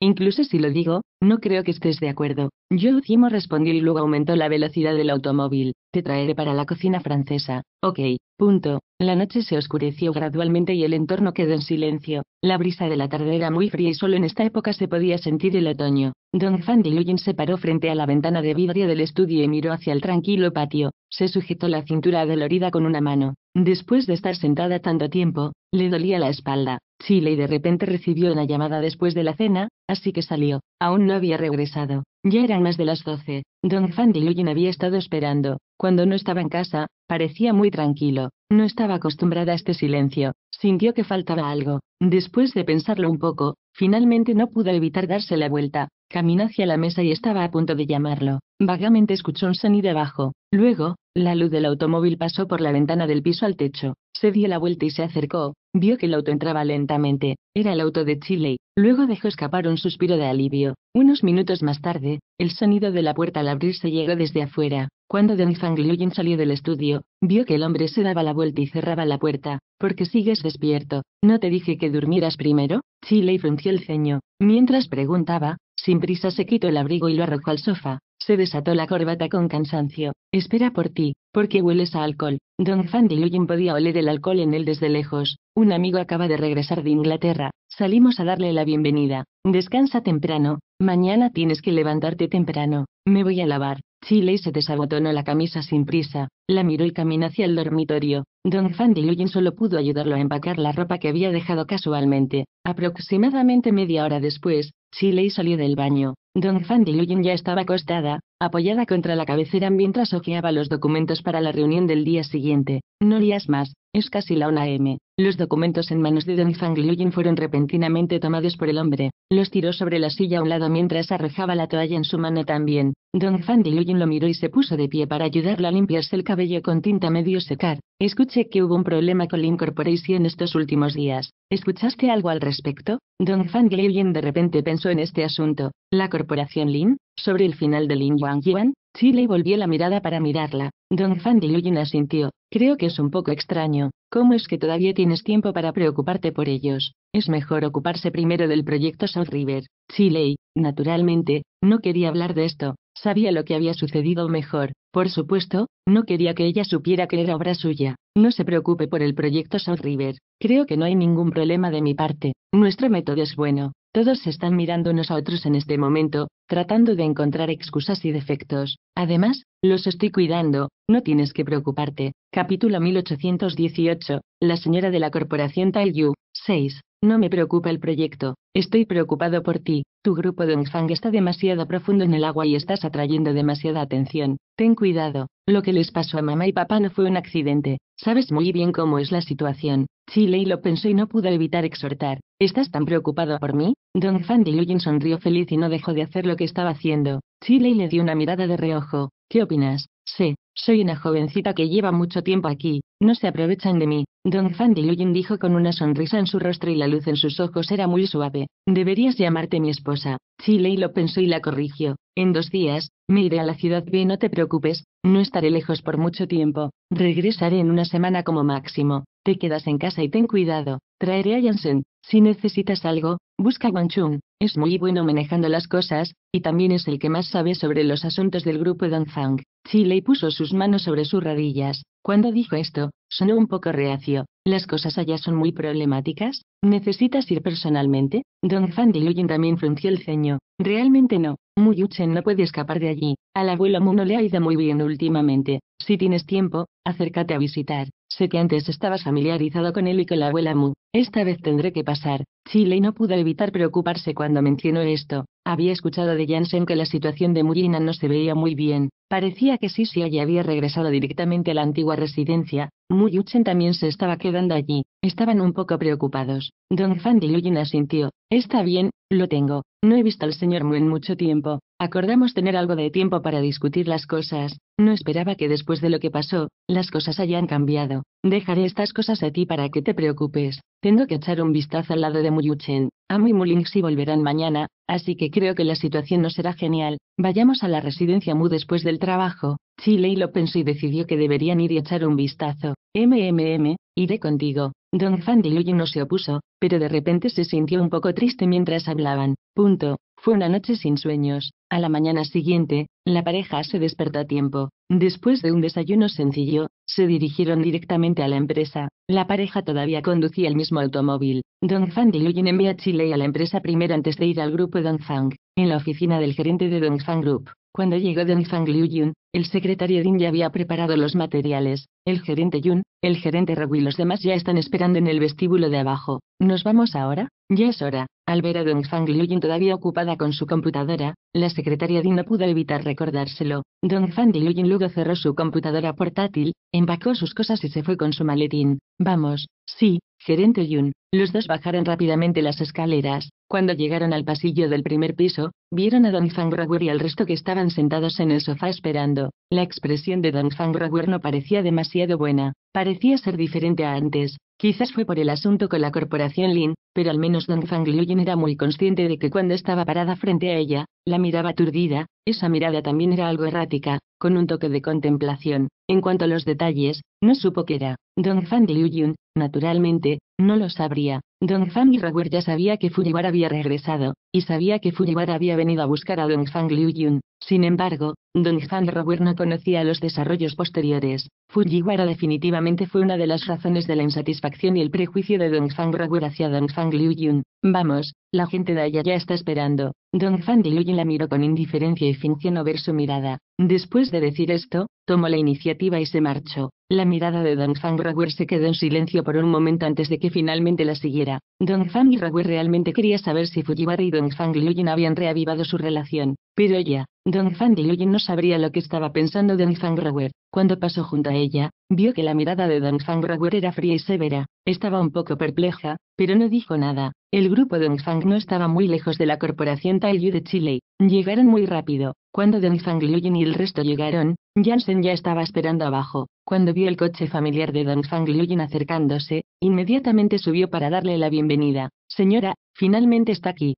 Incluso si lo digo, no creo que estés de acuerdo. Yo hicimos respondió y luego aumentó la velocidad del automóvil. Te traeré para la cocina francesa. Ok, punto. La noche se oscureció gradualmente y el entorno quedó en silencio. La brisa de la tarde era muy fría y solo en esta época se podía sentir el otoño. Don Fan de se paró frente a la ventana de vidrio del estudio y miró hacia el tranquilo patio. Se sujetó la cintura adolorida con una mano. Después de estar sentada tanto tiempo, le dolía la espalda. Chile de repente recibió una llamada después de la cena, así que salió. Aún no había regresado. Ya eran más de las doce. Don Fan de había estado esperando. Cuando no estaba en casa, parecía muy tranquilo. No estaba acostumbrada a este silencio. Sintió que faltaba algo. Después de pensarlo un poco, finalmente no pudo evitar darse la vuelta. Caminó hacia la mesa y estaba a punto de llamarlo. Vagamente escuchó un sonido abajo. Luego, la luz del automóvil pasó por la ventana del piso al techo. Se dio la vuelta y se acercó, Vio que el auto entraba lentamente, era el auto de Chile, luego dejó escapar un suspiro de alivio. Unos minutos más tarde, el sonido de la puerta al abrirse llegó desde afuera. Cuando Fang Fang salió del estudio, vio que el hombre se daba la vuelta y cerraba la puerta. Porque sigues despierto. ¿No te dije que durmieras primero? Chile frunció el ceño. Mientras preguntaba, sin prisa se quitó el abrigo y lo arrojó al sofá. Se desató la corbata con cansancio. Espera por ti, porque hueles a alcohol. Don Lujin podía oler el alcohol en él desde lejos. Un amigo acaba de regresar de Inglaterra. Salimos a darle la bienvenida. Descansa temprano. Mañana tienes que levantarte temprano. Me voy a lavar. Chile se desabotonó la camisa sin prisa. La miró y caminó hacia el dormitorio. Don Lujin solo pudo ayudarlo a empacar la ropa que había dejado casualmente. Aproximadamente media hora después, Chile salió del baño. Don Lujin ya estaba acostada, apoyada contra la cabecera mientras hojeaba los documentos para la reunión del día siguiente. No lías más, casi la una M. Los documentos en manos de Don Fang fueron repentinamente tomados por el hombre. Los tiró sobre la silla a un lado mientras arrojaba la toalla en su mano también. Don Fang lo miró y se puso de pie para ayudarlo a limpiarse el cabello con tinta medio secar. Escuché que hubo un problema con la Corporation estos últimos días. ¿Escuchaste algo al respecto? Don Fang de repente pensó en este asunto. ¿La corporación Lin? ¿Sobre el final de Lin Wang Yuan? Chile volvió la mirada para mirarla. Don Fan Lujin asintió. Creo que es un poco extraño. ¿Cómo es que todavía tienes tiempo para preocuparte por ellos? Es mejor ocuparse primero del proyecto South River. Chile, naturalmente, no quería hablar de esto. Sabía lo que había sucedido mejor. Por supuesto, no quería que ella supiera que era obra suya. No se preocupe por el proyecto South River. Creo que no hay ningún problema de mi parte. Nuestro método es bueno. Todos están mirando a otros en este momento, tratando de encontrar excusas y defectos. Además, los estoy cuidando, no tienes que preocuparte. Capítulo 1818. La señora de la corporación Taiyu. Yu. 6. No me preocupa el proyecto. Estoy preocupado por ti. Tu grupo de Fang está demasiado profundo en el agua y estás atrayendo demasiada atención. Ten cuidado. Lo que les pasó a mamá y papá no fue un accidente. Sabes muy bien cómo es la situación. Chile lo pensó y no pudo evitar exhortar. ¿Estás tan preocupado por mí? Don Fan sonrió feliz y no dejó de hacer lo que estaba haciendo. Chile le dio una mirada de reojo. ¿Qué opinas? Sí, soy una jovencita que lleva mucho tiempo aquí, no se aprovechan de mí. Don Fan dijo con una sonrisa en su rostro y la luz en sus ojos era muy suave. Deberías llamarte mi esposa. Chile lo pensó y la corrigió. En dos días, me iré a la ciudad B, no te preocupes, no estaré lejos por mucho tiempo, regresaré en una semana como máximo, te quedas en casa y ten cuidado, traeré a Janssen, si necesitas algo, busca a Chung. es muy bueno manejando las cosas, y también es el que más sabe sobre los asuntos del grupo Dongfang. Chile puso sus manos sobre sus rodillas. Cuando dijo esto, sonó un poco reacio. ¿Las cosas allá son muy problemáticas? ¿Necesitas ir personalmente? Don Fang de también frunció el ceño. Realmente no, Muyuchen no puede escapar de allí. Al abuelo no le ha ido muy bien últimamente. Si tienes tiempo, acércate a visitar. Sé que antes estabas familiarizado con él y con la abuela Mu. Esta vez tendré que pasar. Chile no pudo evitar preocuparse cuando mencionó esto. Había escuchado de Jansen que la situación de Murina no se veía muy bien. Parecía que si allí había regresado directamente a la antigua residencia. Muyuchen también se estaba quedando allí. Estaban un poco preocupados. Don Fan de Luyin asintió. Está bien, lo tengo. No he visto al señor Mu en mucho tiempo. Acordamos tener algo de tiempo para discutir las cosas. No esperaba que después de lo que pasó, las cosas hayan cambiado. Dejaré estas cosas a ti para que te preocupes. Tengo que echar un vistazo al lado de Muyuchen. Mu y si volverán mañana, así que creo que la situación no será genial. Vayamos a la residencia Mu después del trabajo. Chile y lo pensó y decidió que deberían ir y echar un vistazo. MMM, iré contigo. Don Fan de no se opuso, pero de repente se sintió un poco triste mientras hablaban. Punto. Fue una noche sin sueños. A la mañana siguiente, la pareja se despertó a tiempo. Después de un desayuno sencillo, se dirigieron directamente a la empresa. La pareja todavía conducía el mismo automóvil. Don Fang y envió a Chile a la empresa primero antes de ir al grupo Don Fang. En la oficina del gerente de Don Fang Group, cuando llegó Deng Liu Yun, el secretario Ding ya había preparado los materiales, el gerente Yun, el gerente Ragu y los demás ya están esperando en el vestíbulo de abajo. ¿Nos vamos ahora? Ya es hora. Al ver a Don Fang todavía ocupada con su computadora, la secretaria Ding no pudo evitar recordárselo. Don Fang luego cerró su computadora portátil, empacó sus cosas y se fue con su maletín. Vamos, sí, gerente Yun. Los dos bajaron rápidamente las escaleras. Cuando llegaron al pasillo del primer piso, vieron a Don Fang y al resto que estaban sentados en el sofá esperando. La expresión de Don Fang no parecía demasiado buena. Parecía ser diferente a antes. Quizás fue por el asunto con la corporación Lin, pero al menos Dong Yun era muy consciente de que cuando estaba parada frente a ella, la miraba aturdida, esa mirada también era algo errática, con un toque de contemplación. En cuanto a los detalles, no supo qué era. Dong Yun, naturalmente, no lo sabría, Don Fang y ya sabía que Fujiwara había regresado, y sabía que Fujiwara había venido a buscar a Don Fang Yun, Sin embargo, Don Fang y no conocía los desarrollos posteriores. Fujiwara definitivamente fue una de las razones de la insatisfacción y el prejuicio de Don Fang hacia Don Fang Yun, Vamos, la gente de allá ya está esperando. Don Liuyin la miró con indiferencia y fingió no ver su mirada. Después de decir esto, tomó la iniciativa y se marchó. La mirada de Don Fang Rawer se quedó en silencio por un momento antes de que finalmente la siguiera. Don Fang y realmente quería saber si Fujiwara y Don Fang Liuyin habían reavivado su relación, pero ya. Fang Liuyin no sabría lo que estaba pensando Fang Rower. Cuando pasó junto a ella, vio que la mirada de Fang Rower era fría y severa. Estaba un poco perpleja, pero no dijo nada. El grupo Fang no estaba muy lejos de la corporación Taiyu de Chile. Llegaron muy rápido. Cuando Fang Liuyin y el resto llegaron, Jansen ya estaba esperando abajo. Cuando vio el coche familiar de Fang Liuyin acercándose, inmediatamente subió para darle la bienvenida. Señora, finalmente está aquí.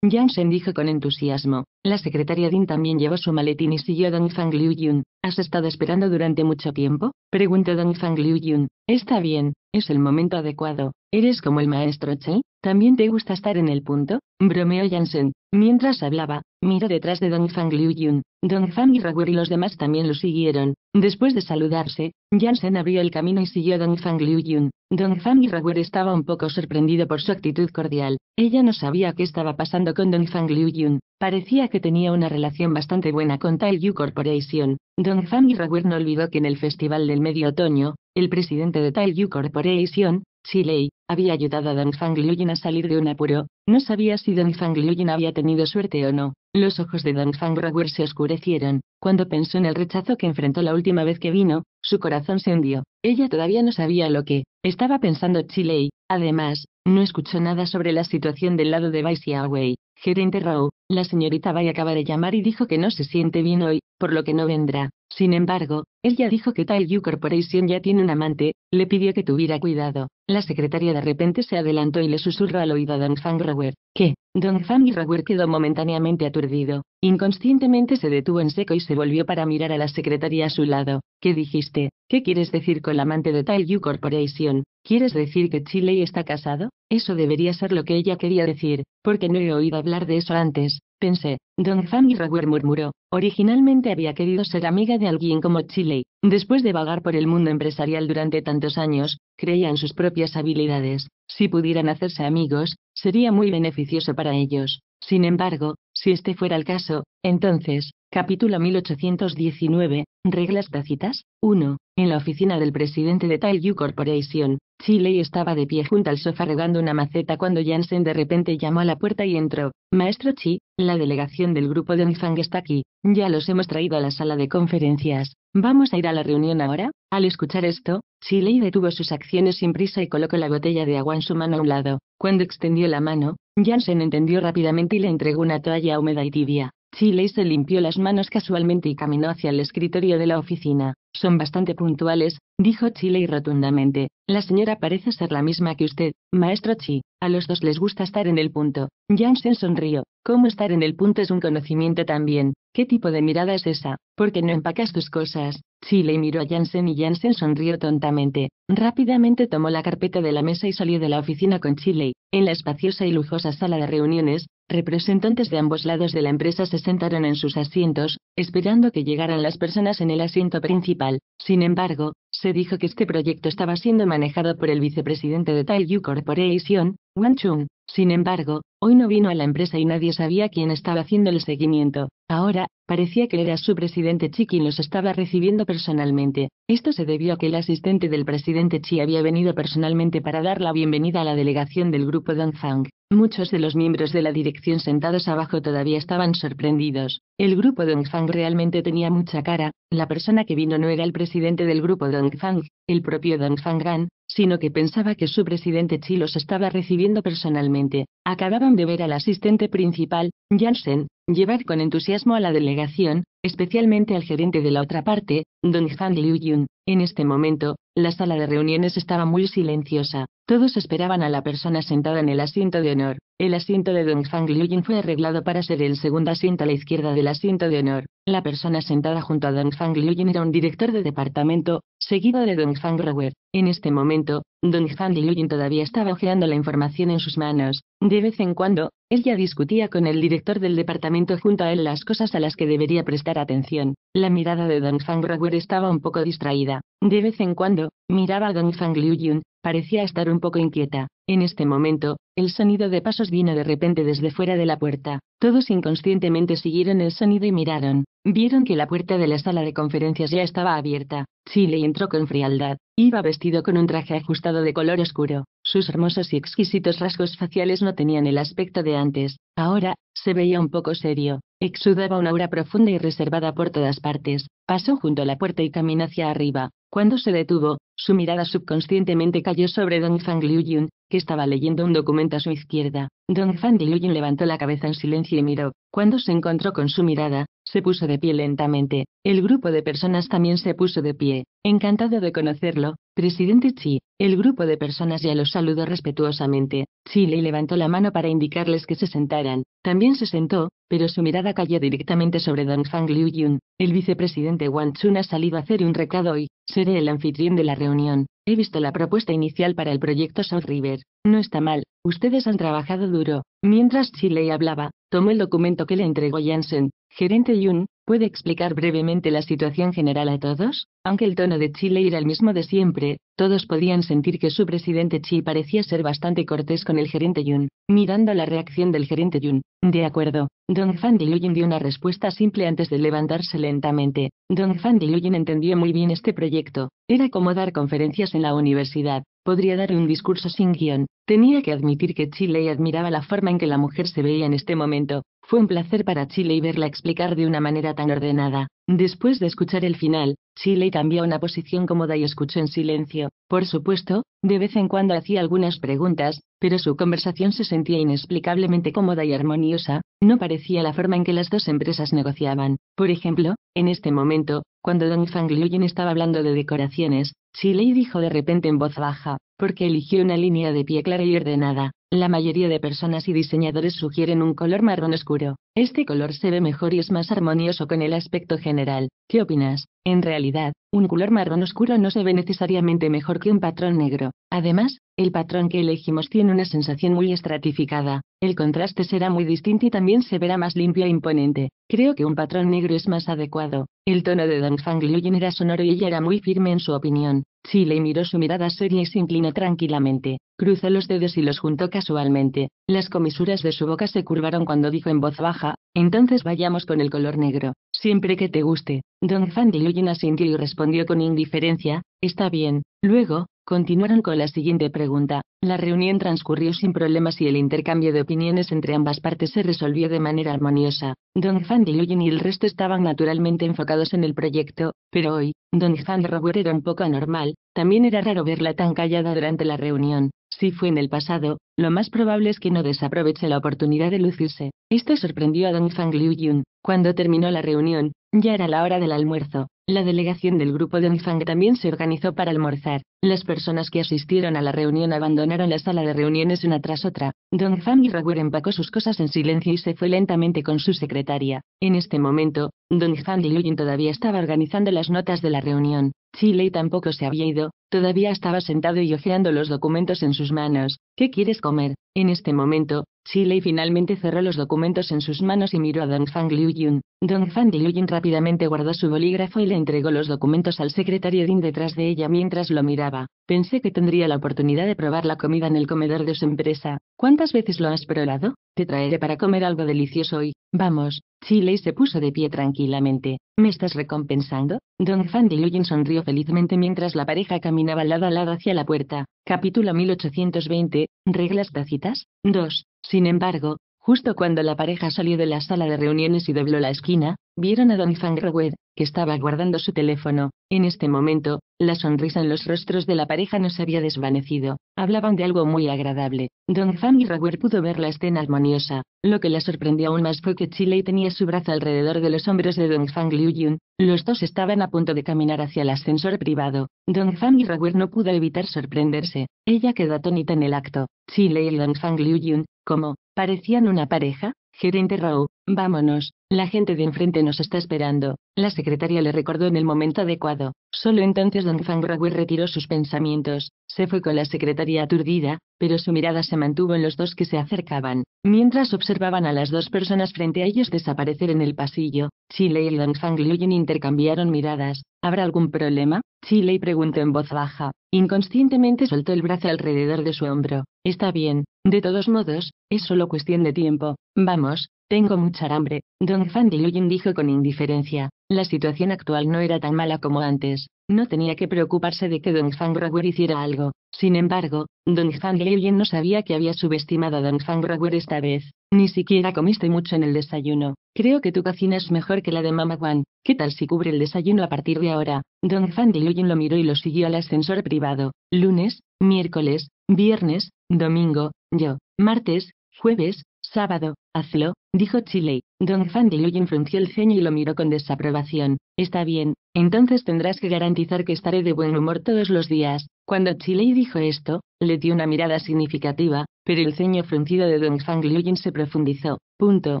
Sen dijo con entusiasmo. La secretaria Dean también llevó su maletín y siguió a Don Fang Yun. ¿Has estado esperando durante mucho tiempo? Preguntó Don Fang Yun. Está bien, es el momento adecuado. ¿Eres como el maestro Che? ¿También te gusta estar en el punto? Bromeó Jansen. Mientras hablaba, miró detrás de Don Fang Liu Yun. Dong Fang y Raguer y los demás también lo siguieron. Después de saludarse, Jansen abrió el camino y siguió a Dong Fang Liu Yun. Dong Fang y Raguer estaba un poco sorprendido por su actitud cordial. Ella no sabía qué estaba pasando con Don Fang Liu Yun. Parecía que tenía una relación bastante buena con Tai Yu Corporation. Don Fang y Raguer no olvidó que en el Festival del Medio Otoño, el presidente de Tai Yu Corporation, Chilei, había ayudado a Dan Liuyin a salir de un apuro, no sabía si Dan Liuyin había tenido suerte o no. Los ojos de Fang Fangrower se oscurecieron, cuando pensó en el rechazo que enfrentó la última vez que vino, su corazón se hundió. Ella todavía no sabía lo que estaba pensando Chilei, además, no escuchó nada sobre la situación del lado de Xiaowei, Gerente Rou, la señorita Bai acaba de llamar y dijo que no se siente bien hoy, por lo que no vendrá. Sin embargo, ella dijo que Yu Corporation ya tiene un amante, le pidió que tuviera cuidado. La secretaria de repente se adelantó y le susurró al oído a Dong Fang Rower, ¿Qué? Don Fang Rower quedó momentáneamente aturdido. Inconscientemente se detuvo en seco y se volvió para mirar a la secretaria a su lado. ¿Qué dijiste? ¿Qué quieres decir con la amante de Yu Corporation? ¿Quieres decir que Chile está casado? Eso debería ser lo que ella quería decir, porque no he oído hablar de eso antes. Pensé, Don Fanny Rower murmuró, originalmente había querido ser amiga de alguien como Chile. Después de vagar por el mundo empresarial durante tantos años, creía en sus propias habilidades. Si pudieran hacerse amigos, sería muy beneficioso para ellos. Sin embargo, si este fuera el caso, entonces, Capítulo 1819. Reglas tácitas. 1. En la oficina del presidente de Yu Corporation, Chile estaba de pie junto al sofá regando una maceta cuando Jansen de repente llamó a la puerta y entró. Maestro Chi, la delegación del grupo de unfang está aquí. Ya los hemos traído a la sala de conferencias. ¿Vamos a ir a la reunión ahora? Al escuchar esto, Chile detuvo sus acciones sin prisa y colocó la botella de agua en su mano a un lado. Cuando extendió la mano, Jansen entendió rápidamente y le entregó una toalla húmeda y tibia. Chile se limpió las manos casualmente y caminó hacia el escritorio de la oficina. Son bastante puntuales, dijo Chile rotundamente, la señora parece ser la misma que usted, maestro Chi, a los dos les gusta estar en el punto. Jansen sonrió, cómo estar en el punto es un conocimiento también, ¿qué tipo de mirada es esa? Porque no empacas tus cosas? Chile miró a Jansen y Jansen sonrió tontamente. Rápidamente tomó la carpeta de la mesa y salió de la oficina con Chile. En la espaciosa y lujosa sala de reuniones, representantes de ambos lados de la empresa se sentaron en sus asientos, esperando que llegaran las personas en el asiento principal. Sin embargo, se dijo que este proyecto estaba siendo manejado por el vicepresidente de Taiyu Corporation, Wang Chung, sin embargo, hoy no vino a la empresa y nadie sabía quién estaba haciendo el seguimiento. Ahora, parecía que era su presidente Chi quien los estaba recibiendo personalmente. Esto se debió a que el asistente del presidente Chi había venido personalmente para dar la bienvenida a la delegación del grupo Dongfang. Muchos de los miembros de la dirección sentados abajo todavía estaban sorprendidos. El grupo Dongfang realmente tenía mucha cara, la persona que vino no era el presidente del grupo Dongfang, el propio Dongfang Gan, sino que pensaba que su presidente Chi los estaba recibiendo personalmente. Acababan de ver al asistente principal, Janssen, llevar con entusiasmo a la delegación, especialmente al gerente de la otra parte, Don Han Liu Yun. En este momento, la sala de reuniones estaba muy silenciosa. Todos esperaban a la persona sentada en el asiento de honor. El asiento de Don Fang Yun fue arreglado para ser el segundo asiento a la izquierda del asiento de honor. La persona sentada junto a Don Fang Yun era un director de departamento, seguido de Don Fang Rower. En este momento, Don Fang Yun todavía estaba hojeando la información en sus manos. De vez en cuando, él ya discutía con el director del departamento junto a él las cosas a las que debería prestar atención. La mirada de Don Fang Rower estaba un poco distraída. De vez en cuando, miraba a Don Fang Liu Yun, Parecía estar un poco inquieta. En este momento, el sonido de pasos vino de repente desde fuera de la puerta. Todos inconscientemente siguieron el sonido y miraron. Vieron que la puerta de la sala de conferencias ya estaba abierta. Chile entró con frialdad. Iba vestido con un traje ajustado de color oscuro. Sus hermosos y exquisitos rasgos faciales no tenían el aspecto de antes. Ahora, se veía un poco serio. Exudaba una aura profunda y reservada por todas partes. Pasó junto a la puerta y caminó hacia arriba. Cuando se detuvo, su mirada subconscientemente cayó sobre Don Fang Yun, que estaba leyendo un documento a su izquierda. Don Fang Yun levantó la cabeza en silencio y miró. Cuando se encontró con su mirada, se puso de pie lentamente. El grupo de personas también se puso de pie. Encantado de conocerlo, presidente Chi. El grupo de personas ya los saludó respetuosamente. Chi le levantó la mano para indicarles que se sentaran. También se sentó, pero su mirada cayó directamente sobre Don Fang Yun. El vicepresidente Wang Chun ha salido a hacer un recado hoy. Seré el anfitrión de la reunión. He visto la propuesta inicial para el proyecto South River. No está mal, ustedes han trabajado duro. Mientras Chile hablaba, tomó el documento que le entregó Janssen, gerente Yun, puede explicar brevemente la situación general a todos, aunque el tono de Chile era el mismo de siempre, todos podían sentir que su presidente Chi parecía ser bastante cortés con el gerente Yun. Mirando la reacción del gerente Yun, de acuerdo, Don Fan Diluyin dio una respuesta simple antes de levantarse lentamente. Don Fan Diluyin entendió muy bien este proyecto. Era como dar conferencias en la universidad. Podría dar un discurso sin guión. Tenía que admitir que Chile admiraba la forma en que la mujer se veía en este momento. Fue un placer para Chile verla explicar de una manera tan ordenada. Después de escuchar el final, Chile cambió una posición cómoda y escuchó en silencio. Por supuesto, de vez en cuando hacía algunas preguntas, pero su conversación se sentía inexplicablemente cómoda y armoniosa, no parecía la forma en que las dos empresas negociaban. Por ejemplo, en este momento, cuando Don Fang Yin estaba hablando de decoraciones, Chile dijo de repente en voz baja, porque eligió una línea de pie clara y ordenada. La mayoría de personas y diseñadores sugieren un color marrón oscuro. Este color se ve mejor y es más armonioso con el aspecto general. ¿Qué opinas? En realidad, un color marrón oscuro no se ve necesariamente mejor que un patrón negro. Además, el patrón que elegimos tiene una sensación muy estratificada, el contraste será muy distinto y también se verá más limpio e imponente. Creo que un patrón negro es más adecuado. El tono de Don Fang era sonoro y ella era muy firme en su opinión. Chile miró su mirada seria y se inclinó tranquilamente. Cruzó los dedos y los juntó casualmente. Las comisuras de su boca se curvaron cuando dijo en voz baja, entonces vayamos con el color negro. Siempre que te guste. Don Fang asintió y respondió con indiferencia, está bien. Luego, Continuaron con la siguiente pregunta. La reunión transcurrió sin problemas y el intercambio de opiniones entre ambas partes se resolvió de manera armoniosa. Don Liu Yun y el resto estaban naturalmente enfocados en el proyecto, pero hoy, Don Fan Robert era un poco anormal, también era raro verla tan callada durante la reunión. Si fue en el pasado, lo más probable es que no desaproveche la oportunidad de lucirse. Esto sorprendió a Don Fang Liu Yun. Cuando terminó la reunión, ya era la hora del almuerzo. La delegación del grupo de Fang también se organizó para almorzar. Las personas que asistieron a la reunión abandonaron la sala de reuniones una tras otra. Don Fang y Raguer empacó sus cosas en silencio y se fue lentamente con su secretaria. En este momento, Don Fang y Luyin todavía estaba organizando las notas de la reunión. Chile tampoco se había ido, todavía estaba sentado y hojeando los documentos en sus manos. ¿Qué quieres comer? En este momento, Chile finalmente cerró los documentos en sus manos y miró a Dongfang Liuyun. Dongfang Yun rápidamente guardó su bolígrafo y le entregó los documentos al secretario Din detrás de ella mientras lo miraba. Pensé que tendría la oportunidad de probar la comida en el comedor de su empresa. ¿Cuántas veces lo has probado? Te traeré para comer algo delicioso hoy. Vamos, Chile se puso de pie tranquilamente. ¿Me estás recompensando? Don Fan de sonrió felizmente mientras la pareja caminaba lado a lado hacia la puerta. Capítulo 1820. Reglas tácitas. 2. Sin embargo, justo cuando la pareja salió de la sala de reuniones y dobló la esquina, Vieron a Don Fangrower, que estaba guardando su teléfono. En este momento, la sonrisa en los rostros de la pareja no se había desvanecido. Hablaban de algo muy agradable. Don Fangrower pudo ver la escena armoniosa. Lo que la sorprendió aún más fue que Chile tenía su brazo alrededor de los hombros de Don Fang Yun. Los dos estaban a punto de caminar hacia el ascensor privado. Don Fang no pudo evitar sorprenderse. Ella quedó atónita en el acto. Chile y Don Fang Liuyun, como, parecían una pareja. Gerente Rao, Vámonos, la gente de enfrente nos está esperando, la secretaria le recordó en el momento adecuado. Solo entonces don Fangrower retiró sus pensamientos, se fue con la secretaria aturdida, pero su mirada se mantuvo en los dos que se acercaban. Mientras observaban a las dos personas frente a ellos desaparecer en el pasillo, Chile y don Fangluyen intercambiaron miradas. ¿Habrá algún problema? Chile preguntó en voz baja. Inconscientemente soltó el brazo alrededor de su hombro. Está bien, de todos modos, es solo cuestión de tiempo. Vamos, tengo mucha hambre, Don Fan dijo con indiferencia. La situación actual no era tan mala como antes. No tenía que preocuparse de que Don Fan hiciera algo. Sin embargo, Don Fan no sabía que había subestimado a Don Fan esta vez. Ni siquiera comiste mucho en el desayuno. Creo que tu cocina es mejor que la de Mama Wan. ¿Qué tal si cubre el desayuno a partir de ahora? Don Fan lo miró y lo siguió al ascensor privado. Lunes, miércoles, viernes, domingo, yo, martes, jueves, Sábado, hazlo, dijo Chile. Don Fan frunció el ceño y lo miró con desaprobación. Está bien, entonces tendrás que garantizar que estaré de buen humor todos los días. Cuando Chile dijo esto, le dio una mirada significativa, pero el ceño fruncido de Don Fang se profundizó. Punto.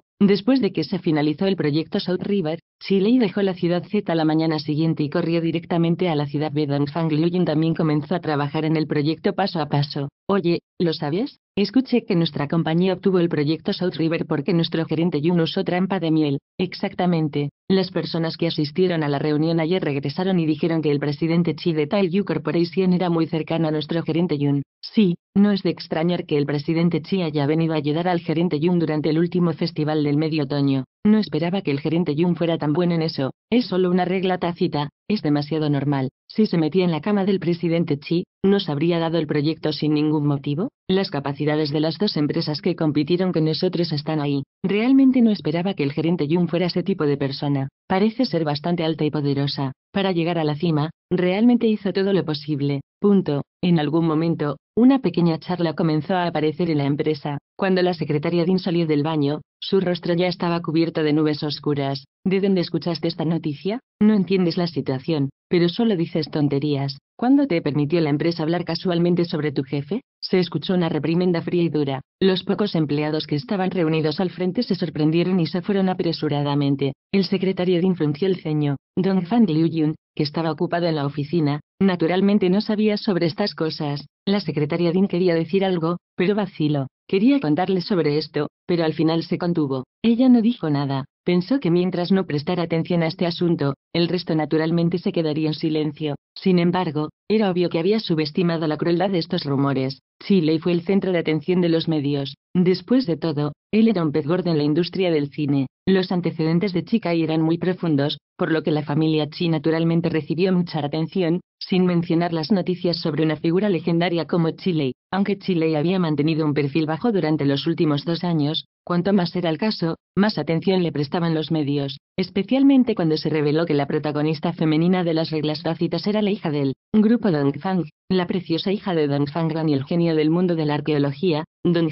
Después de que se finalizó el proyecto South River, Chile dejó la ciudad Z la mañana siguiente y corrió directamente a la ciudad B. Dongfang Liu también comenzó a trabajar en el proyecto paso a paso. Oye, ¿lo sabías? Escuché que nuestra compañía obtuvo el proyecto South River porque nuestro gerente Yun usó trampa de miel. Exactamente. Las personas que asistieron a la reunión ayer regresaron y dijeron que el presidente Chi de Taiyu Corporation era muy cercano a nuestro gerente Yun. Sí, no es de extrañar que el presidente Chi haya venido a ayudar al gerente Yun durante el último festival del medio otoño. No esperaba que el gerente Yun fuera tan bueno en eso. Es solo una regla tácita, es demasiado normal. Si se metía en la cama del presidente Chi, ¿nos habría dado el proyecto sin ningún motivo? Las capacidades de las dos empresas que compitieron con nosotros están ahí. Realmente no esperaba que el gerente Jung fuera ese tipo de persona. Parece ser bastante alta y poderosa. Para llegar a la cima, realmente hizo todo lo posible. Punto. En algún momento, una pequeña charla comenzó a aparecer en la empresa. Cuando la secretaria Dean salió del baño, su rostro ya estaba cubierto de nubes oscuras. ¿De dónde escuchaste esta noticia? No entiendes la situación. Pero solo dices tonterías. ¿Cuándo te permitió la empresa hablar casualmente sobre tu jefe? Se escuchó una reprimenda fría y dura. Los pocos empleados que estaban reunidos al frente se sorprendieron y se fueron apresuradamente. El secretario frunció el ceño. Don Fan Yun, que estaba ocupado en la oficina, naturalmente no sabía sobre estas cosas. La secretaria Din quería decir algo, pero vaciló. Quería contarle sobre esto, pero al final se contuvo. Ella no dijo nada. Pensó que mientras no prestara atención a este asunto, el resto naturalmente se quedaría en silencio. Sin embargo, era obvio que había subestimado la crueldad de estos rumores. Chile fue el centro de atención de los medios. Después de todo, él era un pez gordo en la industria del cine. Los antecedentes de Chica eran muy profundos, por lo que la familia Chi naturalmente recibió mucha atención, sin mencionar las noticias sobre una figura legendaria como Chile. Aunque Chile había mantenido un perfil bajo durante los últimos dos años, cuanto más era el caso, más atención le prestaban los medios, especialmente cuando se reveló que la protagonista femenina de las reglas tácitas era la hija del grupo Dongfang, la preciosa hija de Fang Ran y el genio del mundo de la arqueología,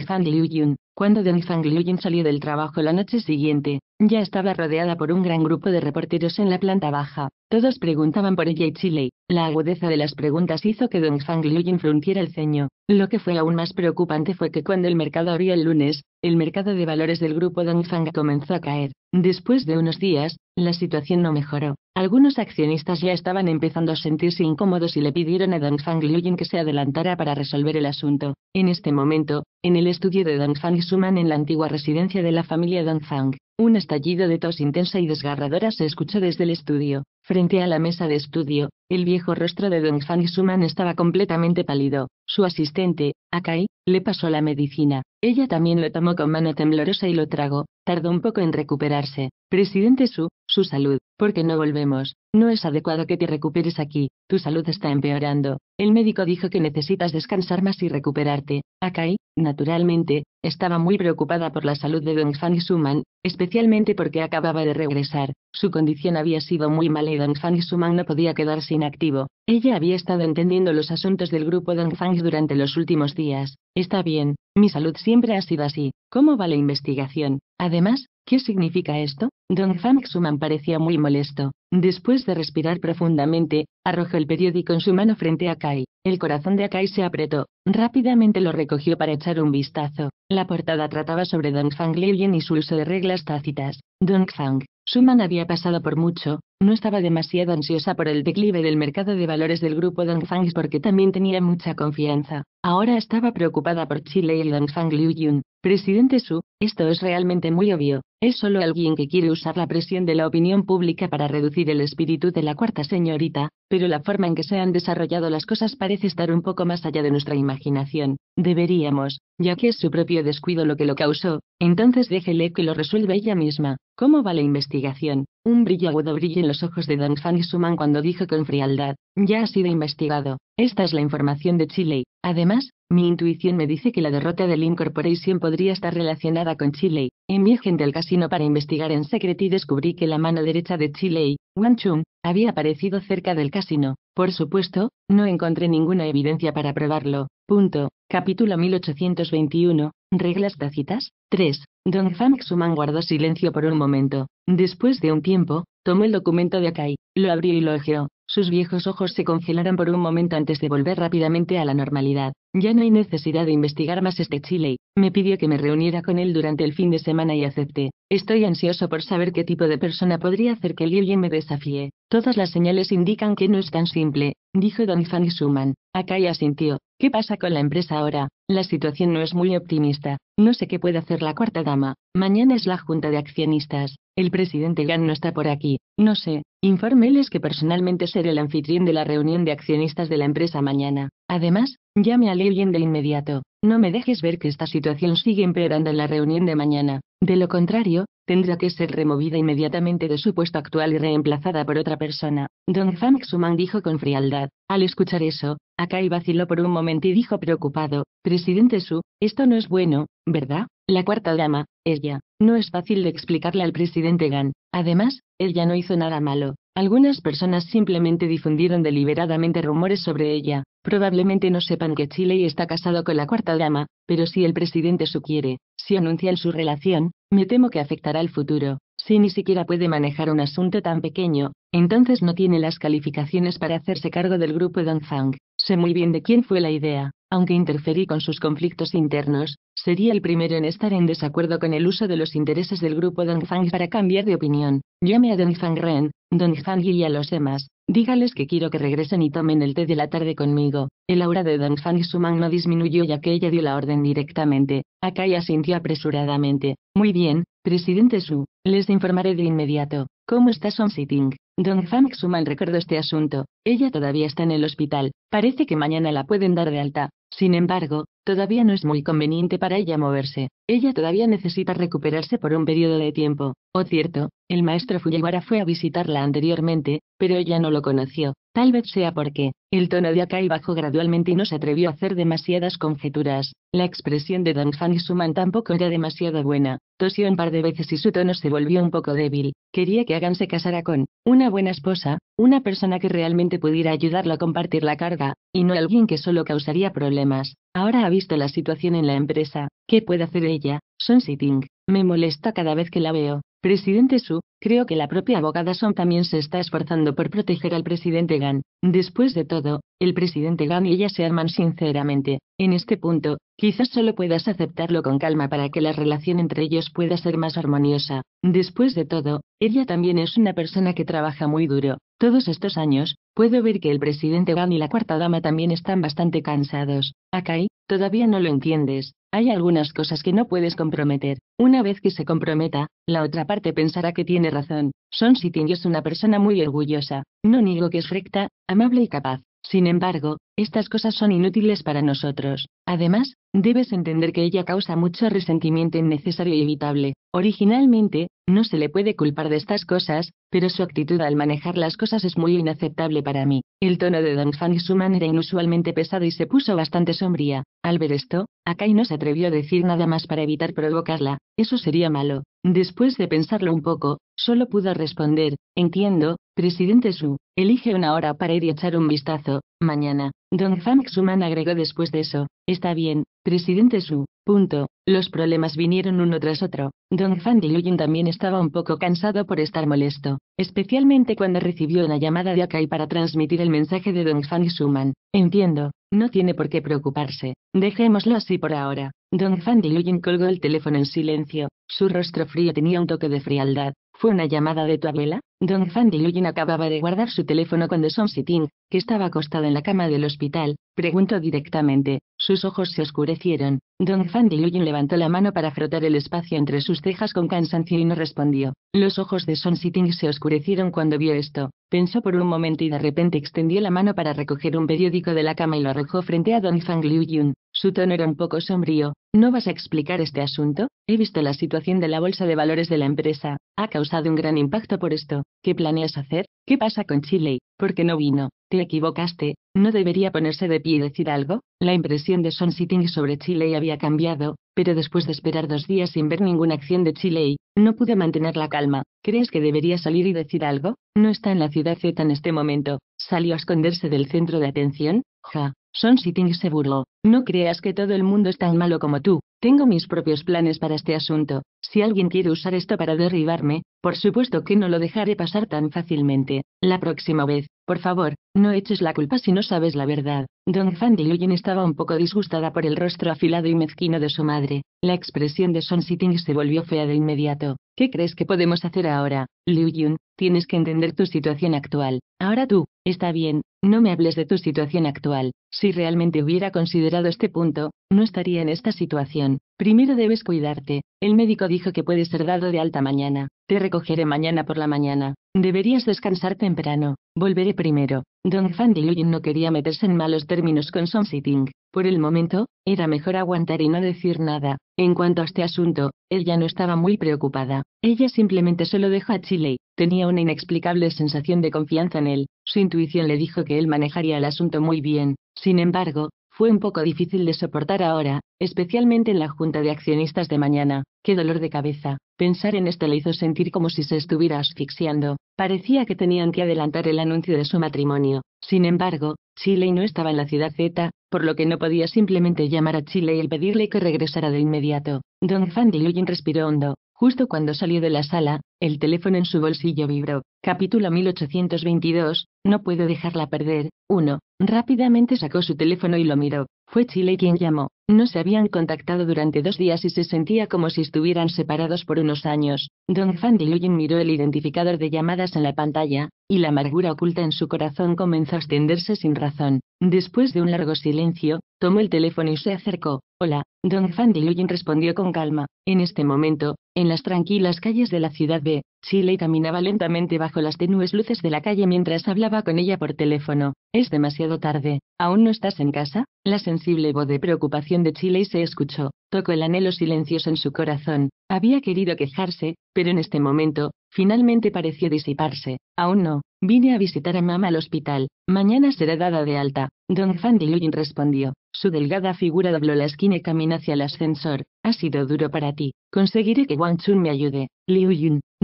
Fang Liu Yun. Cuando Deng Liuyin salió del trabajo la noche siguiente, ya estaba rodeada por un gran grupo de reporteros en la planta baja. Todos preguntaban por ella y Chile. La agudeza de las preguntas hizo que Deng Liuyin frunciera el ceño. Lo que fue aún más preocupante fue que cuando el mercado abrió el lunes, el mercado de valores del grupo Dong Fang comenzó a caer. Después de unos días, la situación no mejoró. Algunos accionistas ya estaban empezando a sentirse incómodos y le pidieron a Dong Fang que se adelantara para resolver el asunto. En este momento, en el estudio de Dong Fang Suman en la antigua residencia de la familia Dong Fang, un estallido de tos intensa y desgarradora se escuchó desde el estudio. Frente a la mesa de estudio, el viejo rostro de Dongfang Fang Suman estaba completamente pálido. Su asistente, Akai, le pasó la medicina. Ella también lo tomó con mano temblorosa y lo tragó. Tardó un poco en recuperarse. Presidente Su, su salud, porque no volvemos. No es adecuado que te recuperes aquí. Tu salud está empeorando. El médico dijo que necesitas descansar más y recuperarte. Akai, naturalmente, estaba muy preocupada por la salud de Don Fang Suman, especialmente porque acababa de regresar. Su condición había sido muy mala y Don Fang Suman no podía quedarse inactivo. Ella había estado entendiendo los asuntos del grupo Fang durante los últimos días. Está bien, mi salud siempre ha sido así. ¿Cómo va la investigación? Además, ¿qué significa esto? Dongfang Xuman parecía muy molesto. Después de respirar profundamente, arrojó el periódico en su mano frente a Kai. El corazón de Kai se apretó. Rápidamente lo recogió para echar un vistazo. La portada trataba sobre Dongfang Leyen y su uso de reglas tácitas. Dongfang, Suman había pasado por mucho, no estaba demasiado ansiosa por el declive del mercado de valores del grupo Dongfang porque también tenía mucha confianza. Ahora estaba preocupada por Chile y Dongfang Liu Yun. Presidente Su, esto es realmente muy obvio. Es solo alguien que quiere usar la presión de la opinión pública para reducir el espíritu de la cuarta señorita, pero la forma en que se han desarrollado las cosas parece estar un poco más allá de nuestra imaginación. Deberíamos, ya que es su propio descuido lo que lo causó, entonces déjele que lo resuelva ella misma. ¿Cómo va la investigación? Un brillo agudo brilla en los ojos de Don y Suman cuando dijo con frialdad, ya ha sido investigado, esta es la información de Chile. Además, mi intuición me dice que la derrota del Incorporation podría estar relacionada con Chile. Envié gente al casino para investigar en secreto y descubrí que la mano derecha de Chile, Wang Chung, había aparecido cerca del casino. Por supuesto, no encontré ninguna evidencia para probarlo. Punto. Capítulo 1821. Reglas tácitas. 3. Don Xuman guardó silencio por un momento. Después de un tiempo, tomó el documento de Akai, lo abrió y lo ojeó. Sus viejos ojos se congelaron por un momento antes de volver rápidamente a la normalidad. Ya no hay necesidad de investigar más este Chile. Me pidió que me reuniera con él durante el fin de semana y acepté. Estoy ansioso por saber qué tipo de persona podría hacer que alguien me desafíe. Todas las señales indican que no es tan simple, dijo don Fanny Schumann. ya asintió. ¿Qué pasa con la empresa ahora? La situación no es muy optimista. No sé qué puede hacer la cuarta dama. Mañana es la junta de accionistas. El presidente Gan no está por aquí. No sé. Informéles que personalmente seré el anfitrión de la reunión de accionistas de la empresa mañana. Además, llame a alguien de inmediato. No me dejes ver que esta situación sigue empeorando en la reunión de mañana. De lo contrario, tendrá que ser removida inmediatamente de su puesto actual y reemplazada por otra persona. Don Frank dijo con frialdad. Al escuchar eso, Akai vaciló por un momento y dijo preocupado, Presidente Su, esto no es bueno, ¿verdad? La cuarta dama, ella. No es fácil de explicarle al presidente Gan. Además, ella no hizo nada malo. Algunas personas simplemente difundieron deliberadamente rumores sobre ella. Probablemente no sepan que Chile está casado con la cuarta dama, pero si el presidente sugiere, si anuncian su relación, me temo que afectará el futuro. Si ni siquiera puede manejar un asunto tan pequeño, entonces no tiene las calificaciones para hacerse cargo del grupo Dongfang. Sé muy bien de quién fue la idea, aunque interferí con sus conflictos internos, sería el primero en estar en desacuerdo con el uso de los intereses del grupo Dongfang para cambiar de opinión. Llame a Dongfang Ren, Dongfang Yi y a los demás, Dígales que quiero que regresen y tomen el té de la tarde conmigo. El aura de Dong Fan y no disminuyó ya que ella dio la orden directamente. Akai asintió apresuradamente. Muy bien, presidente Su, les informaré de inmediato. ¿Cómo está Song Sitting? Don Fan Xuman recordó este asunto. Ella todavía está en el hospital. Parece que mañana la pueden dar de alta. Sin embargo, Todavía no es muy conveniente para ella moverse. Ella todavía necesita recuperarse por un periodo de tiempo. O cierto, el maestro Fujiwara fue a visitarla anteriormente, pero ella no lo conoció. Tal vez sea porque, el tono de Akai bajó gradualmente y no se atrevió a hacer demasiadas conjeturas. La expresión de dan Fan y Suman tampoco era demasiado buena. Tosió un par de veces y su tono se volvió un poco débil. Quería que Hagan se casara con una buena esposa, una persona que realmente pudiera ayudarlo a compartir la carga, y no alguien que solo causaría problemas. Ahora había visto la situación en la empresa, ¿qué puede hacer ella? Son sitting, me molesta cada vez que la veo, Presidente Su, creo que la propia abogada Son también se está esforzando por proteger al presidente Gan. Después de todo, el presidente Gan y ella se arman sinceramente. En este punto, quizás solo puedas aceptarlo con calma para que la relación entre ellos pueda ser más armoniosa. Después de todo, ella también es una persona que trabaja muy duro. Todos estos años, puedo ver que el presidente Gan y la cuarta dama también están bastante cansados. Akai, todavía no lo entiendes. Hay algunas cosas que no puedes comprometer. Una vez que se comprometa, la otra parte pensará que tiene razón. Son Sitting es una persona muy orgullosa. No niego que es recta, amable y capaz. Sin embargo, estas cosas son inútiles para nosotros. Además, debes entender que ella causa mucho resentimiento innecesario y evitable. Originalmente, no se le puede culpar de estas cosas, pero su actitud al manejar las cosas es muy inaceptable para mí. El tono de Don Fan y su manera inusualmente pesado y se puso bastante sombría. Al ver esto, Akai no se atrevió a decir nada más para evitar provocarla. Eso sería malo. Después de pensarlo un poco, solo pudo responder, entiendo, Presidente Su, elige una hora para ir y echar un vistazo, mañana. Don Fang Suman agregó después de eso, Está bien, presidente Su, punto. Los problemas vinieron uno tras otro. Don Fan Jin también estaba un poco cansado por estar molesto, especialmente cuando recibió una llamada de Akai para transmitir el mensaje de Don Fan Suman. Entiendo, no tiene por qué preocuparse. Dejémoslo así por ahora. Don Fan Jin colgó el teléfono en silencio. Su rostro frío tenía un toque de frialdad. ¿Fue una llamada de tu abuela? Don Fan Jin acababa de guardar su teléfono cuando Song Siting, que estaba acostado en la cama del hospital, Preguntó directamente, sus ojos se oscurecieron, Don Fan Yun levantó la mano para frotar el espacio entre sus cejas con cansancio y no respondió. Los ojos de Son Sitting se oscurecieron cuando vio esto, pensó por un momento y de repente extendió la mano para recoger un periódico de la cama y lo arrojó frente a Don Fan Yun. Su tono era un poco sombrío. ¿No vas a explicar este asunto? He visto la situación de la bolsa de valores de la empresa. Ha causado un gran impacto por esto. ¿Qué planeas hacer? ¿Qué pasa con Chile? ¿Por qué no vino? ¿Te equivocaste? ¿No debería ponerse de pie y decir algo? La impresión de Son Sitting sobre Chile había cambiado, pero después de esperar dos días sin ver ninguna acción de Chile, no pude mantener la calma. ¿Crees que debería salir y decir algo? No está en la ciudad Z en este momento. ¿Salió a esconderse del centro de atención? Ja. Son Sitting se burló. No creas que todo el mundo es tan malo como tú. Tengo mis propios planes para este asunto. Si alguien quiere usar esto para derribarme, por supuesto que no lo dejaré pasar tan fácilmente. La próxima vez, por favor, no eches la culpa si no sabes la verdad. Don Fan Yun estaba un poco disgustada por el rostro afilado y mezquino de su madre. La expresión de Son Sitting se volvió fea de inmediato. ¿Qué crees que podemos hacer ahora, Liu Yun? Tienes que entender tu situación actual. Ahora tú, está bien, no me hables de tu situación actual. Si realmente hubiera considerado este punto, no estaría en esta situación. Primero debes cuidarte. El médico dijo que puedes ser dado de alta mañana. Te recogeré mañana por la mañana. Deberías descansar temprano. Volveré primero. Don Fan no quería meterse en malos términos con Song Sitting. Por el momento, era mejor aguantar y no decir nada. En cuanto a este asunto, ella ya no estaba muy preocupada. Ella simplemente se lo dejó a Chile. Tenía una inexplicable sensación de confianza en él, su intuición le dijo que él manejaría el asunto muy bien, sin embargo, fue un poco difícil de soportar ahora, especialmente en la junta de accionistas de mañana. Qué dolor de cabeza. Pensar en esto le hizo sentir como si se estuviera asfixiando. Parecía que tenían que adelantar el anuncio de su matrimonio. Sin embargo, Chile no estaba en la ciudad Z, por lo que no podía simplemente llamar a Chile y pedirle que regresara de inmediato. Don Fan Lujín respiró hondo, Justo cuando salió de la sala, el teléfono en su bolsillo vibró. Capítulo 1822. No puedo dejarla perder. uno, Rápidamente sacó su teléfono y lo miró. Fue Chile quien llamó. No se habían contactado durante dos días y se sentía como si estuvieran separados por unos años. Don Fan de miró el identificador de llamadas en la pantalla, y la amargura oculta en su corazón comenzó a extenderse sin razón. Después de un largo silencio, tomó el teléfono y se acercó. Hola, Don Fan de respondió con calma. En este momento, en las tranquilas calles de la ciudad B, Chile caminaba lentamente bajo las tenues luces de la calle mientras hablaba con ella por teléfono. Es demasiado tarde. ¿Aún no estás en casa? La sensible voz de preocupación de Chile se escuchó. Tocó el anhelo silencioso en su corazón. Había querido quejarse, pero en este momento, finalmente pareció disiparse. Aún no. Vine a visitar a mamá al hospital. Mañana será dada de alta. Don Fan Yun respondió. Su delgada figura dobló la esquina y caminó hacia el ascensor. Ha sido duro para ti. Conseguiré que Wang Chun me ayude. Liu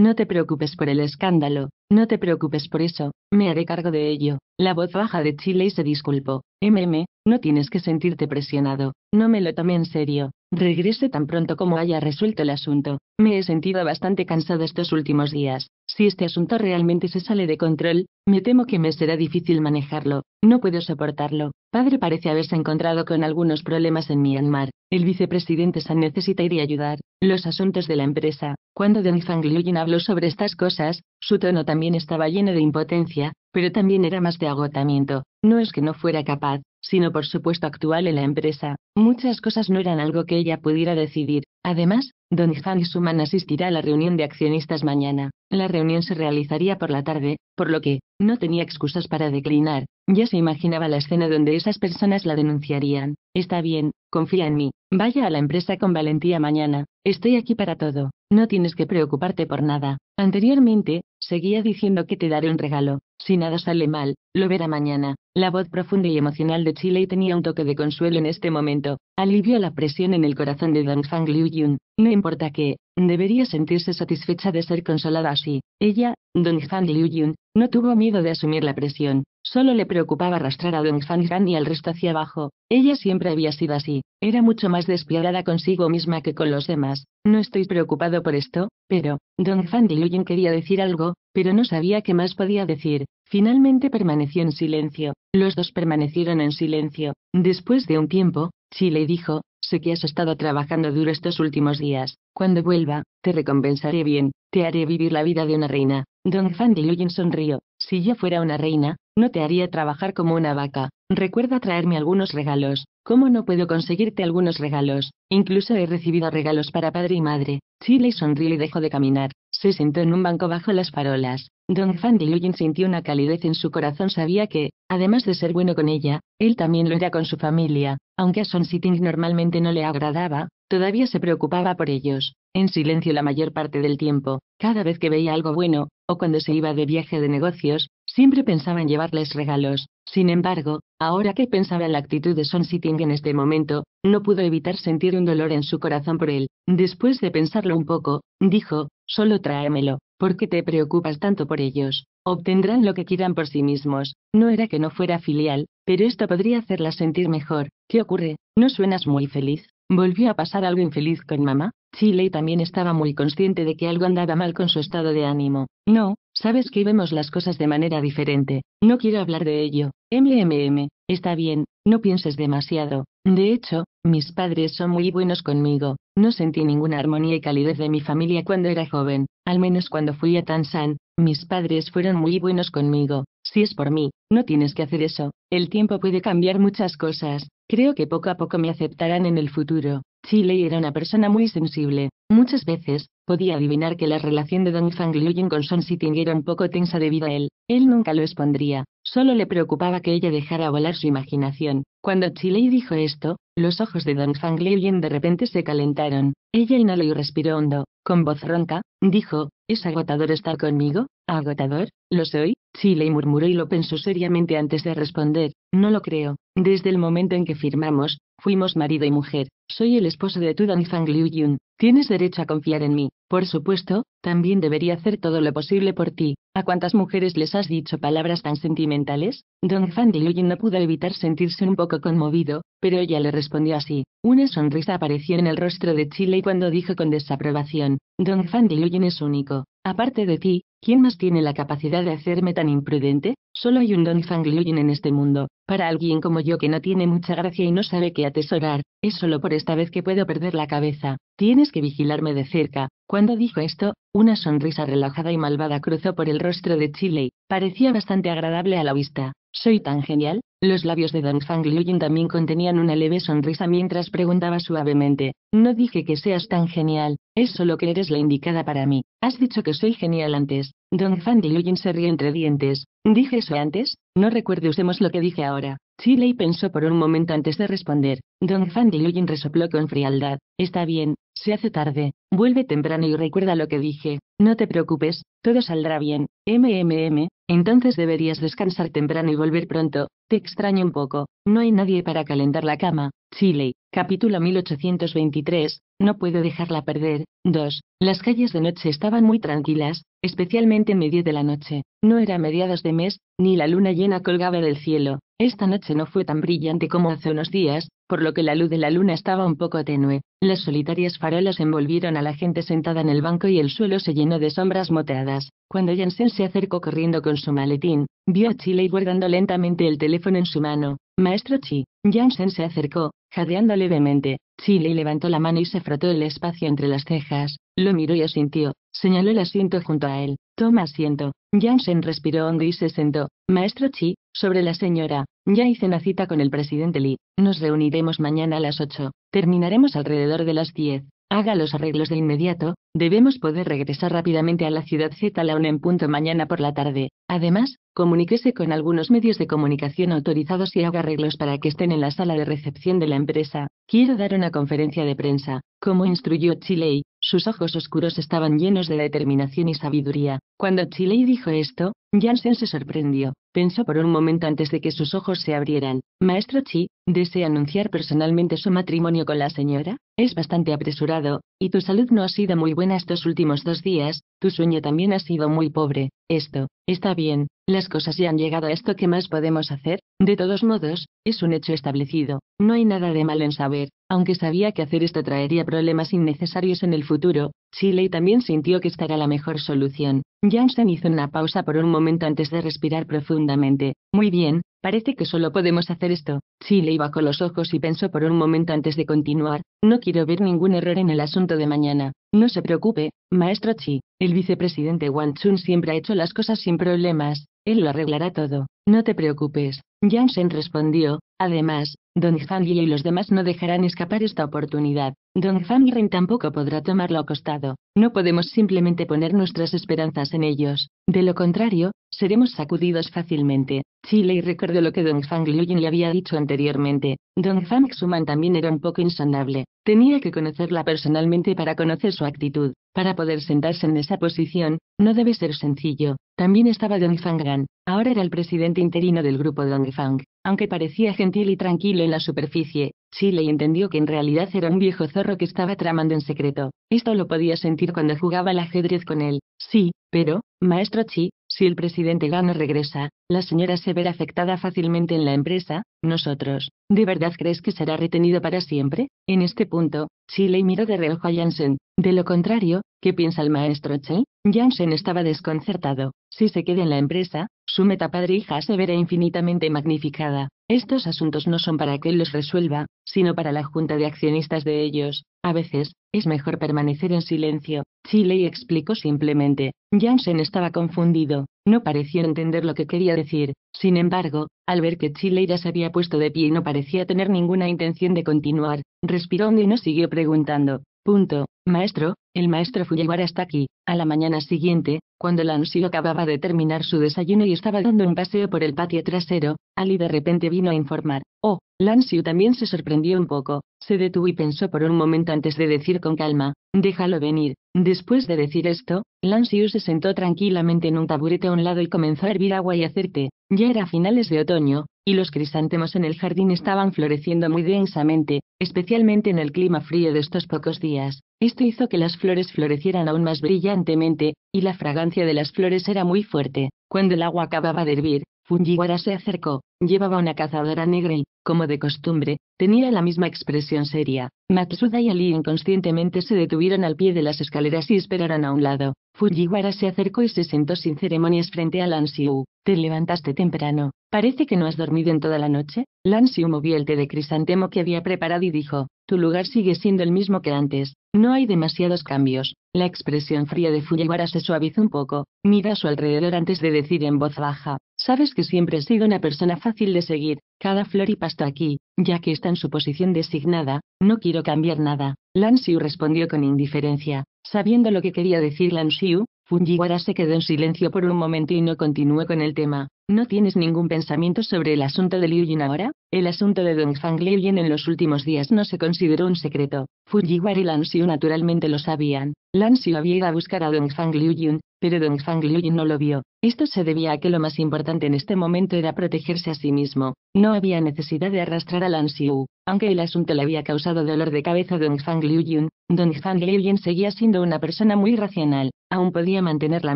no te preocupes por el escándalo, no te preocupes por eso, me haré cargo de ello. La voz baja de Chile y se disculpó. MM, no tienes que sentirte presionado, no me lo tomé en serio. Regrese tan pronto como haya resuelto el asunto. Me he sentido bastante cansado estos últimos días. Si este asunto realmente se sale de control, me temo que me será difícil manejarlo. No puedo soportarlo. Padre parece haberse encontrado con algunos problemas en Myanmar. El vicepresidente San necesita ir y ayudar los asuntos de la empresa. Cuando Liu Yin habló sobre estas cosas, su tono también estaba lleno de impotencia, pero también era más de agotamiento. No es que no fuera capaz, sino por supuesto actual en la empresa. Muchas cosas no eran algo que ella pudiera decidir. Además, Don Han y Suman asistirá a la reunión de accionistas mañana. La reunión se realizaría por la tarde, por lo que, no tenía excusas para declinar. Ya se imaginaba la escena donde esas personas la denunciarían. Está bien, confía en mí. Vaya a la empresa con valentía mañana. Estoy aquí para todo. No tienes que preocuparte por nada. Anteriormente, Seguía diciendo que te daré un regalo. Si nada sale mal, lo verá mañana. La voz profunda y emocional de Chile tenía un toque de consuelo en este momento. Alivió la presión en el corazón de Dong Fang Liu Yun. No importa qué, debería sentirse satisfecha de ser consolada así. Ella, Dong Fang Liu Yun, no tuvo miedo de asumir la presión. Solo le preocupaba arrastrar a Dong Fang Han y al resto hacia abajo. Ella siempre había sido así. Era mucho más despiadada consigo misma que con los demás. No estoy preocupado por esto, pero, Dong Liu Yun quería decir algo, pero no sabía qué más podía decir. Finalmente permaneció en silencio. Los dos permanecieron en silencio. Después de un tiempo, Chile dijo, sé que has estado trabajando duro estos últimos días. Cuando vuelva, te recompensaré bien, te haré vivir la vida de una reina. Don Fan de sonrió. Si yo fuera una reina, no te haría trabajar como una vaca. Recuerda traerme algunos regalos. ¿Cómo no puedo conseguirte algunos regalos? Incluso he recibido regalos para padre y madre. Chile sonrió y dejó de caminar. Se sentó en un banco bajo las farolas. Don Fan Lujin sintió una calidez en su corazón. Sabía que, además de ser bueno con ella, él también lo era con su familia. Aunque a Son Sitting normalmente no le agradaba, todavía se preocupaba por ellos. En silencio la mayor parte del tiempo, cada vez que veía algo bueno, o cuando se iba de viaje de negocios, Siempre pensaba en llevarles regalos, sin embargo, ahora que pensaba en la actitud de Son Sitting en este momento, no pudo evitar sentir un dolor en su corazón por él. Después de pensarlo un poco, dijo, solo tráemelo, ¿por qué te preocupas tanto por ellos? Obtendrán lo que quieran por sí mismos. No era que no fuera filial, pero esto podría hacerla sentir mejor. ¿Qué ocurre? ¿No suenas muy feliz? ¿Volvió a pasar algo infeliz con mamá? Chile también estaba muy consciente de que algo andaba mal con su estado de ánimo. No, Sabes que vemos las cosas de manera diferente. No quiero hablar de ello. MMM, está bien, no pienses demasiado. De hecho, mis padres son muy buenos conmigo. No sentí ninguna armonía y calidez de mi familia cuando era joven, al menos cuando fui a san Mis padres fueron muy buenos conmigo. Si es por mí, no tienes que hacer eso. El tiempo puede cambiar muchas cosas. Creo que poco a poco me aceptarán en el futuro. Chile era una persona muy sensible. Muchas veces, Podía adivinar que la relación de Don Fang con Son Sitting era un poco tensa debido a él. Él nunca lo expondría, solo le preocupaba que ella dejara volar su imaginación. Cuando Chile dijo esto, los ojos de Don Fang de repente se calentaron. Ella inhaló y respiró hondo. Con voz ronca, dijo, ¿es agotador estar conmigo? ¿Agotador? ¿Lo soy? Chile murmuró y lo pensó seriamente antes de responder, no lo creo. Desde el momento en que firmamos, Fuimos marido y mujer. Soy el esposo de tu Fang Liu Yun. Tienes derecho a confiar en mí. Por supuesto, también debería hacer todo lo posible por ti. ¿A cuántas mujeres les has dicho palabras tan sentimentales? Don Fan Liu Yun no pudo evitar sentirse un poco conmovido, pero ella le respondió así. Una sonrisa apareció en el rostro de Chile cuando dijo con desaprobación: Don Fan Liu Yun es único. Aparte de ti, ¿Quién más tiene la capacidad de hacerme tan imprudente? Solo hay un Don Yin en este mundo, para alguien como yo que no tiene mucha gracia y no sabe qué atesorar, es solo por esta vez que puedo perder la cabeza. Tienes que vigilarme de cerca. Cuando dijo esto, una sonrisa relajada y malvada cruzó por el rostro de Chile, parecía bastante agradable a la vista. Soy tan genial. Los labios de Don Fang Jin también contenían una leve sonrisa mientras preguntaba suavemente. No dije que seas tan genial, es solo que eres la indicada para mí. Has dicho que soy genial antes. Don Fang Jin se rió entre dientes. ¿Dije eso antes? No recuerde usemos lo que dije ahora. Chile pensó por un momento antes de responder. Don Fan Jin resopló con frialdad. Está bien, se hace tarde. Vuelve temprano y recuerda lo que dije. No te preocupes, todo saldrá bien, MMM, entonces deberías descansar temprano y volver pronto, te extraño un poco, no hay nadie para calentar la cama, Chile, capítulo 1823, no puedo dejarla perder, 2. Las calles de noche estaban muy tranquilas, especialmente en medio de la noche, no era mediados de mes, ni la luna llena colgaba del cielo, esta noche no fue tan brillante como hace unos días, por lo que la luz de la luna estaba un poco tenue. Las solitarias farolas envolvieron a la gente sentada en el banco y el suelo se llenó de sombras moteadas. Cuando Jensen se acercó corriendo con su maletín, vio a Chile guardando lentamente el teléfono en su mano. Maestro Chi. Jensen se acercó, jadeando levemente. Chile levantó la mano y se frotó el espacio entre las cejas. Lo miró y asintió, señaló el asiento junto a él. Toma asiento. Jansen respiró hondo y se sentó. Maestro Chi, sobre la señora, ya hice una cita con el presidente Lee. Nos reuniremos mañana a las 8. Terminaremos alrededor de las 10. Haga los arreglos de inmediato, debemos poder regresar rápidamente a la ciudad Z a la en punto mañana por la tarde. Además, comuníquese con algunos medios de comunicación autorizados y haga arreglos para que estén en la sala de recepción de la empresa. Quiero dar una conferencia de prensa. Como instruyó Chile, sus ojos oscuros estaban llenos de determinación y sabiduría. Cuando Chile dijo esto, Jansen se sorprendió. Pensó por un momento antes de que sus ojos se abrieran. Maestro Chi, ¿desea anunciar personalmente su matrimonio con la señora? Es bastante apresurado, y tu salud no ha sido muy buena estos últimos dos días, tu sueño también ha sido muy pobre. Esto, está bien, las cosas ya han llegado a esto que más podemos hacer. De todos modos, es un hecho establecido, no hay nada de malo en saber, aunque sabía que hacer esto traería problemas innecesarios en el futuro, Chile también sintió que esta era la mejor solución. Janssen hizo una pausa por un momento antes de respirar profundamente. Muy bien, parece que solo podemos hacer esto. Chile bajó los ojos y pensó por un momento antes de continuar. No quiero ver ningún error en el asunto de mañana. No se preocupe, maestro Chi. El vicepresidente Wang Chun siempre ha hecho las cosas sin problemas. Él lo arreglará todo. No te preocupes. Janssen respondió. Además, Don y los demás no dejarán escapar esta oportunidad. Don Fang Ren tampoco podrá tomarlo a costado. No podemos simplemente poner nuestras esperanzas en ellos. De lo contrario, seremos sacudidos fácilmente. Chile recordó lo que Don Fang Luyin le había dicho anteriormente. Don Fang Xuman también era un poco insondable. Tenía que conocerla personalmente para conocer su actitud. Para poder sentarse en esa posición, no debe ser sencillo. También estaba Don Fang Gan. Ahora era el presidente interino del grupo Don Fang. Aunque parecía gentil y tranquilo en la superficie, Chile entendió que en realidad era un viejo zorro que estaba tramando en secreto. Esto lo podía sentir cuando jugaba al ajedrez con él. Sí, pero, maestro Chi, si el presidente Gano regresa, la señora se verá afectada fácilmente en la empresa, nosotros. ¿De verdad crees que será retenido para siempre? En este punto, Chile miró de reojo a Janssen. De lo contrario, ¿qué piensa el maestro Che? Janssen estaba desconcertado. Si se queda en la empresa, su meta hija se verá infinitamente magnificada. Estos asuntos no son para que él los resuelva, sino para la junta de accionistas de ellos. A veces, es mejor permanecer en silencio. Chile explicó simplemente. Jansen estaba confundido. No pareció entender lo que quería decir. Sin embargo, al ver que Chile ya se había puesto de pie y no parecía tener ninguna intención de continuar, respiró y no siguió preguntando. Punto. Maestro, el maestro fue llevar hasta aquí. A la mañana siguiente, cuando Lansi acababa de terminar su desayuno y estaba dando un paseo por el patio trasero, Ali de repente vino a informar. Oh, Xiu también se sorprendió un poco, se detuvo y pensó por un momento antes de decir con calma, déjalo venir. Después de decir esto, Xiu se sentó tranquilamente en un taburete a un lado y comenzó a hervir agua y hacerte. Ya era finales de otoño, y los crisantemos en el jardín estaban floreciendo muy densamente, especialmente en el clima frío de estos pocos días. Esto hizo que las flores florecieran aún más brillantemente, y la fragancia de las flores era muy fuerte. Cuando el agua acababa de hervir, Funjiwara se acercó, llevaba una cazadora negra y, como de costumbre, tenía la misma expresión seria. Matsuda y Ali inconscientemente se detuvieron al pie de las escaleras y esperaron a un lado. Fujiwara se acercó y se sentó sin ceremonias frente a Lansiu. Te levantaste temprano. Parece que no has dormido en toda la noche. Lansiu movió el té de crisantemo que había preparado y dijo, tu lugar sigue siendo el mismo que antes. No hay demasiados cambios. La expresión fría de Fujiwara se suavizó un poco. Mira a su alrededor antes de decir en voz baja, Sabes que siempre he sido una persona fácil de seguir, cada flor y pasto aquí, ya que está en su posición designada, no quiero cambiar nada. Xiu respondió con indiferencia. Sabiendo lo que quería decir Lansiu, Fujiwara se quedó en silencio por un momento y no continuó con el tema. ¿No tienes ningún pensamiento sobre el asunto de Liu Yin ahora? El asunto de Dongfang Liu Yin en los últimos días no se consideró un secreto. Fujiwara y Xiu naturalmente lo sabían. Xiu había ido a buscar a Dongfang Liu Yun, pero Dongfang Liu Yin no lo vio. Esto se debía a que lo más importante en este momento era protegerse a sí mismo. No había necesidad de arrastrar a Xiu. Aunque el asunto le había causado dolor de cabeza a Dongfang Liu Yin, Dongfang Liu Yin seguía siendo una persona muy racional. Aún podía mantener la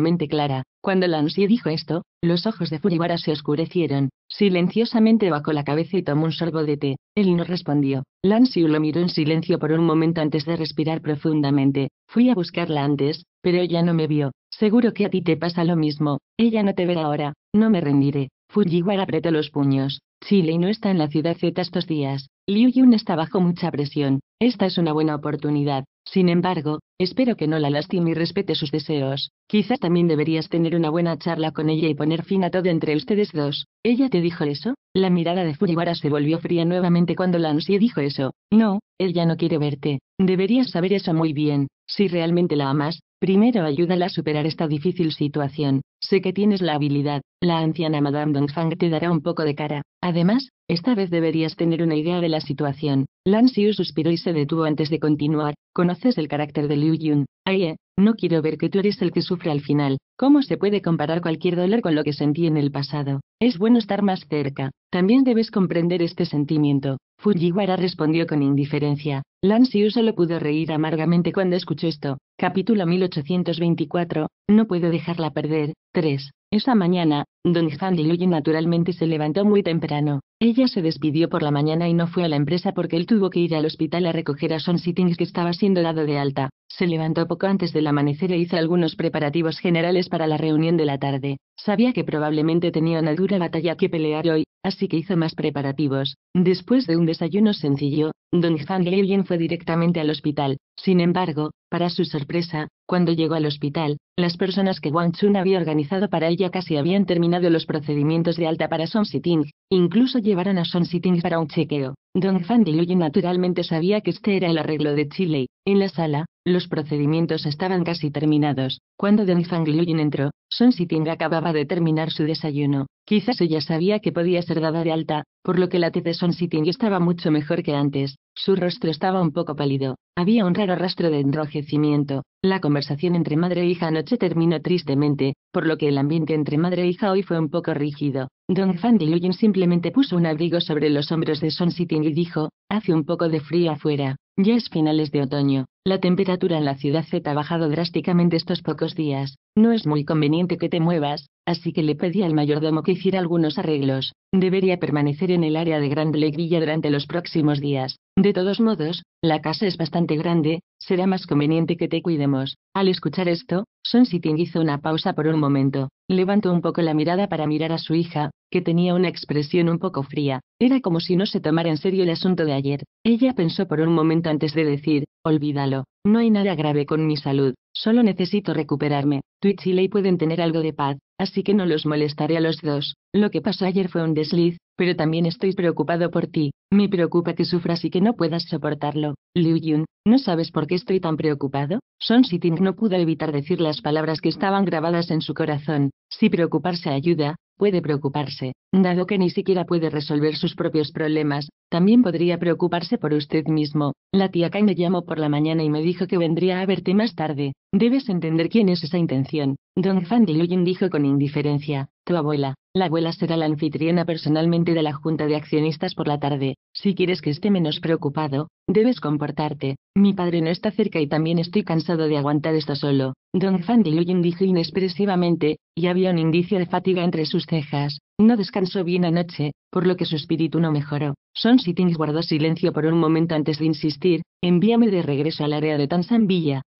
mente clara. Cuando Lancy dijo esto, los ojos de Fujiwara se oscurecieron, silenciosamente bajó la cabeza y tomó un sorbo de té. Él no respondió. Lancy lo miró en silencio por un momento antes de respirar profundamente. Fui a buscarla antes, pero ella no me vio. Seguro que a ti te pasa lo mismo. Ella no te verá ahora. No me rendiré. Fujiwara apretó los puños. Chile no está en la ciudad Z estos días. Liu Yun está bajo mucha presión. Esta es una buena oportunidad. Sin embargo, espero que no la lastime y respete sus deseos. Quizás también deberías tener una buena charla con ella y poner fin a todo entre ustedes dos. ¿Ella te dijo eso? La mirada de Fujiwara se volvió fría nuevamente cuando Lancy dijo eso. No, él ya no quiere verte. Deberías saber eso muy bien. Si realmente la amas, primero ayúdala a superar esta difícil situación. Sé que tienes la habilidad. La anciana Madame Dongfang te dará un poco de cara. Además, esta vez deberías tener una idea de la situación. Lan Xiu suspiró y se detuvo antes de continuar. Conoces el carácter de Liu Yun. Aye, no quiero ver que tú eres el que sufre al final. ¿Cómo se puede comparar cualquier dolor con lo que sentí en el pasado? Es bueno estar más cerca. También debes comprender este sentimiento. Fujiwara respondió con indiferencia. Lansiu solo pudo reír amargamente cuando escuchó esto. Capítulo 1824. No puedo dejarla perder. 3. Esa mañana, Don Stanley naturalmente se levantó muy temprano. Ella se despidió por la mañana y no fue a la empresa porque él tuvo que ir al hospital a recoger a Son Sittings que estaba siendo dado de alta. Se levantó poco antes del amanecer e hizo algunos preparativos generales para la reunión de la tarde. Sabía que probablemente tenía una dura batalla que pelear hoy, así que hizo más preparativos. Después de un desayuno sencillo, Don Stanley fue directamente al hospital. Sin embargo, para su sorpresa, cuando llegó al hospital, las personas que Wang Chun había organizado para ella casi habían terminado de los procedimientos de alta para Sitting, incluso llevaron a Sitting para un chequeo. Don Fan naturalmente sabía que este era el arreglo de Chile. En la sala, los procedimientos estaban casi terminados, cuando Liu Yin entró, Son Sitting acababa de terminar su desayuno, quizás ella sabía que podía ser dada de alta, por lo que la tez de Son Sitting estaba mucho mejor que antes, su rostro estaba un poco pálido, había un raro rastro de enrojecimiento, la conversación entre madre e hija anoche terminó tristemente, por lo que el ambiente entre madre e hija hoy fue un poco rígido, Don Yin simplemente puso un abrigo sobre los hombros de Son Sitting y dijo, hace un poco de frío afuera, ya es finales de otoño, la temperatura en la ciudad Z ha bajado drásticamente estos pocos días, no es muy conveniente que te muevas, así que le pedí al mayordomo que hiciera algunos arreglos. Debería permanecer en el área de Grand Lake Villa durante los próximos días. De todos modos, la casa es bastante grande, será más conveniente que te cuidemos. Al escuchar esto, Son City hizo una pausa por un momento. Levantó un poco la mirada para mirar a su hija, que tenía una expresión un poco fría. Era como si no se tomara en serio el asunto de ayer. Ella pensó por un momento antes de decir, olvídalo, no hay nada grave con mi salud, solo necesito recuperarme. Twitch y Ley pueden tener algo de paz, así que no los molestaré a los dos. Lo que pasó ayer fue un desliz, pero también estoy preocupado por ti. Me preocupa que sufras y que no puedas soportarlo. Liu Yun, ¿no sabes por qué estoy tan preocupado? Son Ting no pudo evitar decir las palabras que estaban grabadas en su corazón. Si preocuparse ayuda, puede preocuparse. Dado que ni siquiera puede resolver sus propios problemas, también podría preocuparse por usted mismo. La tía Kai me llamó por la mañana y me dijo que vendría a verte más tarde. Debes entender quién es esa intención. Don Fan Yun dijo con indiferencia. Tu abuela, la abuela será la anfitriona personalmente de la junta de accionistas por la tarde. Si quieres que esté menos preocupado, debes comportarte. Mi padre no está cerca y también estoy cansado de aguantar esto solo. Don Fan Luyin dijo inexpresivamente, y había un indicio de fatiga entre sus cejas. No descansó bien anoche, por lo que su espíritu no mejoró. Son Sittings guardó silencio por un momento antes de insistir, envíame de regreso al área de Tanzan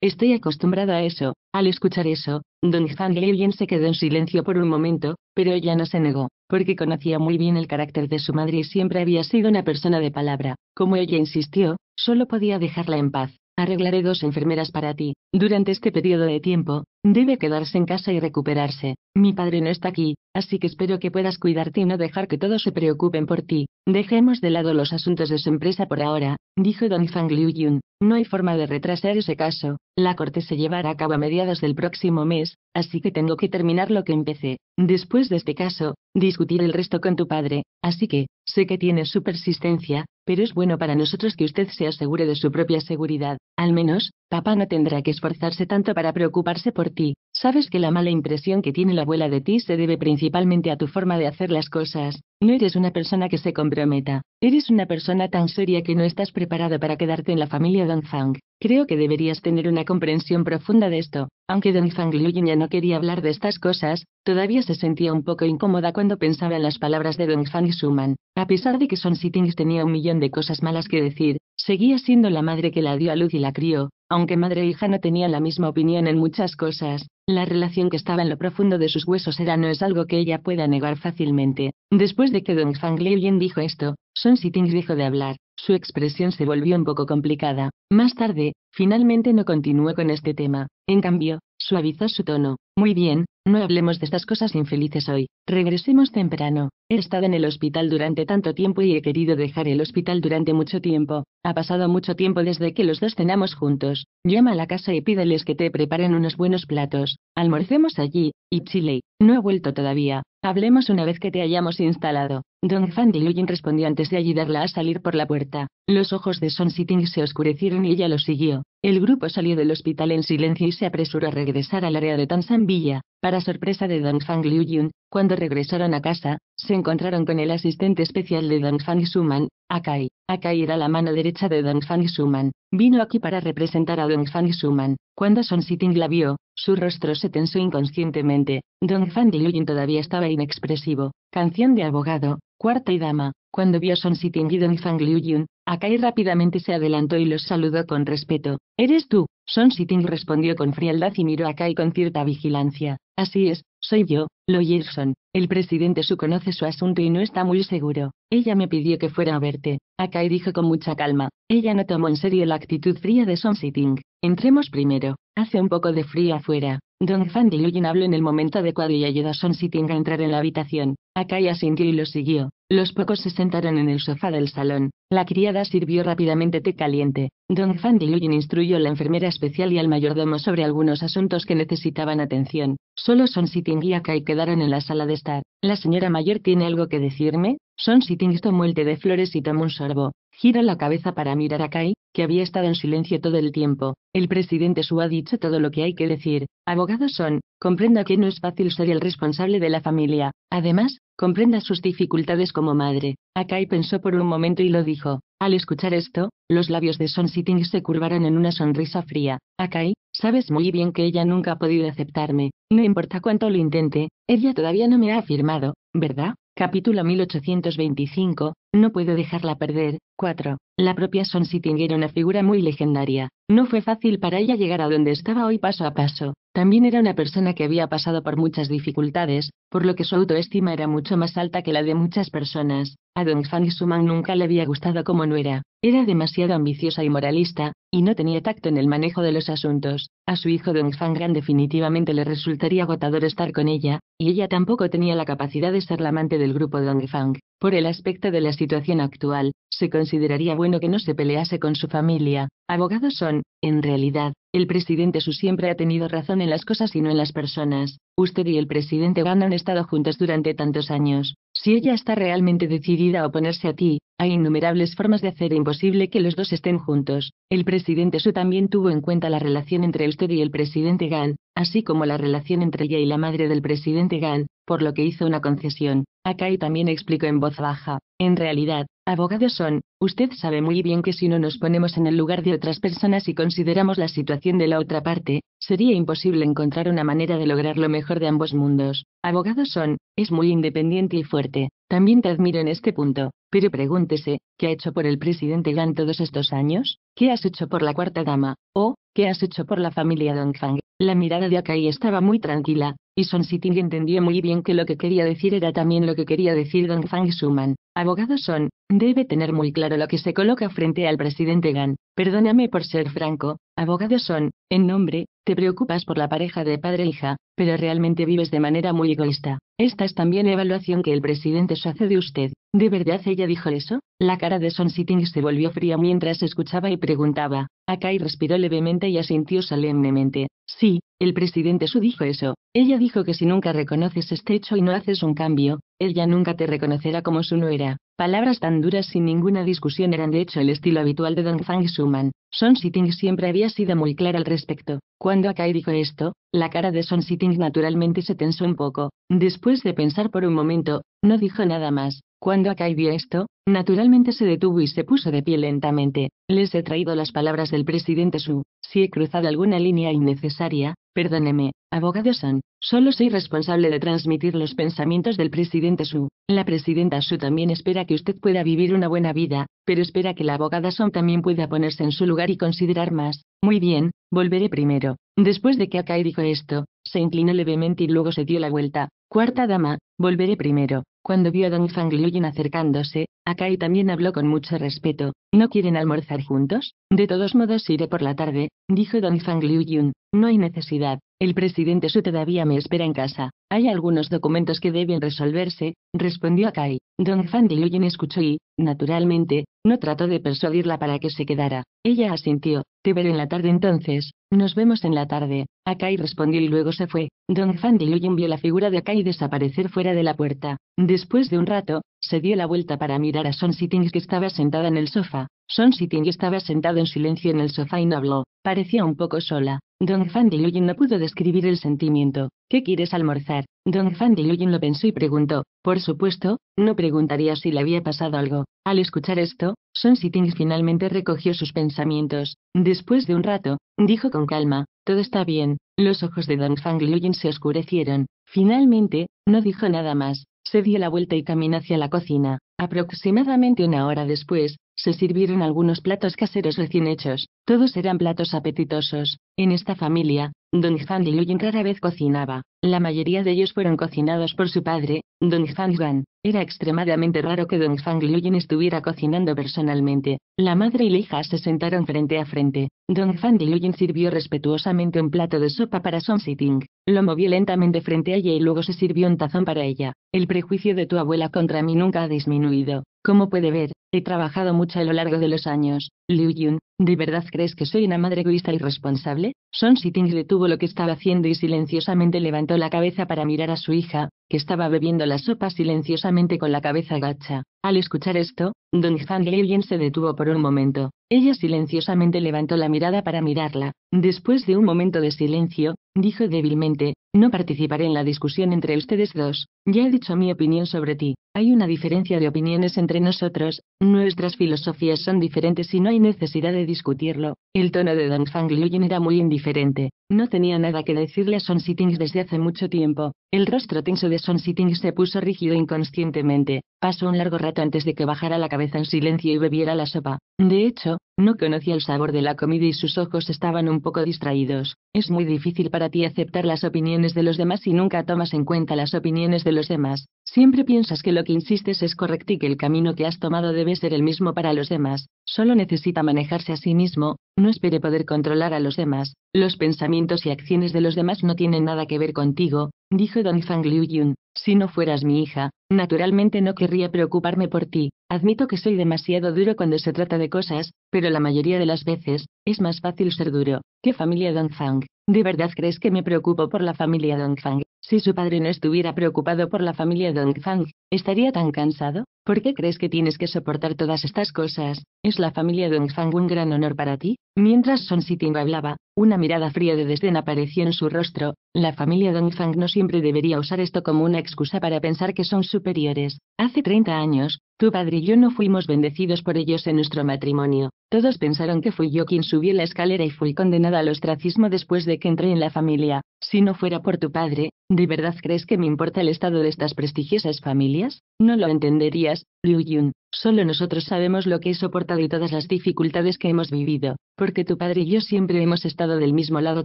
Estoy acostumbrado a eso. Al escuchar eso, Don Han Leyen se quedó en silencio por un momento, pero ella no se negó, porque conocía muy bien el carácter de su madre y siempre había sido una persona de palabra. Como ella insistió, solo podía dejarla en paz. Arreglaré dos enfermeras para ti. Durante este periodo de tiempo, debe quedarse en casa y recuperarse. Mi padre no está aquí, así que espero que puedas cuidarte y no dejar que todos se preocupen por ti. Dejemos de lado los asuntos de su empresa por ahora, dijo Don Fang Liuyun. No hay forma de retrasar ese caso. La corte se llevará a cabo a mediados del próximo mes, así que tengo que terminar lo que empecé. Después de este caso, discutir el resto con tu padre, así que, sé que tienes su persistencia, pero es bueno para nosotros que usted se asegure de su propia seguridad. Al menos, papá no tendrá que esforzarse tanto para preocuparse por ti. Sabes que la mala impresión que tiene la abuela de ti se debe principalmente a tu forma de hacer las cosas. No eres una persona que se comprometa. Eres una persona tan seria que no estás preparada para quedarte en la familia Dongfang. Creo que deberías tener una comprensión profunda de esto. Aunque Dongfang Luyin ya no quería hablar de estas cosas, todavía se sentía un poco incómoda cuando pensaba en las palabras de Dongfang Suman. A pesar de que Son Sittings tenía un millón de cosas malas que decir, Seguía siendo la madre que la dio a luz y la crió, aunque madre e hija no tenían la misma opinión en muchas cosas, la relación que estaba en lo profundo de sus huesos era no es algo que ella pueda negar fácilmente. Después de que Don Fang dijo esto, Son Siting dejó de hablar, su expresión se volvió un poco complicada. Más tarde, finalmente no continuó con este tema, en cambio, suavizó su tono. Muy bien, no hablemos de estas cosas infelices hoy. Regresemos temprano. He estado en el hospital durante tanto tiempo y he querido dejar el hospital durante mucho tiempo. Ha pasado mucho tiempo desde que los dos cenamos juntos. Llama a la casa y pídeles que te preparen unos buenos platos. Almorcemos allí, y Chile, no he vuelto todavía. Hablemos una vez que te hayamos instalado. Don Fan respondió antes de ayudarla a salir por la puerta. Los ojos de Son Sitting se oscurecieron y ella lo siguió. El grupo salió del hospital en silencio y se apresuró a regresar al área de Tansan Villa. Para sorpresa de Don Fang Liuyun, cuando regresaron a casa, se encontraron con el asistente especial de Don Fang Suman, Akai. Akai era la mano derecha de Don Fang Suman. Vino aquí para representar a Don Fang Suman. Cuando Son Sitting la vio, su rostro se tensó inconscientemente. Don Fan Liuyun todavía estaba inexpresivo. Canción de abogado, cuarta y dama. Cuando vio Son Sitting y Fang Yun, Akai rápidamente se adelantó y los saludó con respeto. ¿Eres tú? Son sitting respondió con frialdad y miró a Akai con cierta vigilancia. Así es, soy yo, Loyerson. El presidente Su conoce su asunto y no está muy seguro. Ella me pidió que fuera a verte. Akai dijo con mucha calma. Ella no tomó en serio la actitud fría de Son Sitting. Entremos primero. Hace un poco de frío afuera. Don Fan Lujin habló en el momento adecuado y ayudó a Son Sitting a entrar en la habitación. Akai asintió y lo siguió. Los pocos se sentaron en el sofá del salón. La criada sirvió rápidamente té caliente. Don Fan instruyó a la enfermera especial y al mayordomo sobre algunos asuntos que necesitaban atención. Solo Son Sitting y Akai quedaron en la sala de estar. ¿La señora mayor tiene algo que decirme? Son Sitting tomó el té de flores y tomó un sorbo. Gira la cabeza para mirar a Kai, que había estado en silencio todo el tiempo. El presidente Su ha dicho todo lo que hay que decir. Abogados son, comprenda que no es fácil ser el responsable de la familia. Además, comprenda sus dificultades como madre. Akai pensó por un momento y lo dijo. Al escuchar esto, los labios de Son Sitting se curvaron en una sonrisa fría. Akai, sabes muy bien que ella nunca ha podido aceptarme. No importa cuánto lo intente, ella todavía no me ha afirmado, ¿verdad? Capítulo 1825, No puedo dejarla perder. 4. La propia Son City era una figura muy legendaria. No fue fácil para ella llegar a donde estaba hoy paso a paso. También era una persona que había pasado por muchas dificultades, por lo que su autoestima era mucho más alta que la de muchas personas. A Dong Fang y nunca le había gustado como no era. Era demasiado ambiciosa y moralista, y no tenía tacto en el manejo de los asuntos. A su hijo Dong Fang Gran definitivamente le resultaría agotador estar con ella, y ella tampoco tenía la capacidad de ser la amante del grupo Dong Fang. Por el aspecto de la situación actual, se consideraría bueno que no se pelease con su familia. Abogados son, en realidad, el presidente su siempre ha tenido razón en las cosas y no en las personas. Usted y el presidente han estado juntos durante tantos años. Si ella está realmente decidida a oponerse a ti, hay innumerables formas de hacer imposible que los dos estén juntos. El presidente Su también tuvo en cuenta la relación entre usted y el presidente Gan, así como la relación entre ella y la madre del presidente Gan, por lo que hizo una concesión. Akai también explicó en voz baja. En realidad, Abogado son, usted sabe muy bien que si no nos ponemos en el lugar de otras personas y consideramos la situación de la otra parte, sería imposible encontrar una manera de lograr lo mejor de ambos mundos. Abogado son, es muy independiente y fuerte. También te admiro en este punto, pero pregúntese, ¿qué ha hecho por el presidente Gan todos estos años? ¿Qué has hecho por la cuarta dama? ¿O, qué has hecho por la familia Fang? La mirada de Akai estaba muy tranquila, y Son Sitting entendió muy bien que lo que quería decir era también lo que quería decir Don Fang Suman. Abogado Son, debe tener muy claro lo que se coloca frente al presidente Gan. Perdóname por ser franco, abogado Son, en nombre, te preocupas por la pareja de padre-hija, e pero realmente vives de manera muy egoísta. Esta es también evaluación que el presidente se hace de usted. ¿De verdad ella dijo eso? La cara de Son Sitting se volvió fría mientras escuchaba y preguntaba, Akai respiró levemente y asintió solemnemente. Sí, el presidente Su dijo eso. Ella dijo que si nunca reconoces este hecho y no haces un cambio, ella nunca te reconocerá como su nuera. Palabras tan duras sin ninguna discusión eran de hecho el estilo habitual de Don Zhang Suman. Son Sitting siempre había sido muy clara al respecto. Cuando Akai dijo esto, la cara de Son Sitting naturalmente se tensó un poco. Después de pensar por un momento, no dijo nada más. Cuando Akai vio esto, naturalmente se detuvo y se puso de pie lentamente. Les he traído las palabras del presidente Su. Si he cruzado alguna línea innecesaria, perdóneme, abogado San. Solo soy responsable de transmitir los pensamientos del presidente Su. La presidenta Su también espera que usted pueda vivir una buena vida, pero espera que la abogada Son también pueda ponerse en su lugar y considerar más. Muy bien, volveré primero. Después de que Akai dijo esto, se inclinó levemente y luego se dio la vuelta. Cuarta dama, volveré primero. Cuando vio a Liu Yun acercándose, Akai también habló con mucho respeto. ¿No quieren almorzar juntos? De todos modos iré por la tarde, dijo Liu Yun. No hay necesidad. El presidente Su todavía me espera en casa. Hay algunos documentos que deben resolverse, respondió Akai. Liu Yun escuchó y, naturalmente, no trató de persuadirla para que se quedara. Ella asintió. Te veré en la tarde entonces, nos vemos en la tarde, Akai respondió y luego se fue. Don Fan de vio la figura de Akai desaparecer fuera de la puerta. Después de un rato, se dio la vuelta para mirar a Son Sitting que estaba sentada en el sofá. Son Sitting estaba sentado en silencio en el sofá y no habló. Parecía un poco sola. Don Fan de no pudo describir el sentimiento. ¿Qué quieres almorzar? Don Fan de lo pensó y preguntó. Por supuesto, no preguntaría si le había pasado algo. Al escuchar esto, son Sitting finalmente recogió sus pensamientos. Después de un rato, dijo con calma, todo está bien. Los ojos de Don Fang Yin se oscurecieron. Finalmente, no dijo nada más. Se dio la vuelta y caminó hacia la cocina. Aproximadamente una hora después, se sirvieron algunos platos caseros recién hechos. Todos eran platos apetitosos. En esta familia, Don Liu Yin cada vez cocinaba. La mayoría de ellos fueron cocinados por su padre, Don Juan. Yuan. Era extremadamente raro que Don Liu Yin estuviera cocinando personalmente. La madre y la hija se sentaron frente a frente. Don Liu Yin sirvió respetuosamente un plato de sopa para Son Sitting. Lo movió lentamente frente a ella y luego se sirvió un tazón para ella. El prejuicio de tu abuela contra mí nunca ha disminuido. Como puede ver, he trabajado mucho a lo largo de los años. Liu Yun, ¿De verdad crees que soy una madre egoísta y responsable? Son Sitting detuvo lo que estaba haciendo y silenciosamente levantó la cabeza para mirar a su hija, que estaba bebiendo la sopa silenciosamente con la cabeza gacha. Al escuchar esto, Don Han Leyen se detuvo por un momento. Ella silenciosamente levantó la mirada para mirarla. Después de un momento de silencio, dijo débilmente, no participaré en la discusión entre ustedes dos. Ya he dicho mi opinión sobre ti. Hay una diferencia de opiniones entre nosotros, nuestras filosofías son diferentes y no hay necesidad de discutirlo. El tono de Don Fang era muy indiferente. No tenía nada que decirle a Son Sitting desde hace mucho tiempo. El rostro tenso de Son Sitting se puso rígido inconscientemente. Pasó un largo rato antes de que bajara la cabeza en silencio y bebiera la sopa. De hecho, no conocía el sabor de la comida y sus ojos estaban un poco distraídos. Es muy difícil para ti aceptar las opiniones de los demás y nunca tomas en cuenta las opiniones de los demás. Siempre piensas que lo que insistes es correcto y que el camino que has tomado debe ser el mismo para los demás. Solo necesita manejarse a sí mismo, no espere poder controlar a los demás. Los pensamientos y acciones de los demás no tienen nada que ver contigo, dijo don Fang Yun, si no fueras mi hija, naturalmente no querría preocuparme por ti. Admito que soy demasiado duro cuando se trata de cosas, pero la mayoría de las veces, es más fácil ser duro. ¿Qué familia Don Fang? ¿De verdad crees que me preocupo por la familia Don Fang? Si su padre no estuviera preocupado por la familia Dongfang, ¿estaría tan cansado? ¿Por qué crees que tienes que soportar todas estas cosas? ¿Es la familia Dongfang un gran honor para ti? Mientras Son Siting hablaba, una mirada fría de desdén apareció en su rostro. La familia Dongfang no siempre debería usar esto como una excusa para pensar que son superiores. Hace 30 años, tu padre y yo no fuimos bendecidos por ellos en nuestro matrimonio. Todos pensaron que fui yo quien subí la escalera y fui condenada al ostracismo después de que entré en la familia. Si no fuera por tu padre, ¿de verdad crees que me importa el estado de estas prestigiosas familias? No lo entenderías, Liu Yun. Solo nosotros sabemos lo que he soportado y todas las dificultades que hemos vivido, porque tu padre y yo siempre hemos estado del mismo lado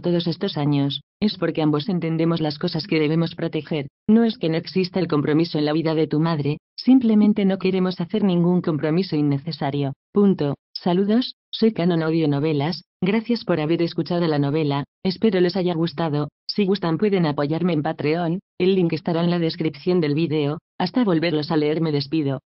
todos estos años. Es porque ambos entendemos las cosas que debemos proteger. No es que no exista el compromiso en la vida de tu madre, Simplemente no queremos hacer ningún compromiso innecesario. Punto. Saludos, soy Canon Audio Novelas, gracias por haber escuchado la novela, espero les haya gustado, si gustan pueden apoyarme en Patreon, el link estará en la descripción del video. hasta volverlos a leer me despido.